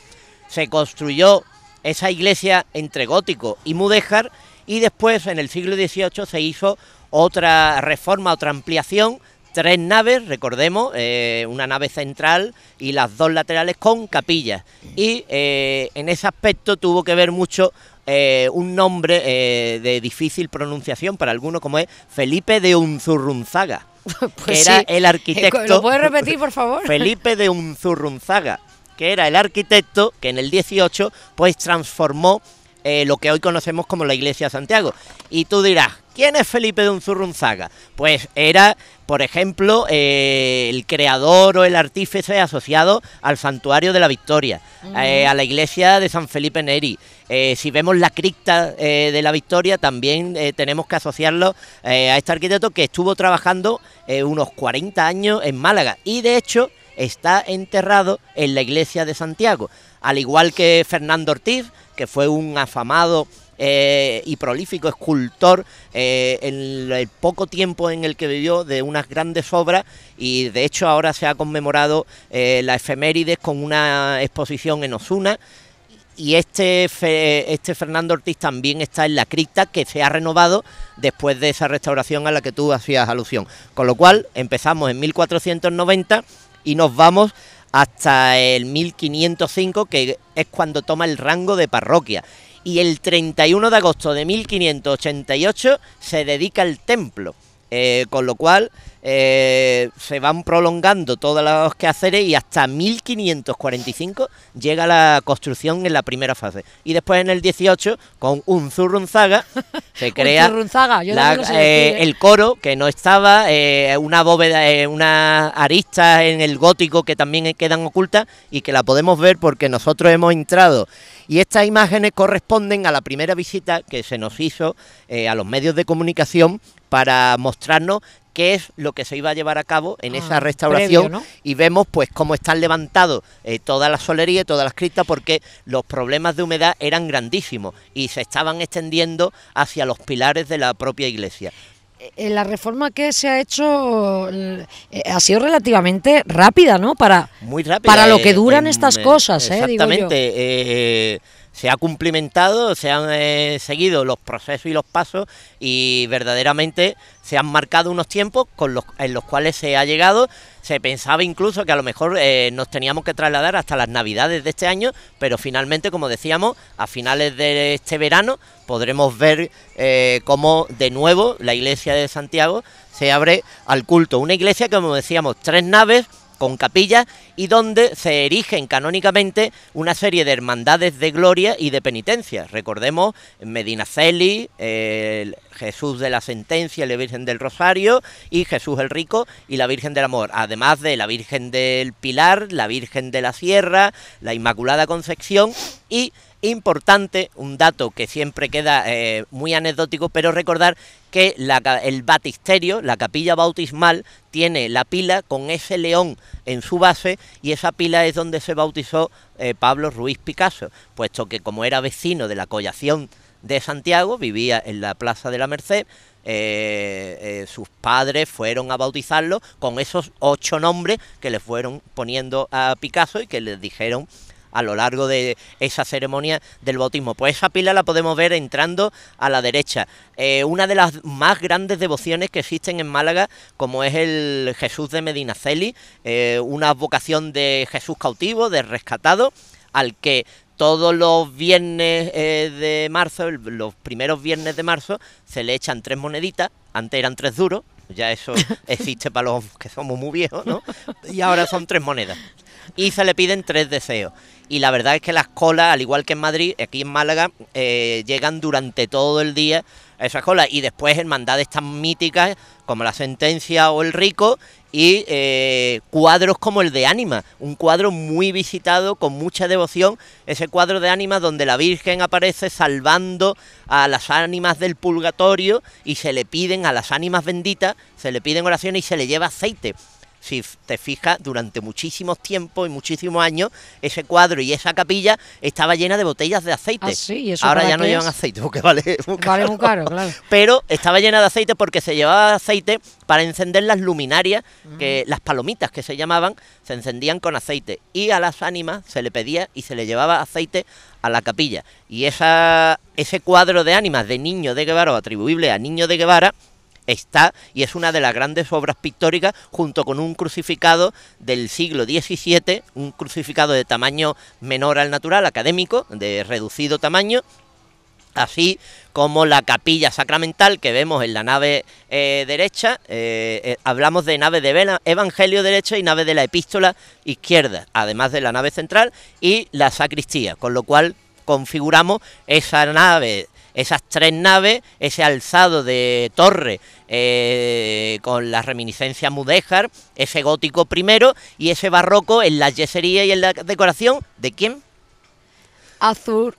Se construyó esa iglesia entre gótico y mudéjar y después en el siglo XVIII se hizo otra reforma, otra ampliación, tres naves, recordemos, eh, una nave central y las dos laterales con capillas. Y eh, en ese aspecto tuvo que ver mucho eh, un nombre de difícil pronunciación para algunos como es Felipe de Unzurrunzaga Pues era el eh, arquitecto. repetir, por favor? Felipe de Unzurrunzaga, que era el arquitecto que en el 18 pues transformó eh, lo que hoy conocemos como la iglesia de Santiago. Y tú dirás, ¿quién es Felipe de Unzurrunzaga? Pues era, por ejemplo, eh, el creador o el artífice asociado al santuario de la Victoria, a la iglesia de San Felipe Neri, eh, si vemos la cripta eh, de la Victoria, también eh, tenemos que asociarlo a este arquitecto que estuvo trabajando unos 40 años en Málaga y de hecho está enterrado en la iglesia de Santiago, al igual que Fernando Ortiz, que fue un afamado y prolífico escultor en el poco tiempo en el que vivió de unas grandes obras y de hecho ahora se ha conmemorado la efemérides con una exposición en Osuna y este, este Fernando Ortiz también está en la cripta que se ha renovado después de esa restauración a la que tú hacías alusión. Con lo cual empezamos en 1490 y nos vamos hasta el 1505 que es cuando toma el rango de parroquia. Y el 31 de agosto de 1588 se dedica al templo. Eh, con lo cual eh, se van prolongando todos los quehaceres y hasta 1545 llega la construcción en la primera fase. Y después en el 18, con un zurrunzaga, se crea eh, el coro que no estaba, una bóveda, una arista en el gótico que también quedan ocultas y que la podemos ver porque nosotros hemos entrado. Y estas imágenes corresponden a la primera visita que se nos hizo a los medios de comunicación para mostrarnos qué es lo que se iba a llevar a cabo en ah, esa restauración y vemos pues cómo están levantados eh, toda la solería y todas las criptas porque los problemas de humedad eran grandísimos y se estaban extendiendo hacia los pilares de la propia iglesia eh, la reforma que se ha hecho eh, eh, ha sido relativamente rápida, ¿no? Para, para lo que duran estas cosas, exactamente, se ha cumplimentado, se han eh, seguido los procesos y los pasos y verdaderamente se han marcado unos tiempos con los, en los cuales se ha llegado. Se pensaba incluso que a lo mejor eh, nos teníamos que trasladar hasta las navidades de este año, pero finalmente, como decíamos, a finales de este verano podremos ver eh, cómo de nuevo la iglesia de Santiago se abre al culto. Una iglesia que, como decíamos, tres naves, con capilla y donde se erigen canónicamente una serie de hermandades de gloria y de penitencia. Recordemos Medinaceli, Jesús de la Sentencia, la Virgen del Rosario y Jesús el Rico y la Virgen del Amor, además de la Virgen del Pilar, la Virgen de la Sierra, la Inmaculada Concepción y importante, un dato que siempre queda eh, muy anecdótico, pero recordar que el batisterio, la capilla bautismal, tiene la pila con ese león en su base y esa pila es donde se bautizó eh, Pablo Ruiz Picasso, puesto que como era vecino de la collación de Santiago, vivía en la Plaza de la Merced, eh, sus padres fueron a bautizarlo con esos ocho nombres que le fueron poniendo a Picasso y que le dijeron a lo largo de esa ceremonia del bautismo. Pues esa pila la podemos ver entrando a la derecha. Eh, una de las más grandes devociones que existen en Málaga, como es el Jesús de Medinaceli, eh, una vocación de Jesús cautivo, de rescatado, al que todos los viernes eh, de marzo, los primeros viernes de marzo, se le echan tres moneditas, antes eran tres duros, ya eso existe para los que somos muy viejos, ¿no? Y ahora son tres monedas. y se le piden tres deseos. Y la verdad es que las colas, al igual que en Madrid, aquí en Málaga, eh, llegan durante todo el día esas colas. Y después hermandades tan míticas como la sentencia o el rico y eh, cuadros como el de Ánima, un cuadro muy visitado con mucha devoción, ese cuadro de Ánima donde la Virgen aparece salvando a las ánimas del purgatorio y se le piden a las ánimas benditas, se le piden oraciones y se le lleva aceite si te fijas, durante muchísimos tiempos y muchísimos años, ese cuadro y esa capilla estaba llena de botellas de aceite. Ah, Ahora ya no llevan aceite porque vale caro. Vale muy caro, claro. Pero estaba llena de aceite porque se llevaba aceite para encender las luminarias, mm. que las palomitas que se llamaban, se encendían con aceite. Y a las ánimas se le pedía y se le llevaba aceite a la capilla. Y esa, ese cuadro de ánimas de Niño de Guevara, o atribuible a Niño de Guevara, está y es una de las grandes obras pictóricas junto con un crucificado del siglo XVII, un crucificado de tamaño menor al natural, académico, de reducido tamaño, así como la capilla sacramental que vemos en la nave eh, derecha. Eh, eh, hablamos de nave de Evangelio derecha y nave de la epístola izquierda, además de la nave central y la sacristía, con lo cual configuramos esa nave esas tres naves, ese alzado de torre eh, con la reminiscencia mudéjar, ese gótico primero y ese barroco en la yesería y en la decoración de quién? Azur.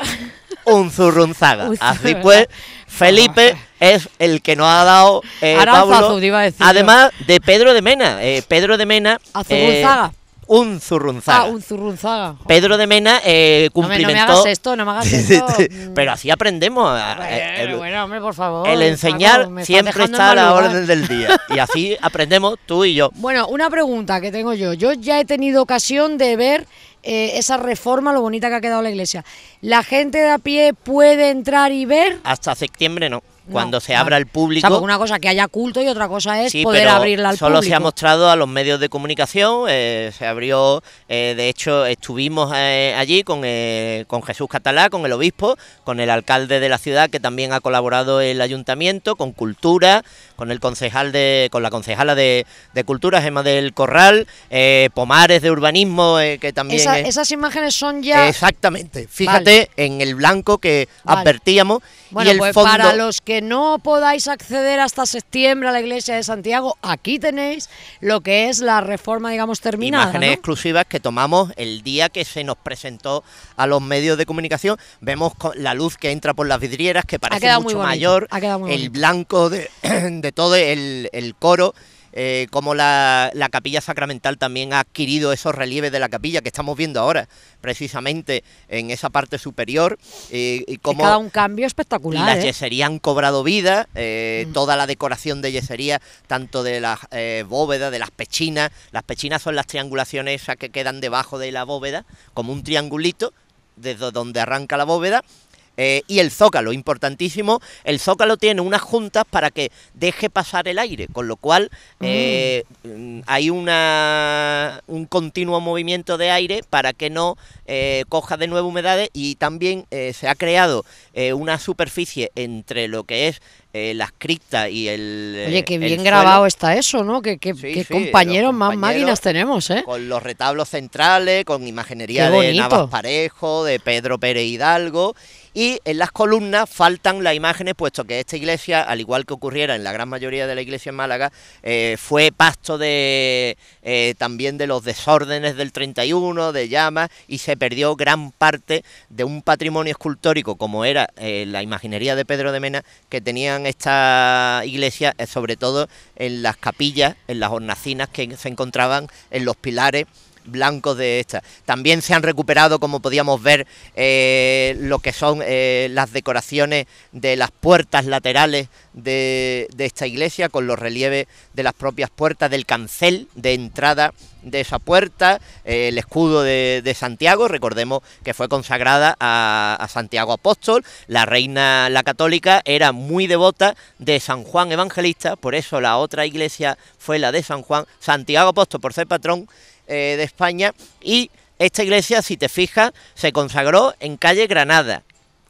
Un zurrunzaga. Así pues, Felipe ah, es el que nos ha dado eh, Pablo, a además de Pedro de Mena. Eh, Pedro de Mena. Azurrunzaga. Eh, un zurrunzaga. Ah, un Pedro de Mena eh, cumplimentó... No me, hagas esto, no me hagas esto. Pero así aprendemos. Eh, eh, bueno, hombre, por favor. El enseñar siempre está a la orden del día. Y así aprendemos tú y yo. Bueno, una pregunta que tengo yo. Yo ya he tenido ocasión de ver eh, esa reforma, lo bonita que ha quedado la iglesia. ¿La gente de a pie puede entrar y ver? Hasta septiembre no cuando se abra el público. una cosa que haya culto y otra cosa es poder abrirla al solo Solo se ha mostrado a los medios de comunicación, eh, se abrió, eh, de hecho estuvimos eh, allí con, con Jesús Catalá, con el obispo, con el alcalde de la ciudad que también ha colaborado el ayuntamiento, con Cultura, con el concejal de, con la concejala de, de Cultura, Gemma del Corral, Pomares de Urbanismo, que también... Esas imágenes son ya... Exactamente, fíjate en el blanco que advertíamos. Bueno, y el pues para los que no podáis acceder hasta septiembre a la iglesia de Santiago, aquí tenéis lo que es la reforma, digamos, terminada. Imágenes exclusivas que tomamos el día que se nos presentó a los medios de comunicación. Vemos la luz que entra por las vidrieras, que parece mucho muy mayor, el blanco de, todo el coro. Eh, cómo la, capilla sacramental también ha adquirido esos relieves de la capilla que estamos viendo ahora, precisamente en esa parte superior. Eh, y cómo un cambio espectacular. Las ¿eh? yeserías han cobrado vida, mm. toda la decoración de yesería, tanto de las bóvedas, de las pechinas. Las pechinas son las triangulaciones que quedan debajo de la bóveda, como un triangulito, desde donde arranca la bóveda eh, y el zócalo, importantísimo, el zócalo tiene unas juntas para que deje pasar el aire, con lo cual mm. Eh, mm, hay una, un continuo movimiento de aire para que no eh, coja de nuevo humedades y también se ha creado una superficie entre lo que es eh, las criptas y el... Eh, Oye, qué bien grabado está eso, ¿no? Qué compañeros, más máquinas tenemos, ¿eh? Con los retablos centrales, con imaginería de Navas Parejo, de Pedro Pérez Hidalgo. Y en las columnas faltan las imágenes, puesto que esta iglesia, al igual que ocurriera en la gran mayoría de la iglesia en Málaga, eh, fue pasto de también de los desórdenes del 31, de llamas, y se perdió gran parte de un patrimonio escultórico como era la imaginería de Pedro de Mena, que tenían esta iglesia sobre todo en las capillas, en las hornacinas que se encontraban en los pilares blancos de esta. También se han recuperado, como podíamos ver, eh, lo que son eh, las decoraciones de las puertas laterales de, esta iglesia, con los relieves de las propias puertas, del cancel de entrada de esa puerta, eh, el escudo de, Santiago, recordemos que fue consagrada a, a Santiago Apóstol, la reina la católica era muy devota de San Juan Evangelista, por eso la otra iglesia fue la de San Juan, Santiago Apóstol por ser patrón, eh, de España. Y esta iglesia, si te fijas, se consagró en calle Granada.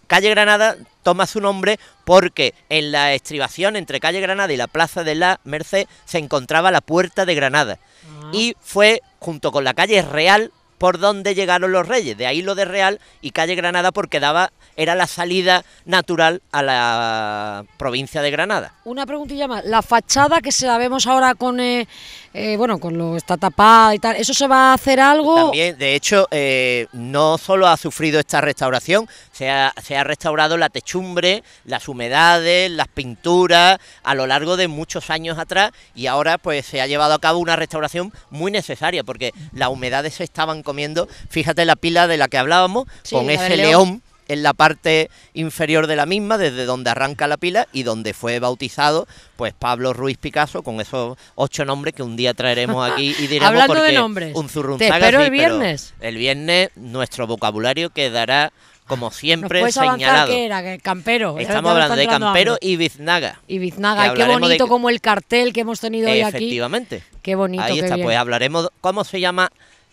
Calle Granada toma su nombre porque en la estribación entre calle Granada y la plaza de la Merced se encontraba la puerta de Granada. Ah. Y fue junto con la calle Real por donde llegaron los reyes. De ahí lo de Real y calle Granada porque daba era la salida natural a la provincia de Granada. Una preguntilla más, la fachada que se la vemos ahora con, eh, eh, bueno, con lo está tapada y tal, ¿eso se va a hacer algo? También, de hecho, eh, no solo ha sufrido esta restauración, se ha, restaurado la techumbre, las humedades, las pinturas, a lo largo de muchos años atrás y ahora pues se ha llevado a cabo una restauración muy necesaria porque las humedades se estaban comiendo, fíjate la pila de la que hablábamos, con ese león en la parte inferior de la misma, desde donde arranca la pila y donde fue bautizado, pues Pablo Ruiz Picasso, con esos ocho nombres que un día traeremos aquí y diremos de nombres, un zurrunzaga. Te el viernes. el viernes nuestro vocabulario quedará como siempre señalado. Que era, campero. ¿eh? Estamos hablando de campero y biznaga. Y biznaga, qué bonito como el cartel que hemos tenido hoy aquí. Efectivamente. Qué bonito. Ahí está, pues hablaremos cómo se llama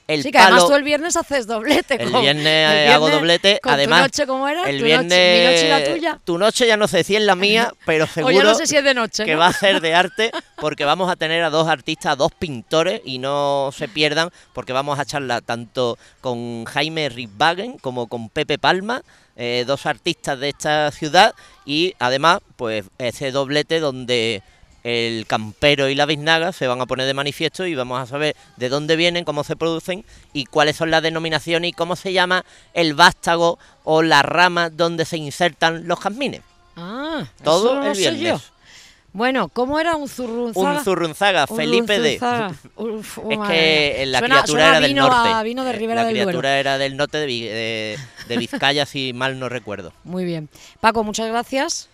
el sí, que además tú el viernes haces doblete. El, viernes, hago doblete. además, tu noche, ¿cómo era? El tu noche, mi la tuya. Tu noche ya no sé si es la mía, pero seguro de noche, que va a ser de arte, porque vamos a tener a dos artistas, dos pintores, y no se pierdan, porque vamos a charlar tanto con Jaime Ritzwagen como con Pepe Palma. Eh, dos artistas de esta ciudad y además pues ese doblete donde el campero y la biznaga se van a poner de manifiesto y vamos a saber de dónde vienen, cómo se producen y cuáles son las denominaciones y cómo se llama el vástago o la rama donde se insertan los jazmines. Ah, todo Bueno, ¿cómo era un zurrunzaga? Un zurrunzaga, Felipe de. es que la criatura era del norte. vino de Ribera la criatura era del norte de, de Vizcaya, si mal no recuerdo. Muy bien. Paco, muchas gracias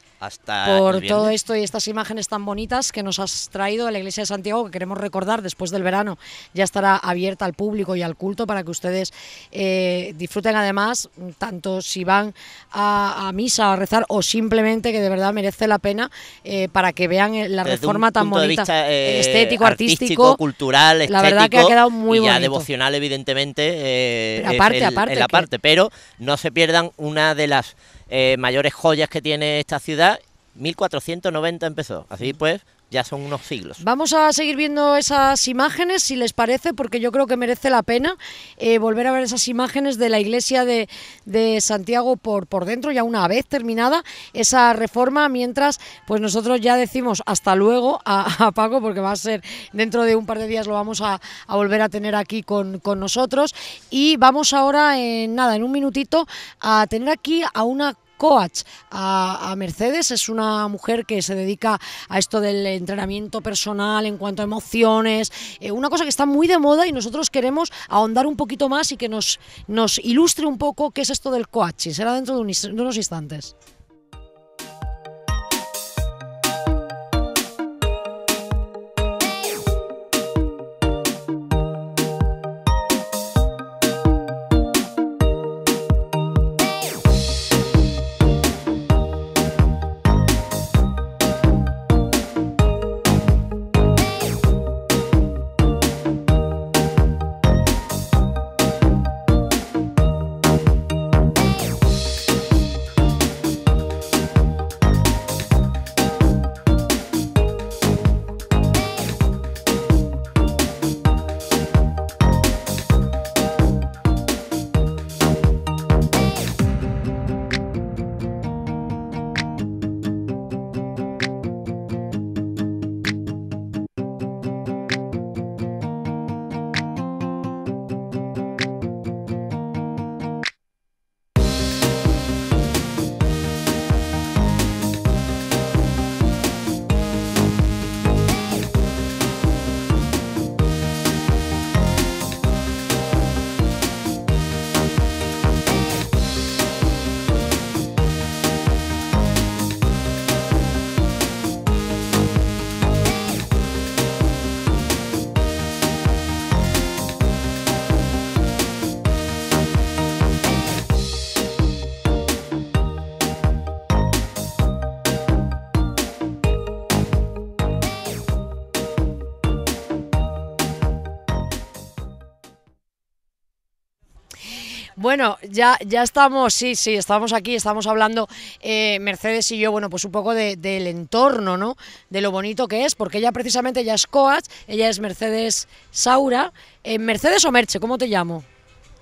por todo esto y estas imágenes tan bonitas que nos has traído de la iglesia de Santiago que queremos recordar después del verano ya estará abierta al público y al culto para que ustedes eh, disfruten además tanto si van a, misa a rezar o simplemente que de verdad merece la pena eh, para que vean eh, la reforma tan bonita estético artístico, cultural estético, la verdad que ha quedado muy y ya devocional evidentemente aparte, aparte, pero no se pierdan una de las eh, mayores joyas que tiene esta ciudad. 1490 empezó. Así pues, ya son unos siglos. Vamos a seguir viendo esas imágenes, si les parece, porque yo creo que merece la pena eh, volver a ver esas imágenes de la iglesia de, de, Santiago por, por dentro, ya una vez terminada esa reforma, mientras pues nosotros ya decimos hasta luego a, Paco, porque va a ser dentro de un par de días lo vamos a, volver a tener aquí con, con nosotros. Y vamos ahora, en nada, en un minutito, a tener aquí a una coach a, Mercedes. Es una mujer que se dedica a esto del entrenamiento personal en cuanto a emociones, eh, una cosa que está muy de moda y nosotros queremos ahondar un poquito más y que nos, ilustre un poco qué es esto del coaching. Será dentro de unos instantes. Bueno, ya, ya estamos, sí, sí, estamos aquí, estamos hablando eh, Mercedes y yo, bueno, pues un poco de, del entorno, ¿no? De lo bonito que es, porque ella precisamente ya es coach, ella es Mercedes Saura. Eh, ¿Mercedes o Merche? ¿Cómo te llamo?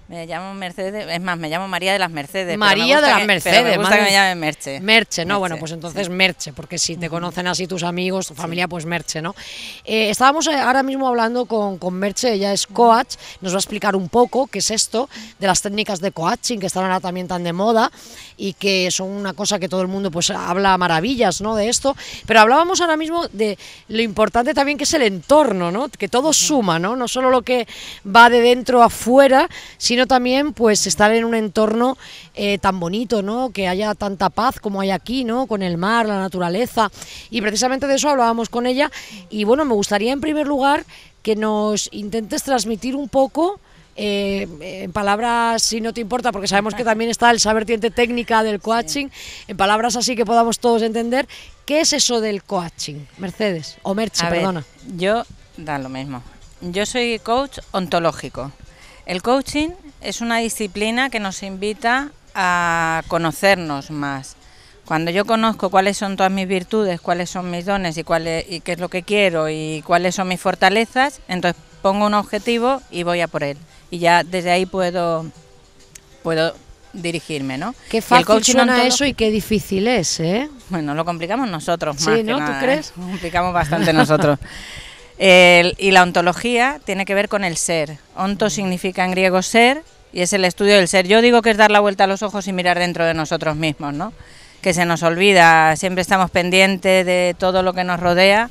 Me llamo Mercedes, es más, me llamo María de las Mercedes. María de las Mercedes. me que me llamen Merche. Merche, no, bueno, pues entonces Merche, porque si te conocen así tus amigos, tu familia, pues Merche, ¿no? Eh, estábamos eh, ahora mismo hablando con, con Merche, ella es coach, nos va a explicar un poco qué es esto de las técnicas de coaching, que están ahora también tan de moda y que son una cosa que todo el mundo pues habla maravillas, ¿no? De esto, pero hablábamos ahora mismo de lo importante también que es el entorno, ¿no? Que todo suma, ¿no? No solo lo que va de dentro a fuera, sino sino también pues estar en un entorno eh, tan bonito, ¿no? Que haya tanta paz como hay aquí, ¿no? Con el mar, la naturaleza. Y precisamente de eso hablábamos con ella. Y bueno, me gustaría en primer lugar que nos intentes transmitir un poco. Eh, en palabras, si no te importa, porque sabemos que también está el saber tiente técnica del coaching, en palabras así que podamos todos entender, ¿qué es eso del coaching, Mercedes? O Merche, perdona. yo, da lo mismo. Yo soy coach ontológico. El coaching es una disciplina que nos invita a conocernos más. Cuando yo conozco cuáles son todas mis virtudes, cuáles son mis dones y, qué es lo que quiero y cuáles son mis fortalezas, entonces pongo un objetivo y voy a por él. Y ya desde ahí puedo, puedo dirigirme, ¿no? Qué fácil suena eso y qué difícil es, ¿eh? Bueno, lo complicamos nosotros sí, ¿no? ¿Tú ¿eh? crees? complicamos bastante nosotros. y la ontología tiene que ver con el ser. Onto mm. significa en griego ser y es el estudio del ser. Yo digo que es dar la vuelta a los ojos y mirar dentro de nosotros mismos, ¿no? Que se nos olvida, siempre estamos pendientes de todo lo que nos rodea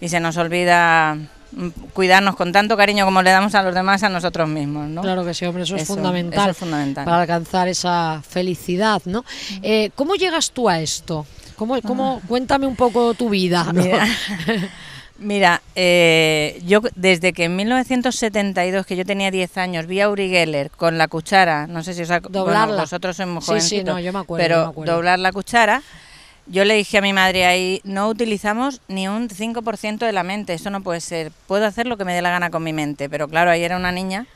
y se nos olvida mm, cuidarnos con tanto cariño como le damos a los demás a nosotros mismos, ¿no? Claro que sí, hombre, eso, es, fundamental eso es, fundamental para alcanzar esa felicidad, ¿no? Eh, ¿Cómo llegas tú a esto? ¿Cómo, cómo, ah. cuéntame un poco tu vida. Mira, eh, yo desde que en 1972, que yo tenía 10 años, vi a Uri Geller con la cuchara, no sé si os ha, vosotros somos sí, sí, no, yo me acuerdo, pero doblar la cuchara, yo le dije a mi madre ahí, no utilizamos ni un 5% de la mente, eso no puede ser, puedo hacer lo que me dé la gana con mi mente, pero claro, ahí era una niña.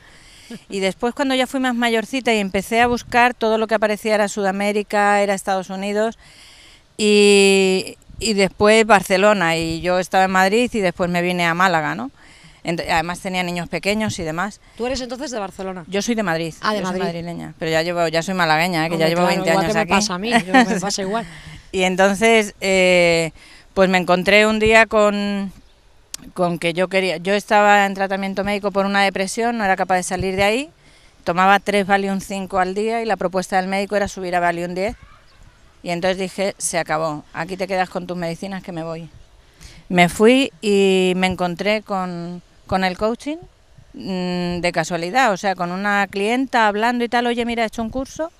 Y después cuando ya fui más mayorcita y empecé a buscar todo lo que aparecía era Sudamérica, era Estados Unidos, y y después Barcelona y yo estaba en Madrid y después me vine a Málaga, ¿no? Además tenía niños pequeños y demás. ¿Tú eres entonces de Barcelona? Yo soy de Madrid. Ah, de Madrid. Soy madrileña, pero ya llevo, ya soy malagueña, ¿eh? que ya llevo 20 años que me pasa a mí, yo me pasa igual. y entonces, eh, pues me encontré un día con, con que yo quería, yo estaba en tratamiento médico por una depresión, no era capaz de salir de ahí, tomaba tres Valium 5 al día y la propuesta del médico era subir a Valium 10 y entonces dije, se acabó, aquí te quedas con tus medicinas que me voy. Me fui y me encontré con, con el coaching mm, de casualidad, o sea, con una clienta hablando y tal, oye, mira, he hecho un curso.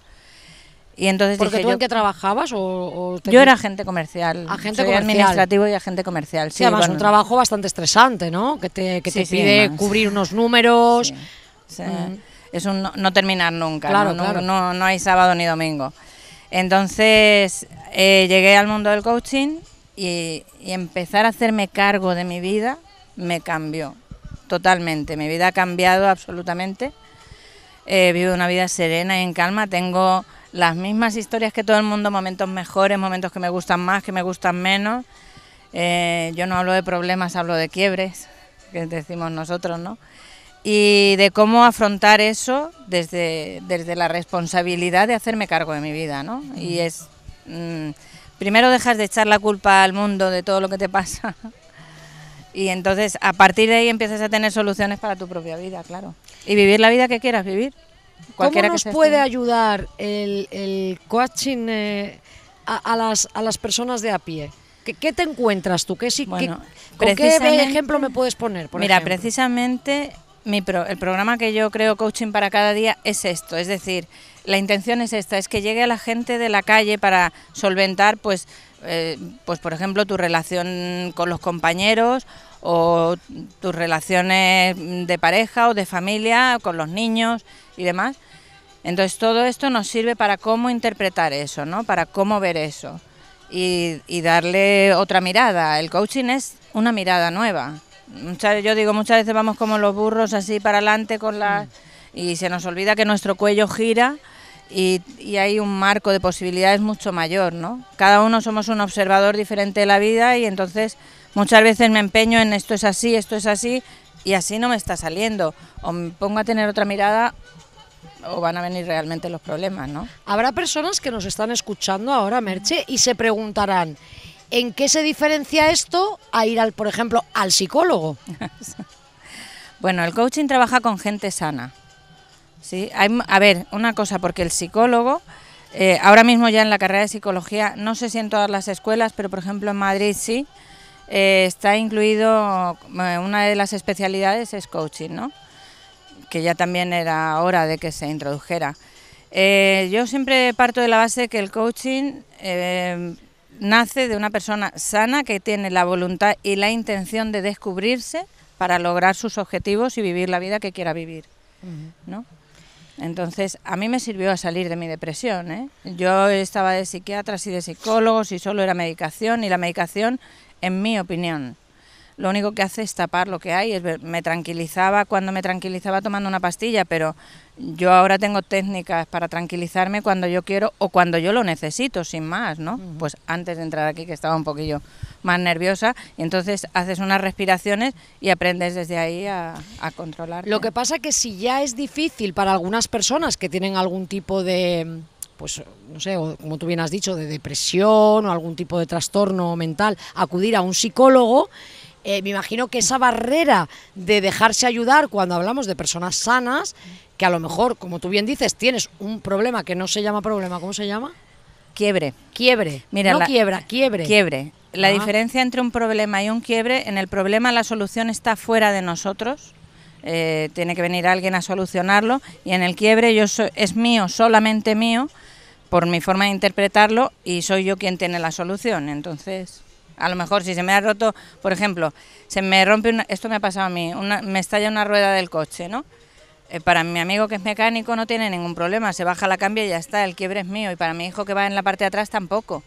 Y entonces ¿Porque dije, tú en qué trabajabas? Yo era agente comercial. Agente administrativo y agente comercial. Sí, además un trabajo bastante estresante, ¿no? Que te, que te pide cubrir unos números. Mm. Es un no, terminar nunca, claro, no, hay sábado ni domingo. Entonces eh, llegué al mundo del coaching y, empezar a hacerme cargo de mi vida me cambió totalmente. Mi vida ha cambiado absolutamente. he eh, vivo una vida serena y en calma. Tengo las mismas historias que todo el mundo, momentos mejores, momentos que me gustan más, que me gustan menos. Eh, yo no hablo de problemas, hablo de quiebres, que decimos nosotros, ¿no? y de cómo afrontar eso desde, desde la responsabilidad de hacerme cargo de mi vida, ¿no? Y es, mm, primero dejas de echar la culpa al mundo de todo lo que te pasa y entonces a partir de ahí empiezas a tener soluciones para tu propia vida, claro. Y vivir la vida que quieras vivir. Cualquiera ¿Cómo nos puede este- ayudar el, coaching eh, a, las, personas de a pie? ¿Qué, te encuentras tú? ¿Qué, sí, qué, qué ejemplo me puedes poner? mira, precisamente mi el programa que yo creo coaching para cada día es esto, es decir, la intención es esta, es que llegue a la gente de la calle para solventar, pues, eh, pues por ejemplo, tu relación con los compañeros o tus relaciones de pareja o de familia, con los niños y demás. Entonces todo esto nos sirve para cómo interpretar eso, ¿no? Para cómo ver eso y, y darle otra mirada. El coaching es una mirada nueva yo digo, muchas veces vamos como los burros así para adelante con la... Mm. y se nos olvida que nuestro cuello gira y, y, hay un marco de posibilidades mucho mayor, ¿no? Cada uno somos un observador diferente de la vida y entonces muchas veces me empeño en esto es así, esto es así y así no me está saliendo. O me pongo a tener otra mirada o van a venir realmente los problemas, ¿no? Habrá personas que nos están escuchando ahora, Merche, y se preguntarán, ¿En qué se diferencia esto a ir, al, por ejemplo, al psicólogo? bueno, el coaching trabaja con gente sana. ¿sí? a ver, una cosa, porque el psicólogo, eh, ahora mismo ya en la carrera de psicología, no sé si en todas las escuelas, pero por ejemplo en Madrid sí, eh, está incluido, eh, una de las especialidades es coaching, ¿no? que ya también era hora de que se introdujera. yo siempre parto de la base que el coaching nace de una persona sana que tiene la voluntad y la intención de descubrirse para lograr sus objetivos y vivir la vida que quiera vivir. ¿no? Entonces, a mí me sirvió a salir de mi depresión. ¿eh? Yo estaba de psiquiatras y de psicólogos y solo era medicación y la medicación, en mi opinión, lo único que hace es tapar lo que hay. me tranquilizaba cuando me tranquilizaba tomando una pastilla, pero yo ahora tengo técnicas para tranquilizarme cuando yo quiero o cuando yo lo necesito, sin más, ¿no? Pues antes de entrar aquí, que estaba un poquillo más nerviosa, y entonces haces unas respiraciones y aprendes desde ahí a, controlar. Lo que pasa que si ya es difícil para algunas personas que tienen algún tipo de pues no sé, como tú bien has dicho, de depresión o algún tipo de trastorno mental, acudir a un psicólogo, eh, me imagino que esa barrera de dejarse ayudar cuando hablamos de personas sanas que a lo mejor, como tú bien dices, tienes un problema que no se llama problema, ¿cómo se llama? Quiebre. Quiebre. Mira, no quiebra, quiebre. Quiebre. La diferencia entre un problema y un quiebre, en el problema la solución está fuera de nosotros, eh, tiene que venir alguien a solucionarlo, y en el quiebre yo es mío, solamente mío, por mi forma de interpretarlo, y soy yo quien tiene la solución. Entonces, a lo mejor si se me ha roto, por ejemplo, se me rompe, una, esto me ha pasado a mí, me estalla una rueda del coche, ¿no? Eh, para mi amigo que es mecánico no tiene ningún problema, se baja la cambia y ya está, el quiebre es mío y para mi hijo que va en la parte de atrás tampoco.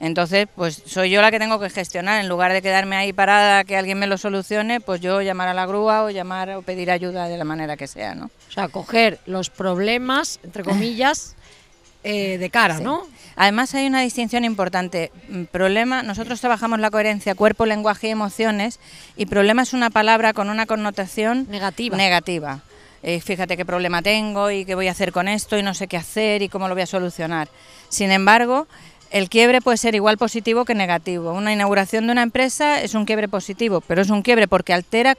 Entonces, pues soy yo la que tengo que gestionar, en lugar de quedarme ahí parada que alguien me lo solucione, pues yo llamar a la grúa o llamar o pedir ayuda de la manera que sea, ¿no? O sea, coger los problemas, entre comillas, eh, de cara, ¿no? Además hay una distinción importante. Mm, problema, nosotros trabajamos la coherencia cuerpo, lenguaje y emociones y problema es una palabra con una connotación negativa. Eh, fíjate qué problema tengo y qué voy a hacer con esto y no sé qué hacer y cómo lo voy a solucionar. Sin embargo, el quiebre puede ser igual positivo que negativo. Una inauguración de una empresa es un quiebre positivo, pero es un quiebre porque altera,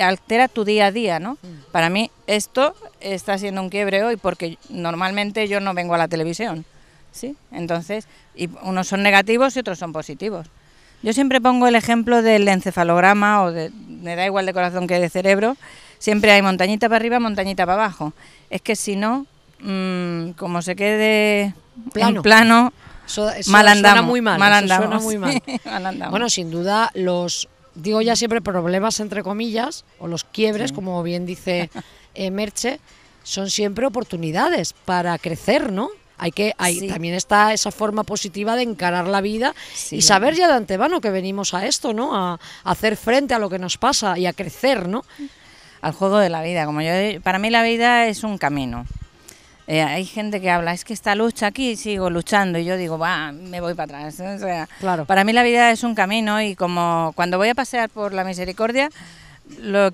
altera tu día a día, ¿no? Mm. Para mí esto está siendo un quiebre hoy porque normalmente yo no vengo a la televisión, ¿sí? Entonces, unos son negativos y otros son positivos. Yo siempre pongo el ejemplo del encefalograma o de, me da igual de corazón que de cerebro, Siempre hay montañita para arriba, montañita para abajo. Es que si no, mm, como se quede plano. en plano, mal andamos, suena muy mal. mal Bueno, sin duda, los, digo ya siempre problemas entre comillas, o los quiebres, como bien dice eh, Merche, son siempre oportunidades para crecer, ¿no? Hay que, hay, también está esa forma positiva de encarar la vida y saber ya de antemano que venimos a esto, ¿no? a, hacer frente a lo que nos pasa y a crecer, ¿no? al juego de la vida. Como yo, para mí la vida es un camino. Eh, hay gente que habla, es que esta lucha aquí sigo luchando y yo digo, va, me voy para atrás. claro. Para mí la vida es un camino y como cuando voy a pasear por la misericordia, lo,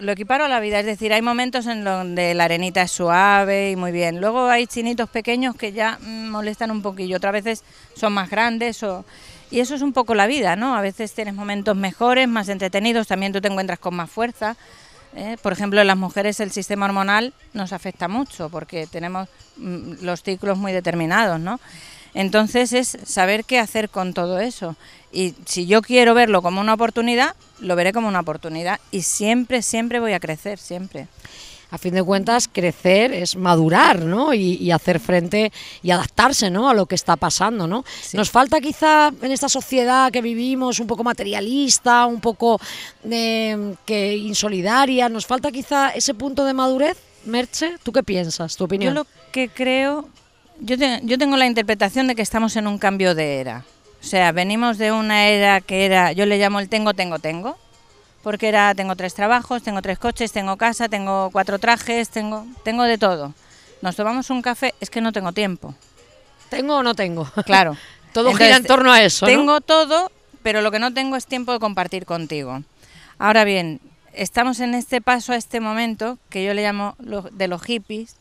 lo equiparo a la vida. Es decir, hay momentos en donde la arenita es suave y muy bien. Luego hay chinitos pequeños que ya mm, molestan un poquillo, otras veces son más grandes o... Y eso es un poco la vida, ¿no? A veces tienes momentos mejores, más entretenidos, también tú te encuentras con más fuerza. ¿eh? Por ejemplo, en las mujeres el sistema hormonal nos afecta mucho porque tenemos mm, los ciclos muy determinados, ¿no? Entonces es saber qué hacer con todo eso. Y si yo quiero verlo como una oportunidad, lo veré como una oportunidad y siempre, siempre voy a crecer, siempre a fin de cuentas, crecer es madurar, ¿no? Y, hacer frente y adaptarse, ¿no? A lo que está pasando, ¿no? Nos falta quizá en esta sociedad que vivimos un poco materialista, un poco em, que insolidaria, nos falta quizá ese punto de madurez. Merche, ¿tú qué piensas? ¿Tu opinión? Yo lo que creo, yo, yo tengo la interpretación de que estamos en un cambio de era. O sea, venimos de una era que era, yo le llamo el tengo, tengo, tengo, porque era tengo tres trabajos, tengo tres coches, tengo casa, tengo cuatro trajes, tengo tengo de todo. Nos tomamos un café, es que no tengo tiempo. ¿Tengo o no tengo? Claro. todo gira en torno a eso. Tengo todo, pero lo que no tengo es tiempo de compartir contigo. Ahora bien, estamos en este paso a este momento que yo le llamo de los hippies,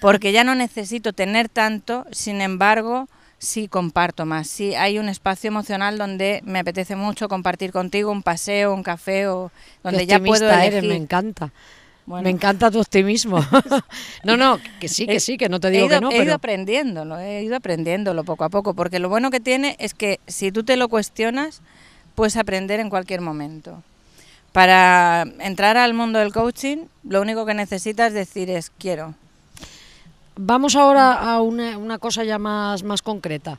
porque ya no necesito tener tanto, sin embargo, sí comparto más. Sí hay un espacio emocional donde me apetece mucho compartir contigo un paseo, un café o donde ya puedo elegir. Eres, me encanta. Me encanta tu optimismo. no, no, que sí, que sí, que no te digo que no. He ido aprendiéndolo, he ido aprendiéndolo poco a poco, porque lo bueno que tiene es que si tú te lo cuestionas, puedes aprender en cualquier momento. Para entrar al mundo del coaching, lo único que necesitas decir es quiero. Vamos ahora a una, cosa ya más, más concreta.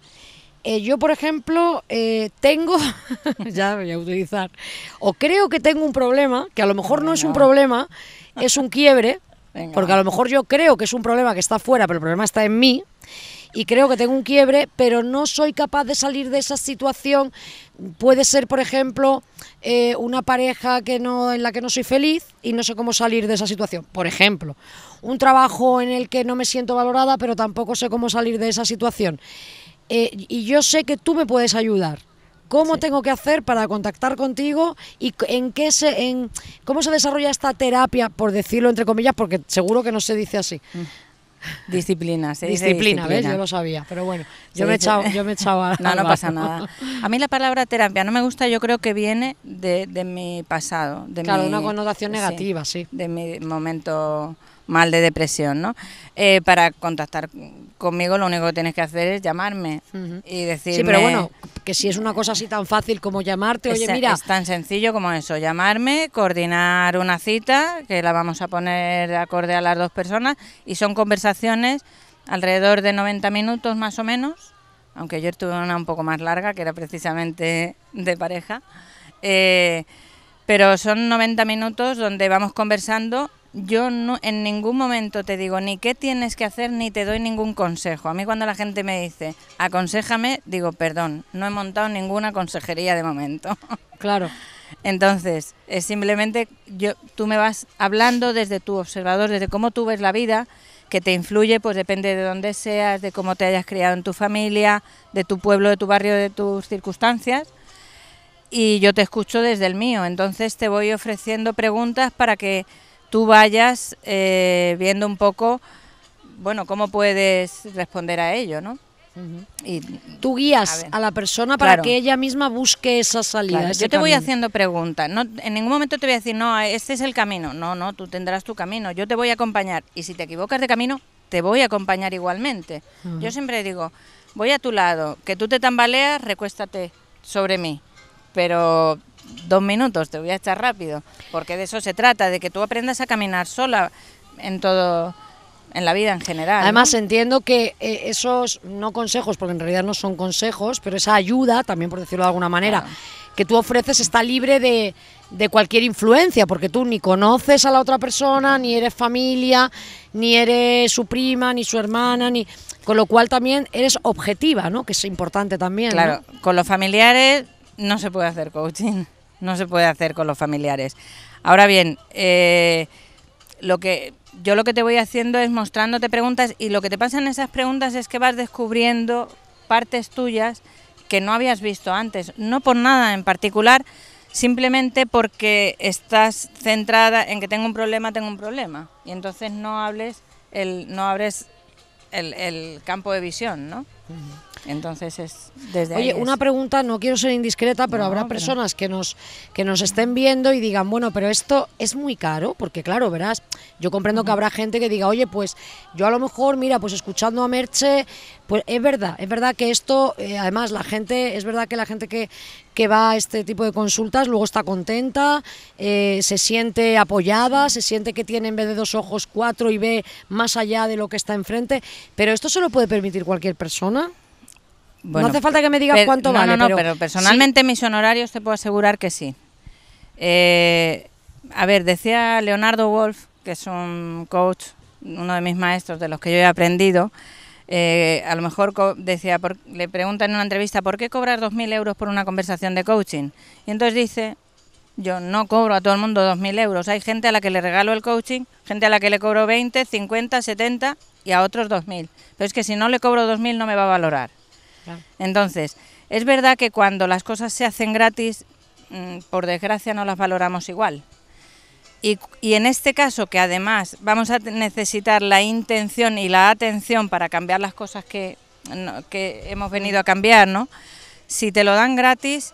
Eh, yo, por ejemplo, eh, tengo, ya voy a utilizar, o creo que tengo un problema, que a lo mejor no es un problema, es un quiebre, porque a lo mejor yo creo que es un problema que está fuera, pero el problema está en mí, y creo que tengo un quiebre, pero no soy capaz de salir de esa situación. Puede ser, por ejemplo, eh, una pareja que no, en la que no soy feliz y no sé cómo salir de esa situación, por ejemplo un trabajo en el que no me siento valorada, pero tampoco sé cómo salir de esa situación. Eh, y yo sé que tú me puedes ayudar. ¿Cómo tengo que hacer para contactar contigo y en qué se, en cómo se desarrolla esta terapia, por decirlo entre comillas, porque seguro que no se dice así? Mm. Disciplina, se disciplina, dice ¿ves? Yo lo sabía, pero bueno, yo, me, he yo me no, no pasa nada. A mí la palabra terapia no me gusta, yo creo que viene de, mi pasado. De claro, una connotación negativa, sí. De mi momento mal de depresión, ¿no? Eh, para contactar conmigo lo único que tienes que hacer es llamarme y decir. Sí, pero bueno, que si es una cosa así tan fácil como llamarte, oye, mira... Es tan sencillo como eso, llamarme, coordinar una cita, que la vamos a poner de acorde a las dos personas, y son conversaciones alrededor de 90 minutos más o menos, aunque yo tuve una un poco más larga, que era precisamente de pareja, eh, pero son 90 minutos donde vamos conversando yo no, en ningún momento te digo ni qué tienes que hacer ni te doy ningún consejo. A mí cuando la gente me dice, aconsejame, digo, perdón, no he montado ninguna consejería de momento. Claro. Entonces, es simplemente yo, tú me vas hablando desde tu observador, desde cómo tú ves la vida, que te influye, pues depende de dónde seas, de cómo te hayas criado en tu familia, de tu pueblo, de tu barrio, de tus circunstancias y yo te escucho desde el mío. Entonces te voy ofreciendo preguntas para que tú vayas eh, viendo un poco, bueno, cómo puedes responder a ello, ¿no? y, Tú guías a, la persona para que ella misma busque esa salida. yo te voy haciendo preguntas. No, en ningún momento te voy a decir, no, este es el camino. No, no, tú tendrás tu camino. Yo te voy a acompañar. Y si te equivocas de camino, te voy a acompañar igualmente. Yo siempre digo, voy a tu lado. Que tú te tambaleas, recuéstate sobre mí. Pero dos minutos, te voy a echar rápido, porque de eso se trata, de que tú aprendas a caminar sola en todo en la vida en general. Además, entiendo que eh, esos, no consejos, porque en realidad no son consejos, pero esa ayuda, también por decirlo de alguna manera, que tú ofreces está libre de, de, cualquier influencia, porque tú ni conoces a la otra persona, ni eres familia, ni eres su prima, ni su hermana, ni... Con lo cual también eres objetiva, ¿no? Que es importante también. Claro, con los familiares no se puede hacer coaching no se puede hacer con los familiares. Ahora bien, eh, lo que yo lo que te voy haciendo es mostrándote preguntas y lo que te pasa en esas preguntas es que vas descubriendo partes tuyas que no habías visto antes, no por nada en particular, simplemente porque estás centrada en que tengo un problema, tengo un problema y entonces no hables el no abres el, campo de visión, ¿no? Entonces es desde una pregunta, no quiero ser indiscreta, pero habrá personas que nos que nos estén viendo y digan, bueno, pero esto es muy caro, porque claro, verás, yo comprendo que habrá gente que diga, oye, pues yo a lo mejor, mira, pues escuchando a Merche, pues es verdad, es verdad que esto, eh, además la gente, es verdad que la gente que, que va a este tipo de consultas luego está contenta, eh, se siente apoyada, se siente que tiene en vez de dos ojos cuatro y ve más allá de lo que está enfrente, pero esto se lo puede permitir cualquier persona no hace falta que me digas cuánto vale. No, no, pero, pero personalmente mis honorarios te puedo asegurar que sí. Eh, a ver, decía Leonardo Wolf, que es un coach, uno de mis maestros de los que yo he aprendido, eh, a lo mejor decía, le pregunta en una entrevista, ¿por qué cobrar 2.000 euros por una conversación de coaching? Y entonces dice, yo no cobro a todo el mundo 2.000 euros, hay gente a la que le regalo el coaching, gente a la que le cobro 20, 50, 70 y a otros 2.000. Pero es que si no le cobro 2.000 no me va a valorar. Entonces, es verdad que cuando las cosas se hacen gratis, mm, por desgracia no las valoramos igual. Y, en este caso, que además vamos a necesitar la intención y la atención para cambiar las cosas que, que hemos venido a cambiar, ¿no? Si te lo dan gratis,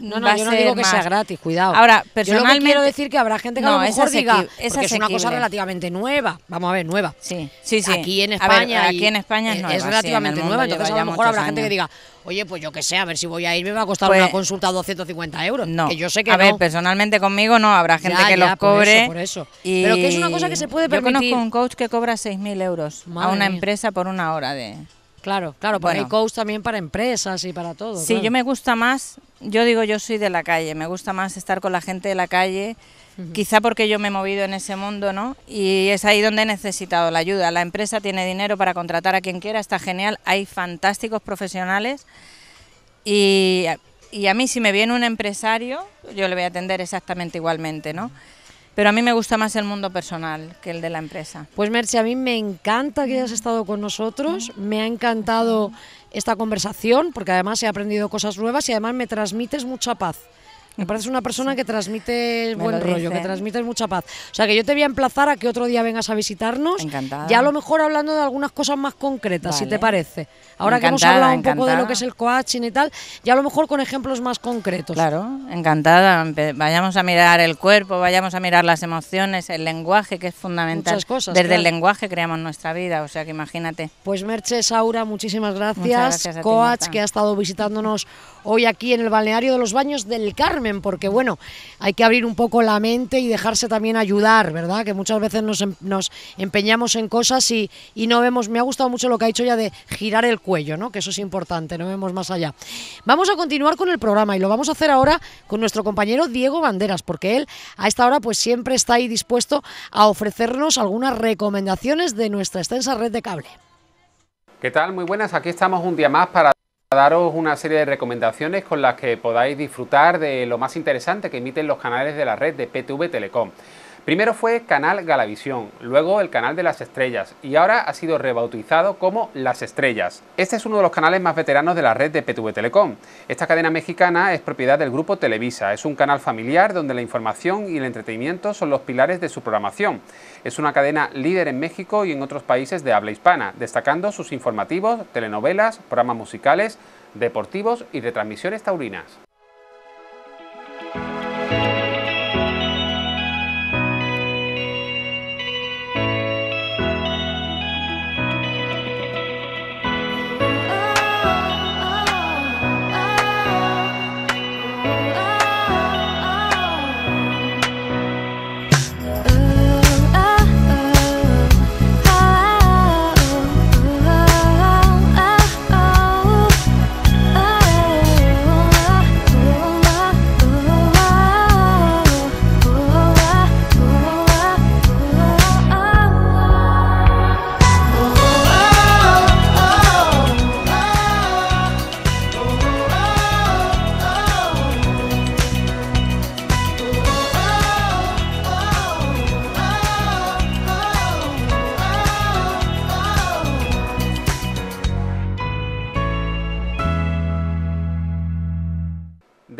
no, no, yo no digo que sea gratis, cuidado. Ahora, personalmente. Yo quiero decir que habrá gente que a lo mejor es diga. Es, una cosa relativamente nueva. Vamos a ver, nueva. Sí, sí, Aquí en España. aquí en España es, es relativamente nueva. Entonces, a lo mejor habrá gente que diga, oye, pues yo que sé, a ver si voy a ir, me va a costar pues una consulta 250 euros. No. yo sé que A ver, personalmente conmigo no. Habrá gente que los cobre. Pero que es una cosa que se puede permitir. Yo conozco un coach que cobra 6.000 euros a una empresa por una hora de. Claro, claro, porque hay coach también para empresas y para todo. Sí, yo me gusta más, yo digo yo soy de la calle, me gusta más estar con la gente de la calle, quizá porque yo me he movido en ese mundo, ¿no? Y es ahí donde he necesitado la ayuda. La empresa tiene dinero para contratar a quien quiera, está genial, hay fantásticos profesionales y, a mí si me viene un empresario, yo le voy a atender exactamente igualmente, ¿no? pero a mí me gusta más el mundo personal que el de la empresa. Pues Merche, a mí me encanta que hayas mm. estado con nosotros, mm. me ha encantado esta conversación, porque además he aprendido cosas nuevas y además me transmites mucha paz. Me parece una persona que transmite buen rollo, que transmite mucha paz. O sea, que yo te voy a emplazar a que otro día vengas a visitarnos. Encantada. Ya a lo mejor hablando de algunas cosas más concretas, si te parece. Ahora que hemos hablado un poco de lo que es el coaching y tal, ya a lo mejor con ejemplos más concretos. Claro, encantada. Vayamos a mirar el cuerpo, vayamos a mirar las emociones, el lenguaje, que es fundamental. Muchas cosas. Desde el lenguaje creamos nuestra vida, o sea que imagínate. Pues Merche, Saura, muchísimas gracias. gracias Coach, que ha estado visitándonos hoy aquí en el balneario de los Baños del Carmen, porque bueno, hay que abrir un poco la mente y dejarse también ayudar, ¿verdad? Que muchas veces em, nos, empeñamos en cosas y, y, no vemos, me ha gustado mucho lo que ha dicho ya de girar el cuello, ¿no? Que eso es importante, no vemos más allá. Vamos a continuar con el programa y lo vamos a hacer ahora con nuestro compañero Diego Banderas, porque él a esta hora pues siempre está ahí dispuesto a ofrecernos algunas recomendaciones de nuestra extensa red de cable. ¿Qué tal? Muy buenas, aquí estamos un día más para daros una serie de recomendaciones con las que podáis disfrutar de lo más interesante que emiten los canales de la red de PTV Telecom. Primero fue Canal Galavisión, luego el Canal de las Estrellas y ahora ha sido rebautizado como Las Estrellas. Este es uno de los canales más veteranos de la red de PTV Telecom. Esta cadena mexicana es propiedad del grupo Televisa. Es un canal familiar donde la información y el entretenimiento son los pilares de su programación. Es una cadena líder en México y en otros países de habla hispana, destacando sus informativos, telenovelas, programas musicales, deportivos y retransmisiones taurinas.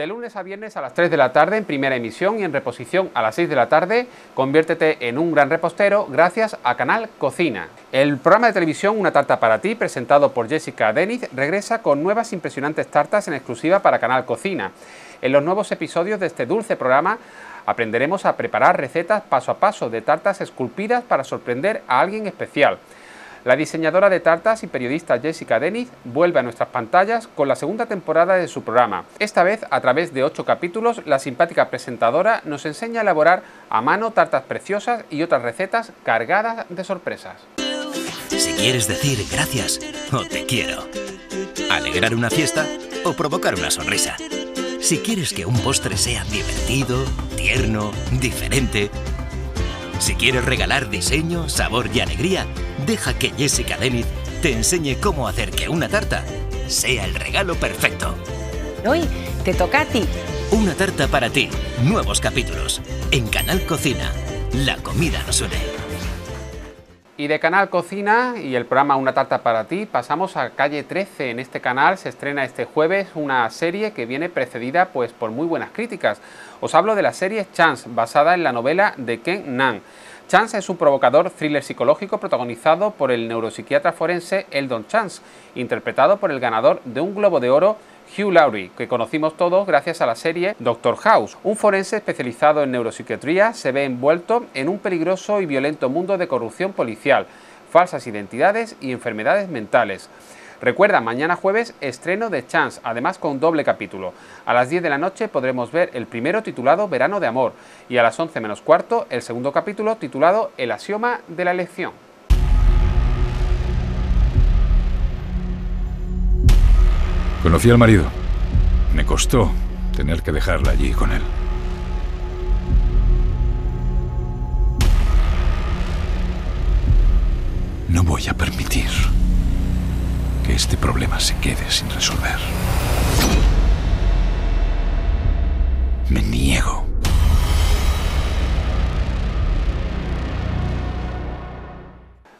de lunes a viernes a las 3 de la tarde en primera emisión y en reposición a las 6 de la tarde, conviértete en un gran repostero gracias a Canal Cocina. El programa de televisión Una tarta para ti, presentado por Jessica Deniz, regresa con nuevas impresionantes tartas en exclusiva para Canal Cocina. En los nuevos episodios de este dulce programa aprenderemos a preparar recetas paso a paso de tartas esculpidas para sorprender a alguien especial. La diseñadora de tartas y periodista Jessica Dennis vuelve a nuestras pantallas con la segunda temporada de su programa. Esta vez, a través de ocho capítulos, la simpática presentadora nos enseña a elaborar a mano tartas preciosas y otras recetas cargadas de sorpresas. Si quieres decir gracias o te quiero, alegrar una fiesta o provocar una sonrisa. Si quieres que un postre sea divertido, tierno, diferente. Si quieres regalar diseño, sabor y alegría, deja que Jessica denis te enseñe cómo hacer que una tarta sea el regalo perfecto. Hoy te toca a ti. Una tarta para ti. Nuevos capítulos. En Canal Cocina. La comida nos une. Y de Canal Cocina y el programa Una tarta para ti pasamos a Calle 13. En este canal se estrena este jueves una serie que viene precedida pues, por muy buenas críticas. Os hablo de la serie Chance, basada en la novela de Ken Nan. Chance es un provocador thriller psicológico protagonizado por el neuropsiquiatra forense Eldon Chance, interpretado por el ganador de un Globo de Oro Hugh Laurie, que conocimos todos gracias a la serie Doctor House. Un forense especializado en neuropsiquiatría se ve envuelto en un peligroso y violento mundo de corrupción policial, falsas identidades y enfermedades mentales. Recuerda, mañana jueves estreno de Chance, además con doble capítulo. A las 10 de la noche podremos ver el primero titulado Verano de Amor y a las 11 menos cuarto el segundo capítulo titulado El Asioma de la elección. Conocí al marido. Me costó tener que dejarla allí con él. No voy a permitir que este problema se quede sin resolver. Me niego.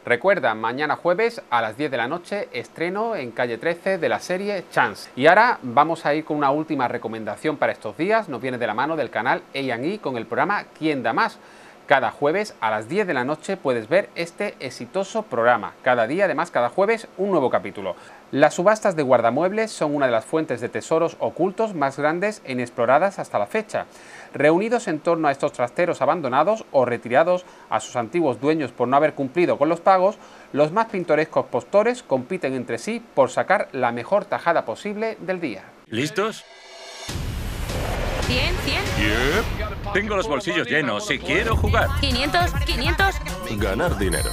Recuerda, mañana jueves a las 10 de la noche estreno en calle 13 de la serie Chance. Y ahora vamos a ir con una última recomendación para estos días. Nos viene de la mano del canal A&E con el programa ¿Quién da más? Cada jueves a las 10 de la noche puedes ver este exitoso programa. Cada día, además, cada jueves un nuevo capítulo. Las subastas de guardamuebles son una de las fuentes de tesoros ocultos más grandes e inexploradas hasta la fecha. Reunidos en torno a estos trasteros abandonados o retirados a sus antiguos dueños por no haber cumplido con los pagos, los más pintorescos postores compiten entre sí por sacar la mejor tajada posible del día. ¿Listos? 100, 100. Tengo los bolsillos llenos y quiero jugar. 500, 500. Ganar dinero.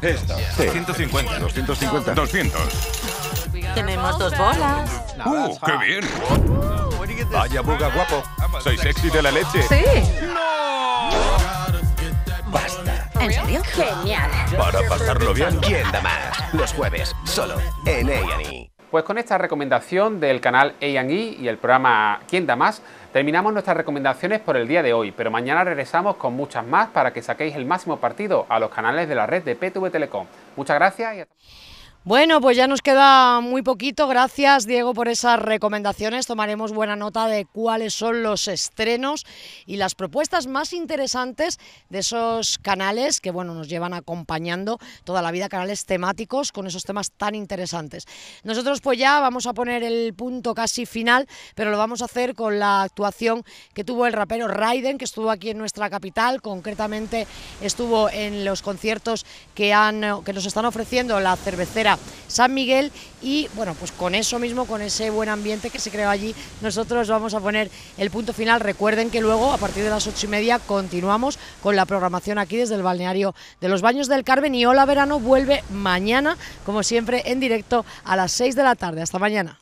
Esta. 250. 200. Tenemos dos bolas. ¡Uh, qué bien! Vaya buga guapo. Soy sexy de la leche. Sí. ¡No! Basta. ¿En serio? Genial. Para pasarlo bien. ¿Quién da más? Los jueves, solo en A&E. Pues con esta recomendación del canal A&E y el programa ¿Quién da más? Terminamos nuestras recomendaciones por el día de hoy, pero mañana regresamos con muchas más para que saquéis el máximo partido a los canales de la red de PTV Telecom. Muchas gracias y hasta bueno, pues ya nos queda muy poquito. Gracias, Diego, por esas recomendaciones. Tomaremos buena nota de cuáles son los estrenos y las propuestas más interesantes de esos canales que, bueno, nos llevan acompañando toda la vida, canales temáticos con esos temas tan interesantes. Nosotros, pues ya vamos a poner el punto casi final, pero lo vamos a hacer con la actuación que tuvo el rapero Raiden, que estuvo aquí en nuestra capital. Concretamente, estuvo en los conciertos que, han, que nos están ofreciendo la cervecera San Miguel y bueno, pues con eso mismo, con ese buen ambiente que se creó allí, nosotros vamos a poner el punto final. Recuerden que luego, a partir de las ocho y media, continuamos con la programación aquí desde el balneario de los Baños del Carmen y Hola Verano vuelve mañana, como siempre, en directo a las seis de la tarde. Hasta mañana.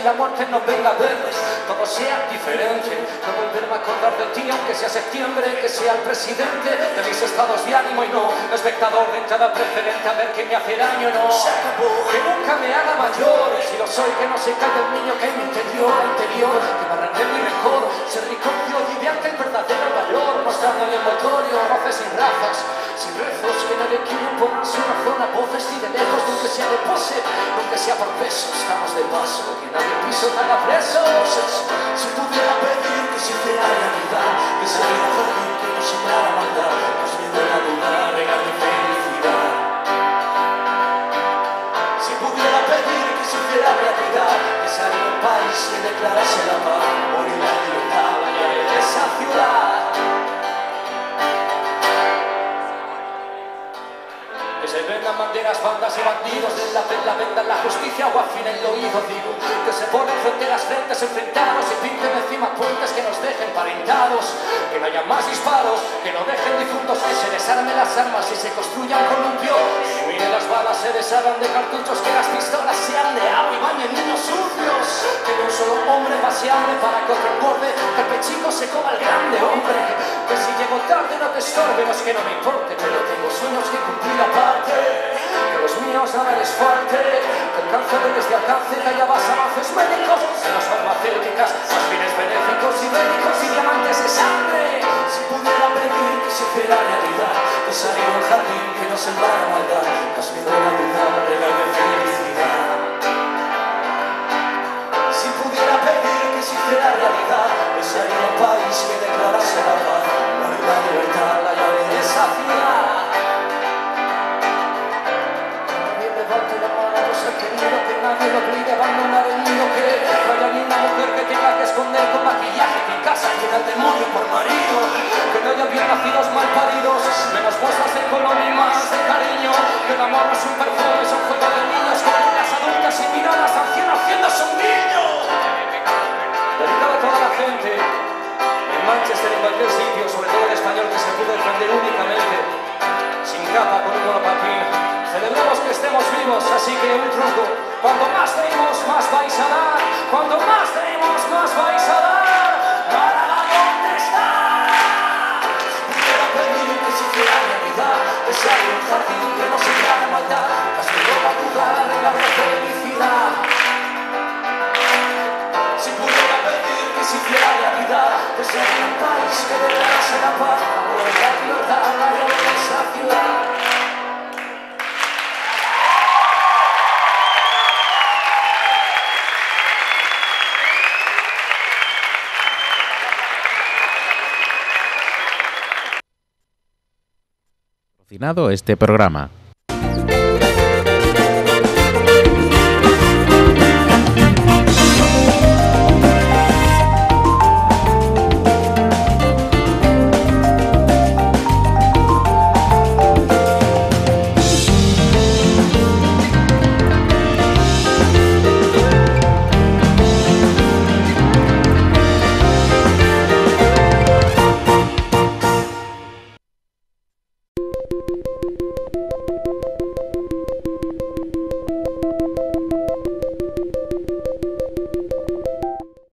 y la muerte nos venga a ver todo sea diferente, todo acordar de ti, aunque sea septiembre, que sea el presidente de mis estados de ánimo y no espectador de cada preferente a ver qué me hace daño, no. Que nunca me haga mayor, si lo soy, que no se caiga el niño que en mi interior, interior, que me arranque mi mejor, ser de arte el verdadero valor, mostrando el envoltorio, roces sin razas, sin rezos, que nadie quiera ponerse una zona, voces y de lejos, nunca sea de pose, nunca sea por peso, estamos de paso, que nadie piso nada preso. Si pudiera pedir que se que se quiera frágil, que no se para maldad Nos miedo a la duda, regalo regale felicidad Si pudiera pedir que se hiciera realidad Que saliera un país y se la paz Morir la libertad, la llave esa ciudad Que se vendan banderas, bandas y bandidos de la la la justicia o fin el oído, digo. Que se ponen fronteras, frentes enfrentados y pinten encima puentes que nos dejen parentados. Que no haya más disparos, que no dejen difuntos, que se desarmen las armas y se construyan con un dios, Que miren las balas se deshagan de cartuchos, que las pistolas sean de agua y bañen niños sucios. Que no un solo hombre paseable para que otro borde, que el se coma el grande hombre. Que si llego tarde no te estorbe, es que no me importe, pero tengo sueños que cumplir a paz que los míos nada les fuerte que el cáncer desde de alcance, que haya más avances médicos, las farmacéuticas, más fines benéficos y médicos y diamantes de sangre. Si pudiera pedir que se hiciera realidad, sería un jardín que no sembrara maldad, que has la vida de de felicidad. Si pudiera pedir que se hiciera realidad, sería un país que declarase la paz, la libertad, la llave de esa nadie lo abandonar el niño que No hay ni una mujer que tenga que esconder con maquillaje que en casa tiene el demonio por marido. Que no haya bien nacidos mal paridos, menos puestos de color y más de cariño. Que el amor es un perfume, es juego de niños con niñas adultas y miradas al cielo haciéndose un niño. Dedicado a toda la gente en Manchester, en cualquier sitio, sobre todo el español que se pudo defender únicamente, sin capa, con un monopatín. Celebremos que estemos vivos, así que un truco. Cuanto más tenemos, más vais a dar. Cuanto más tenemos, más vais a dar. para ¿dónde estás? pudiera pedir que siquiera hiciera vida, desearía un jardín que no se llama maldad. Casi a jugar en la felicidad. Si pudiera pedir que siquiera hiciera realidad. Desear un país que detrás en la paz. la libertad, la una este programa.